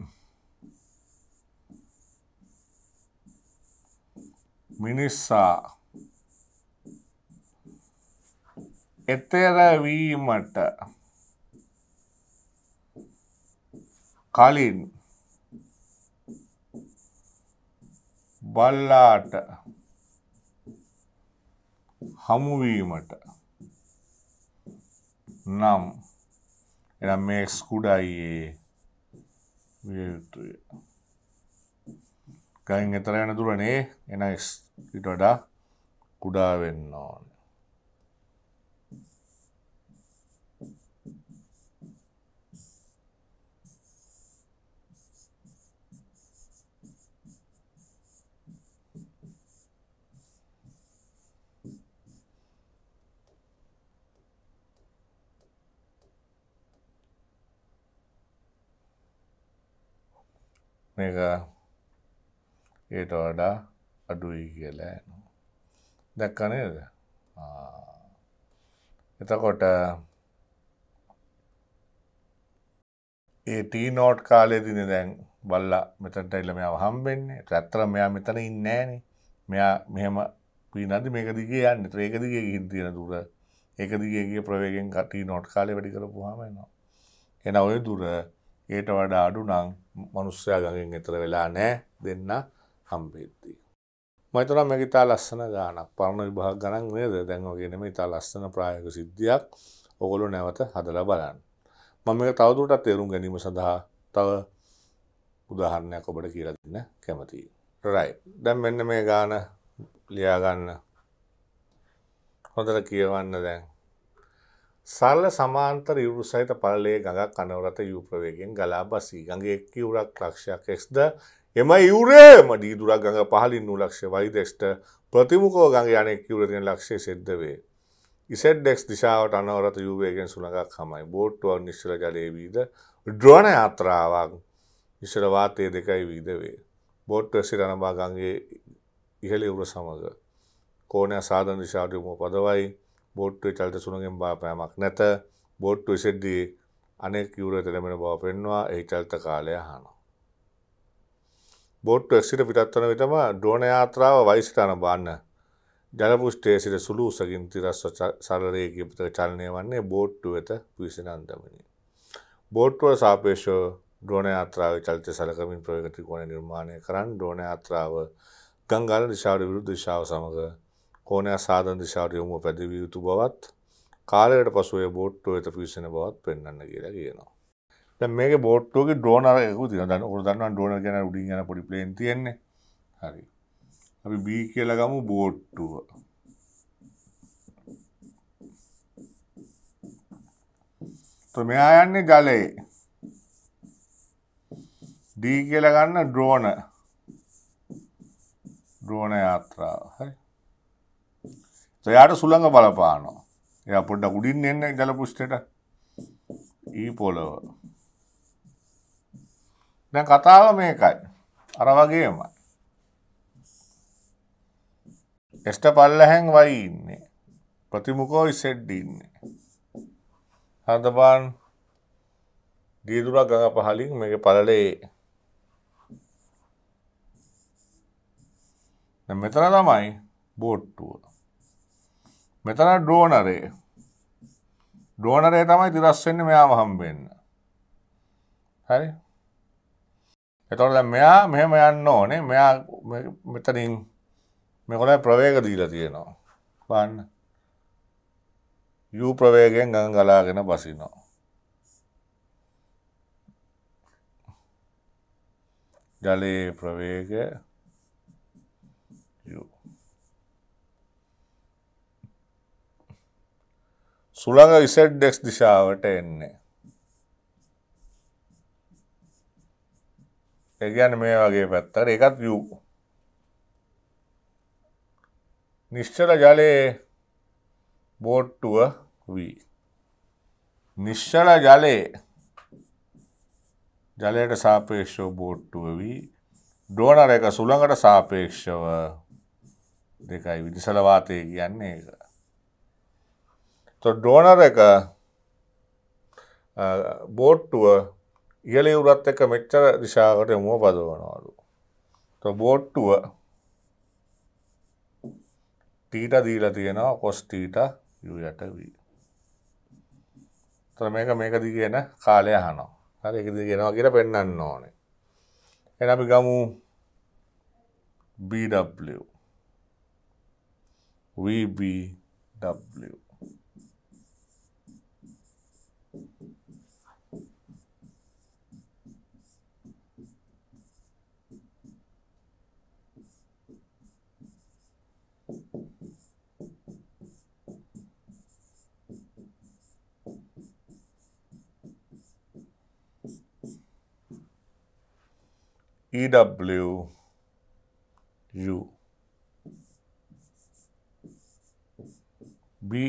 මිනිසා එතෙරවීමට කලින් බල්ලාට හමුවීමට නම් එනම් මේ ස්කුඩයියේ විය යුතුය. ගයින් එතර යන දුරනේ එන ස්ත ඊට වඩා කුඩා වෙන්න ඕන. මේක ඒට වඩා අඩුයි කියලා ඇනවා. දැක්කනේද එතකොට ඒ ටීනෝට් කාලයදින දැන් බල්ල මෙතට එල්ල මෙයා හම්බෙන්නේ රැත්තර මෙයා මෙතන ඉන්නෑන මෙයා මෙහෙම පීනද මේකදිගේ යන්න ත්‍රේකදිගේ හින්තියෙන දුර ඒකදිගේගේ ප්‍රවේගෙන් කටී නෝට් කාලය වැඩි කරපුහමනවා එන ඔය දුර ඒට වඩා අඩු නං මනුස්්‍යයා ගඟින් එතර වෙලා නෑ දෙන්න හම්බෙද්දී මයිතන මේක ඉතා ලස්සන ගානක් පරණ විභාග ගණන් නේද දැන්වගෙනම ඉතා ලස්සන ප්‍රායක සිද්ධියක් ඔගොලු නැවත හදල බලන්න. මම මේ තවදුරටත් තේරුම් ගැනීම සඳහා තව උදාහරණයක් ඔබට කියරදින්න කැමතියි. රයි දැම් මෙන්න මේ ගාන ලියාගන්න හොඳට කියවන්න දැන්. සල්ල සමාන්තර යුරු සහිත පල්ලේ ගඟක් අනවරත යුප්‍රවේගෙන් ගලා බසී ගගේ කිවරක් ලක්ෂයක් එක්ද එම යුරේම ඩීදුරක් ගඟ පහලින් වූ ලක්ෂ වයිදෙක්ට ප්‍රතිමුකෝ ගඟ යනෙක් යුරතිෙන ලක්ෂය සිද්ධවේ. ඉසෙඩ්ඩෙක් දිශාවට අනවරත යුවේගෙන් සුනගක් හමයි බෝට්ටුවන් නිශ්ල ජලයවීද ද්‍රෝණ යාත්‍රාවක් විශ්රවාතය දෙකයි වීදවේ. බෝට්ට සිරණබා ගන්ගේ ඉහළ උර සමඟ. කෝනය සාධන දිශාටයම පදවයි බෝට්ටුව චල්ට සුනගෙන් බාපෑමක් නැත බෝට්ටු විසෙද්දී අනෙක් යුරත ලැබෙන බව පෙන්වා ඒ චල්ත කාලය හනවා. බෝට්ටු එක්සිට පිටත්වන විටම ඩ්‍රෝන යාත්‍රාව වයිසිටාන බාන්න ජලපුෂ්ටයේ සිට සුළු උසකින් තිරස්ව සරරයකි පිට චලනය වන්නේ බෝට්ටු වෙත පිවිසෙන අන්දමනි. බෝට්ටුවල සාපේෂෝ ඩ්‍රෝන යාත්‍රාව චලිත සලකමින් ප්‍රවේගතිකෝණ නිර්මාණය කරන්න ඩ්‍රෝන යාත්‍රාව ගංගල දිශාවට විරුද්ධ දිශාව සමඟ කෝනයක් සාධන දිශාවට යොමුව පැදිවිය යුතු බවත් කාලයට පසුවය බෝට්ටුව වෙත පිවිසෙන බවත් පෙන්න්න කියලා කියනවා. මේක බෝට්ටෝක ඩෝනර එකු තින දන්න ඔරදන්න ඩෝන ගැන උඩින් ගැන පොඩි ප්ලේන් තියෙන්නේ හරි අපි බී කියලගමු බෝට්ටුව මෙයා යන්නේ ගලේ ඩී කියලගන්න ඩ්‍රෝන ඩ්‍රෝන යාත්‍රාව හරි තොයාට සුළඟ බලපානෝ එය පොඩ්ඩ උඩින් එන්න ගල පුෂ්ටට ඊ e පොලව දැන් කතාව මේකයි. අර වගේමයි. එෂ්ට පල්ලැහැන් වයි ඉන්නේ. ප්‍රතිමුකෝ ඉසෙඩ්ඩ ඉන්නේ. හදබාන් දීදුරක් ගඟ පහලින් මේක පලලේ මෙතන තමයි බෝට්ටුව. මෙතන ඩෝනරේ ඩෝනරේ තමයි තිරස් වෙන්නේ මෙයාම හම්බෙන්න. හරි එතොට මෙයා මෙහම යන්න ඕනේ මෙයා මෙතනින් මෙකොල ප්‍රවේග දීල තියෙනවා බන්න යු ප්‍රවේගෙන් ගඟ ගලාගෙන බසිනෝ ජලයේ ප්‍රවේග සුළඟ ඉසෙඩ් ඩෙක්ස් දිශාවට එන්නේ ඒගැන මේ වගේ පැත්තර එකත් යු නිශ්චල ජලයේ බෝට්ටුව වී නිශ්චල ජලයේ ජලයට සාපේක්ෂව බෝට්ටුව වී ඩෝනර එක සුළඟට සාපේක්ෂව දෙකයි විනිසලවාතය කියන්නේ එක තො ඩෝනර එක බෝට්ටුව ඉහලිවුරත් එක මෙච්චර දිශාකට මුව පදවනවලු. බෝට්ටුව ටීට දීලා තියෙනවා කොස් ටීට යුයට වී. තර මේක මේක දිගෙන කාලය හනෝ හරි එක දිගෙනවා කියලා පෙන්න්න ඕනේ. එන අපි ගමු BW VBW EWU BE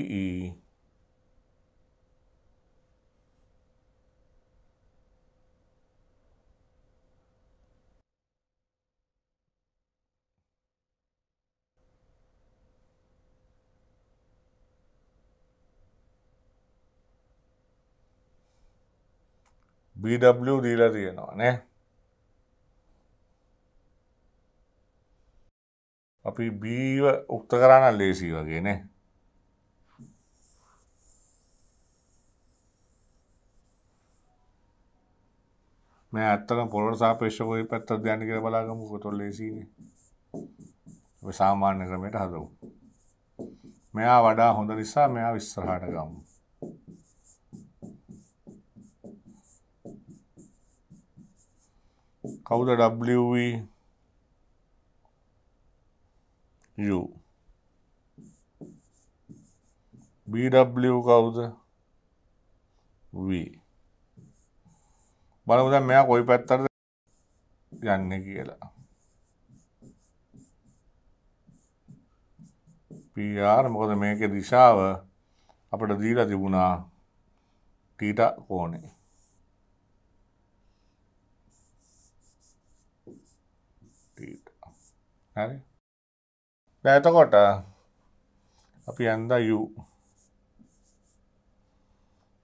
BW dealer ചെയ്യണം අපි බීව උක්ත කරන්න ලේසි වගේ නේ මේ ඇත්තන පොලොට සාපේක්ෂව ওই පැත්ත ධ්‍යාන කියලා බලාගමු කොතොල් ලේසිනේ. ඔය සාමාන්‍ය ක්‍රමයට හදමු. මෙයා වඩා හොඳ නිසා මෙයා ඉස්සරහට ගමු. කවුද WE U. BW කවුද? V. බලමු දැන් මෙයා කොයි පැත්තටද යන්නේ කියලා. PR මොකද මේකේ දිශාව අපිට දීලා තිබුණා තීටා කෝණේ. තීටා. හරි. එතකොට අපි ඇන්ද යු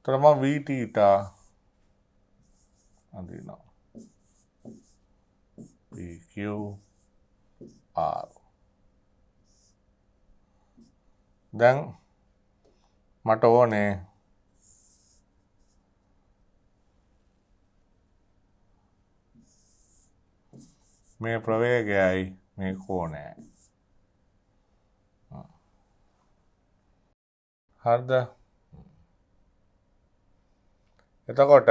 තරම වීටීට අඳනවා PQR දැන් මට ඕනේ මේ ප්‍රවේගයයි මේ කෝණයයි හරිද එතකොට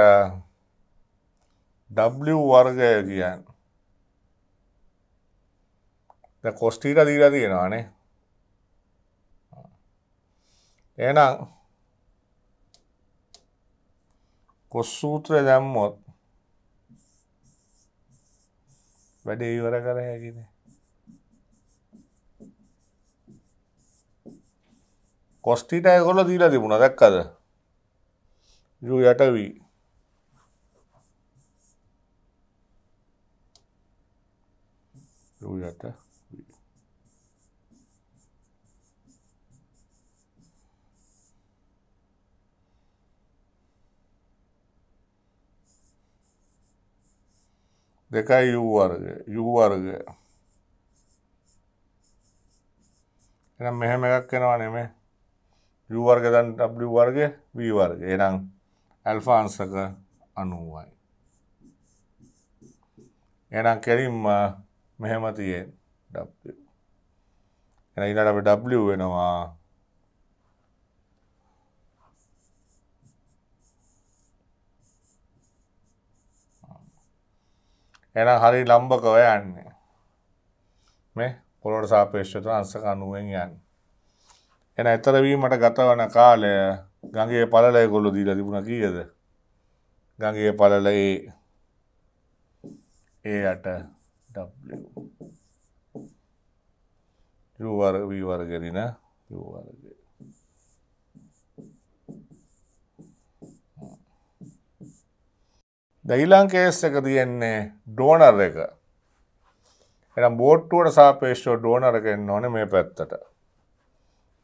ඩ වර්ගය කියන්න කොස්ටීට දීර තියෙනවානේ එනම් කොස්සූත්‍රය දැම්මොත් වැඩේ ඉවර කර හැකිනේ කොස්ටිට ඇකොල දීලා තිබුණ දැක්කද යු යටවී යට දෙකයි යුවර්ග යුවර්ග එනම් මෙහෙම එකක් එනවා නෙමේ වර්ගදන් වර්ග වීවර්ග එනම් ඇල්ෆාන්සක අනුවයි. එනම් කෙරින්ම මෙහෙමතියෙන් ඩ එන ඉට අප ඩ වෙනවා එන හරි ලම්බකව යන්නේ මේ පොළොට සාපේෂ්්‍රත අංසක අනුවෙන් යන්න එන එතරවීමට ගතවන කාලය ගගේ පලලය කොල්ලු දීල තිබුණ කියද ගගේ පලලයේ ඒ අට යවී වර්ගරින යවර්ග දයිලංකේස් එක තියෙන්නේ ඩෝනර් එක එනම් බෝට්ටුවට සාපේෂෝ ඩෝනර එක එන්න ඕන මේ පැත්තට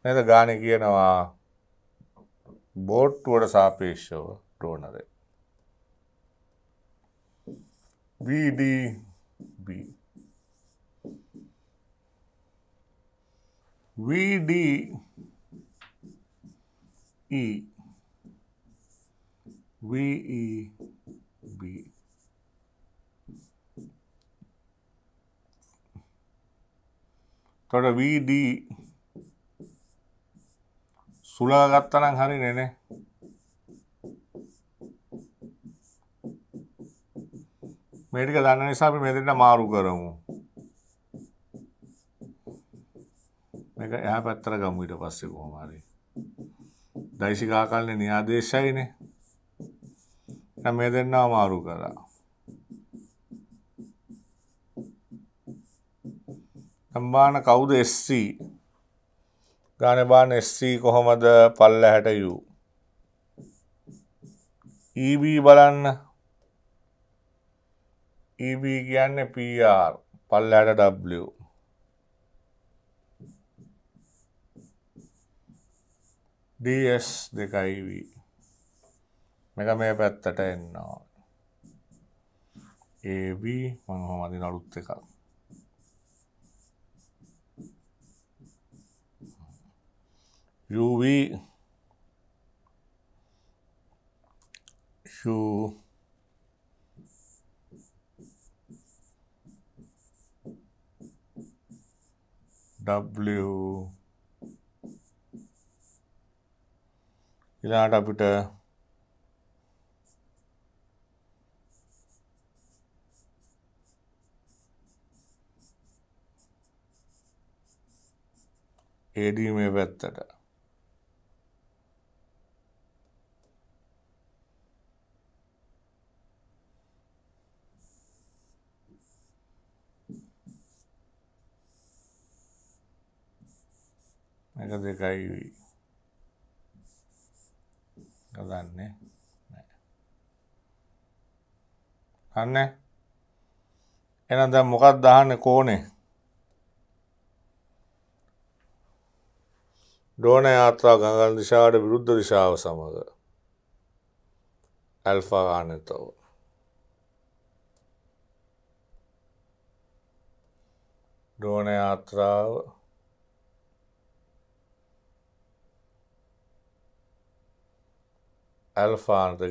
නේද ගාන කියනවා බෝට්ටුවට සාපේක්ෂව ටෝනරේ. VDB VDE VEB තොට VDE සුලා ගත්තනම් හරි නෙනේ මේ ටික දන්න නිසා අපි මෙතෙන්ට මාරු කරමු මේක එහා පැත්තට ගමු ඊට පස්සේ කොහොම හරි දෛශිකාකල්නේ න්‍යාදේශයිනේ දැන් මේ දෙන්නව මාරු කරා සම්මාන කවුද SC ගානබාන් ස්්‍රී කොහොමද පල්ල හැටයු. EB බලන්න EB කියන්න PR පල්ල හැට W DS දෙකයිව මෙක මේ පැත්තට එන්නවා AB මංහොමදි නළුත් එකක් uv u w इलाट एडी में वेट මේක දෙකයි ගදන්නේ අන්න එහෙනම් දැන් මොකක්ද දාන්නේ කෝනේ ඩෝන යාත්‍රා ගඟන් දිශාවට විරුද්ධ දිශාව සමඟ ඇල්ෆා ආනතව ඩෝන යාත්‍රාව ඇල්ෆාර්දක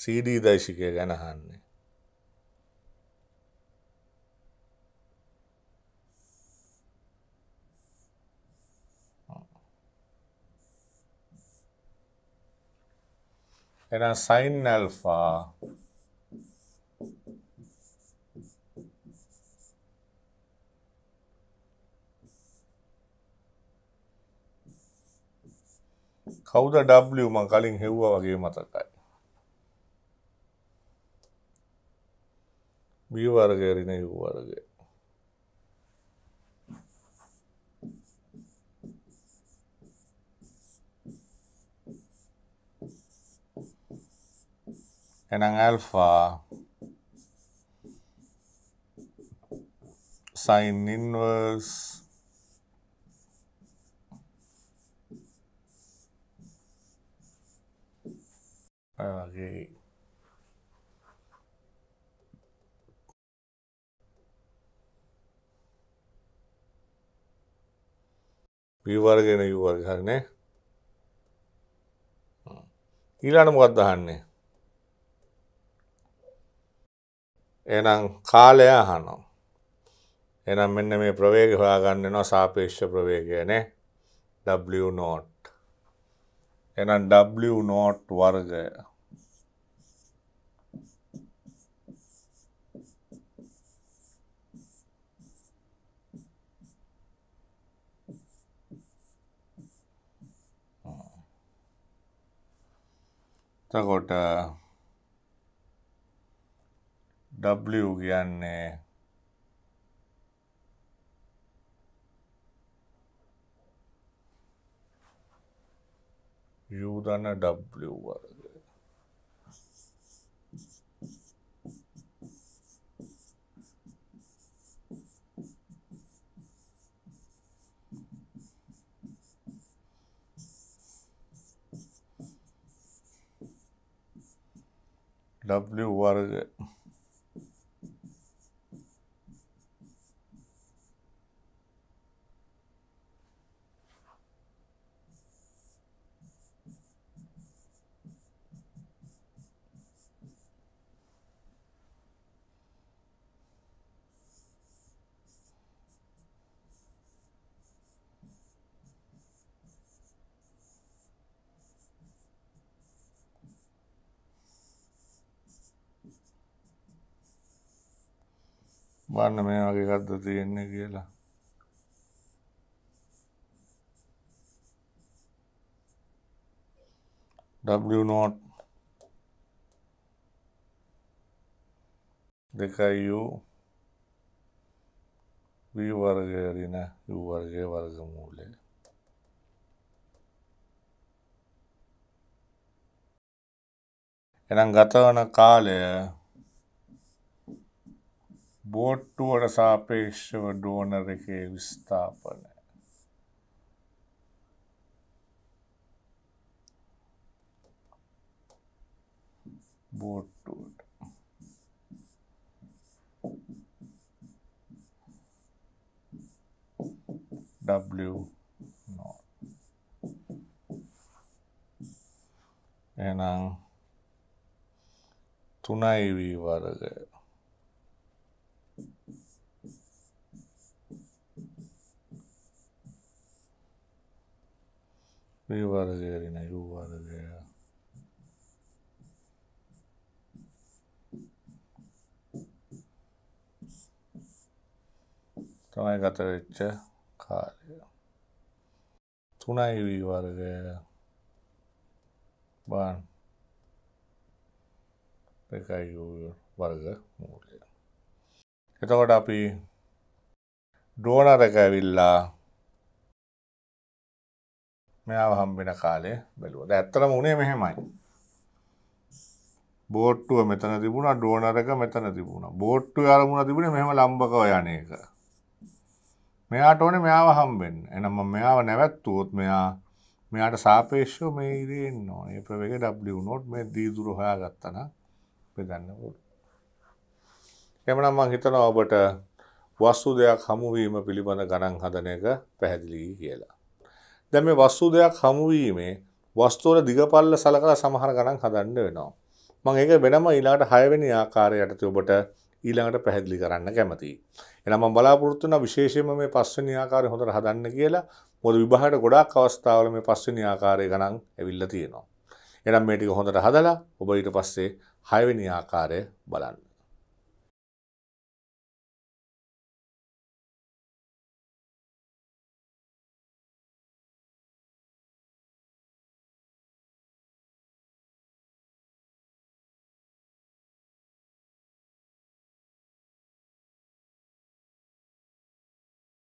සීඩී දයිශිකය ගැනහන්නේ. එනම් සයින් ඇල්ෆා කවුද ඩබ්ලිය මං කලින් හෙව්වා වගේ මතකයි. බිය වර්ගයරින යු වර්ගය. එනං ඇල්ෆා සයින් ඉන්වර්ස් ඔය ah, වගේ වීවර්ගෙන යවර් හරනේ ඊලාට මොකක් දහන්නේ එනම් කාලය හනෝ එනම් මෙන්න මේ ප්‍රවේග හොයාගන්න නවා සාපේක්ෂ ප්‍රවේගයනේ W නෝට් එනම් W නෝට් වර්ගය තකොට W කියන්නේ යූදන W වල ಡಬ್ಲ್ಯೂ ವರ್ಗ್ බන්න මේ වගේ එකක්ද තියෙන්නේ කියලා. W not දෙකයි U V වර්ගය හරි නෑ U වර්ගයේ වර්ගමූලය. එහෙනම් ගත වන කාලය බෝට්ටුවට සාපේක්ෂව ඩෝනර එකේ විස්ථාපන. බෝට්ටුවට W not. එනම් තුනයි වී වර්ගය Who was there in Who was there? තමයි ගත වෙච්ච කාලය. තුනයි වී වර්ගය බාන් එකයි වර්ග මූලය. එතකොට අපි ඩෝනර් එක ඇවිල්ලා මෙයාව හම්බෙන කාලේ බැලුවද ඇත්තටම උනේ මෙහෙමයි බෝට්ටුව මෙතන තිබුණා ඩෝනර් එක මෙතන තිබුණා බෝට්ටුවේ අරමුණ තිබුණේ මෙහෙම ලම්බකව යන එක මෙයාට ඕනේ මෙයාව හම්බෙන්න එහෙනම් මම මෙයාව නැවැත්තුවොත් මෙයා මෙයාට සාපේක්ෂව මේ ඉරේ ඉන්න ඕනේ ඒ ප්‍රවේග W නෝට් මේ දීදුර හොයාගත්තා නම් බෙදන්න ඕනේ එමනම් මං හිතනවා ඔබට වස්තු දෙයක් හමුවීම පිළිබඳ ගණන් හදන එක පැහැදිලි කියලා දැන් මේ වස්තු දෙයක් හමු වීමේ වස්තු වල දිගපල්ල සලකලා සමහර ගණන් හදන්න වෙනවා. මම ඒක වෙනම ඊළඟට 6 වෙනි ආකාරයට ඔබට ඊළඟට පැහැදිලි කරන්න කැමතියි. එහෙනම් මම බලාපොරොත්තු වෙනවා විශේෂයෙන්ම මේ පස්වෙනි ආකාරය හොඳට හදන්න කියලා. මොකද විභාගයට ගොඩාක් අවස්ථාවල මේ පස්වෙනි ආකාරයේ ගණන් ඇවිල්ලා තියෙනවා. එහෙනම් මේ ටික හොඳට හදලා ඔබ ඊට පස්සේ 6 වෙනි ආකාරය බලන්න.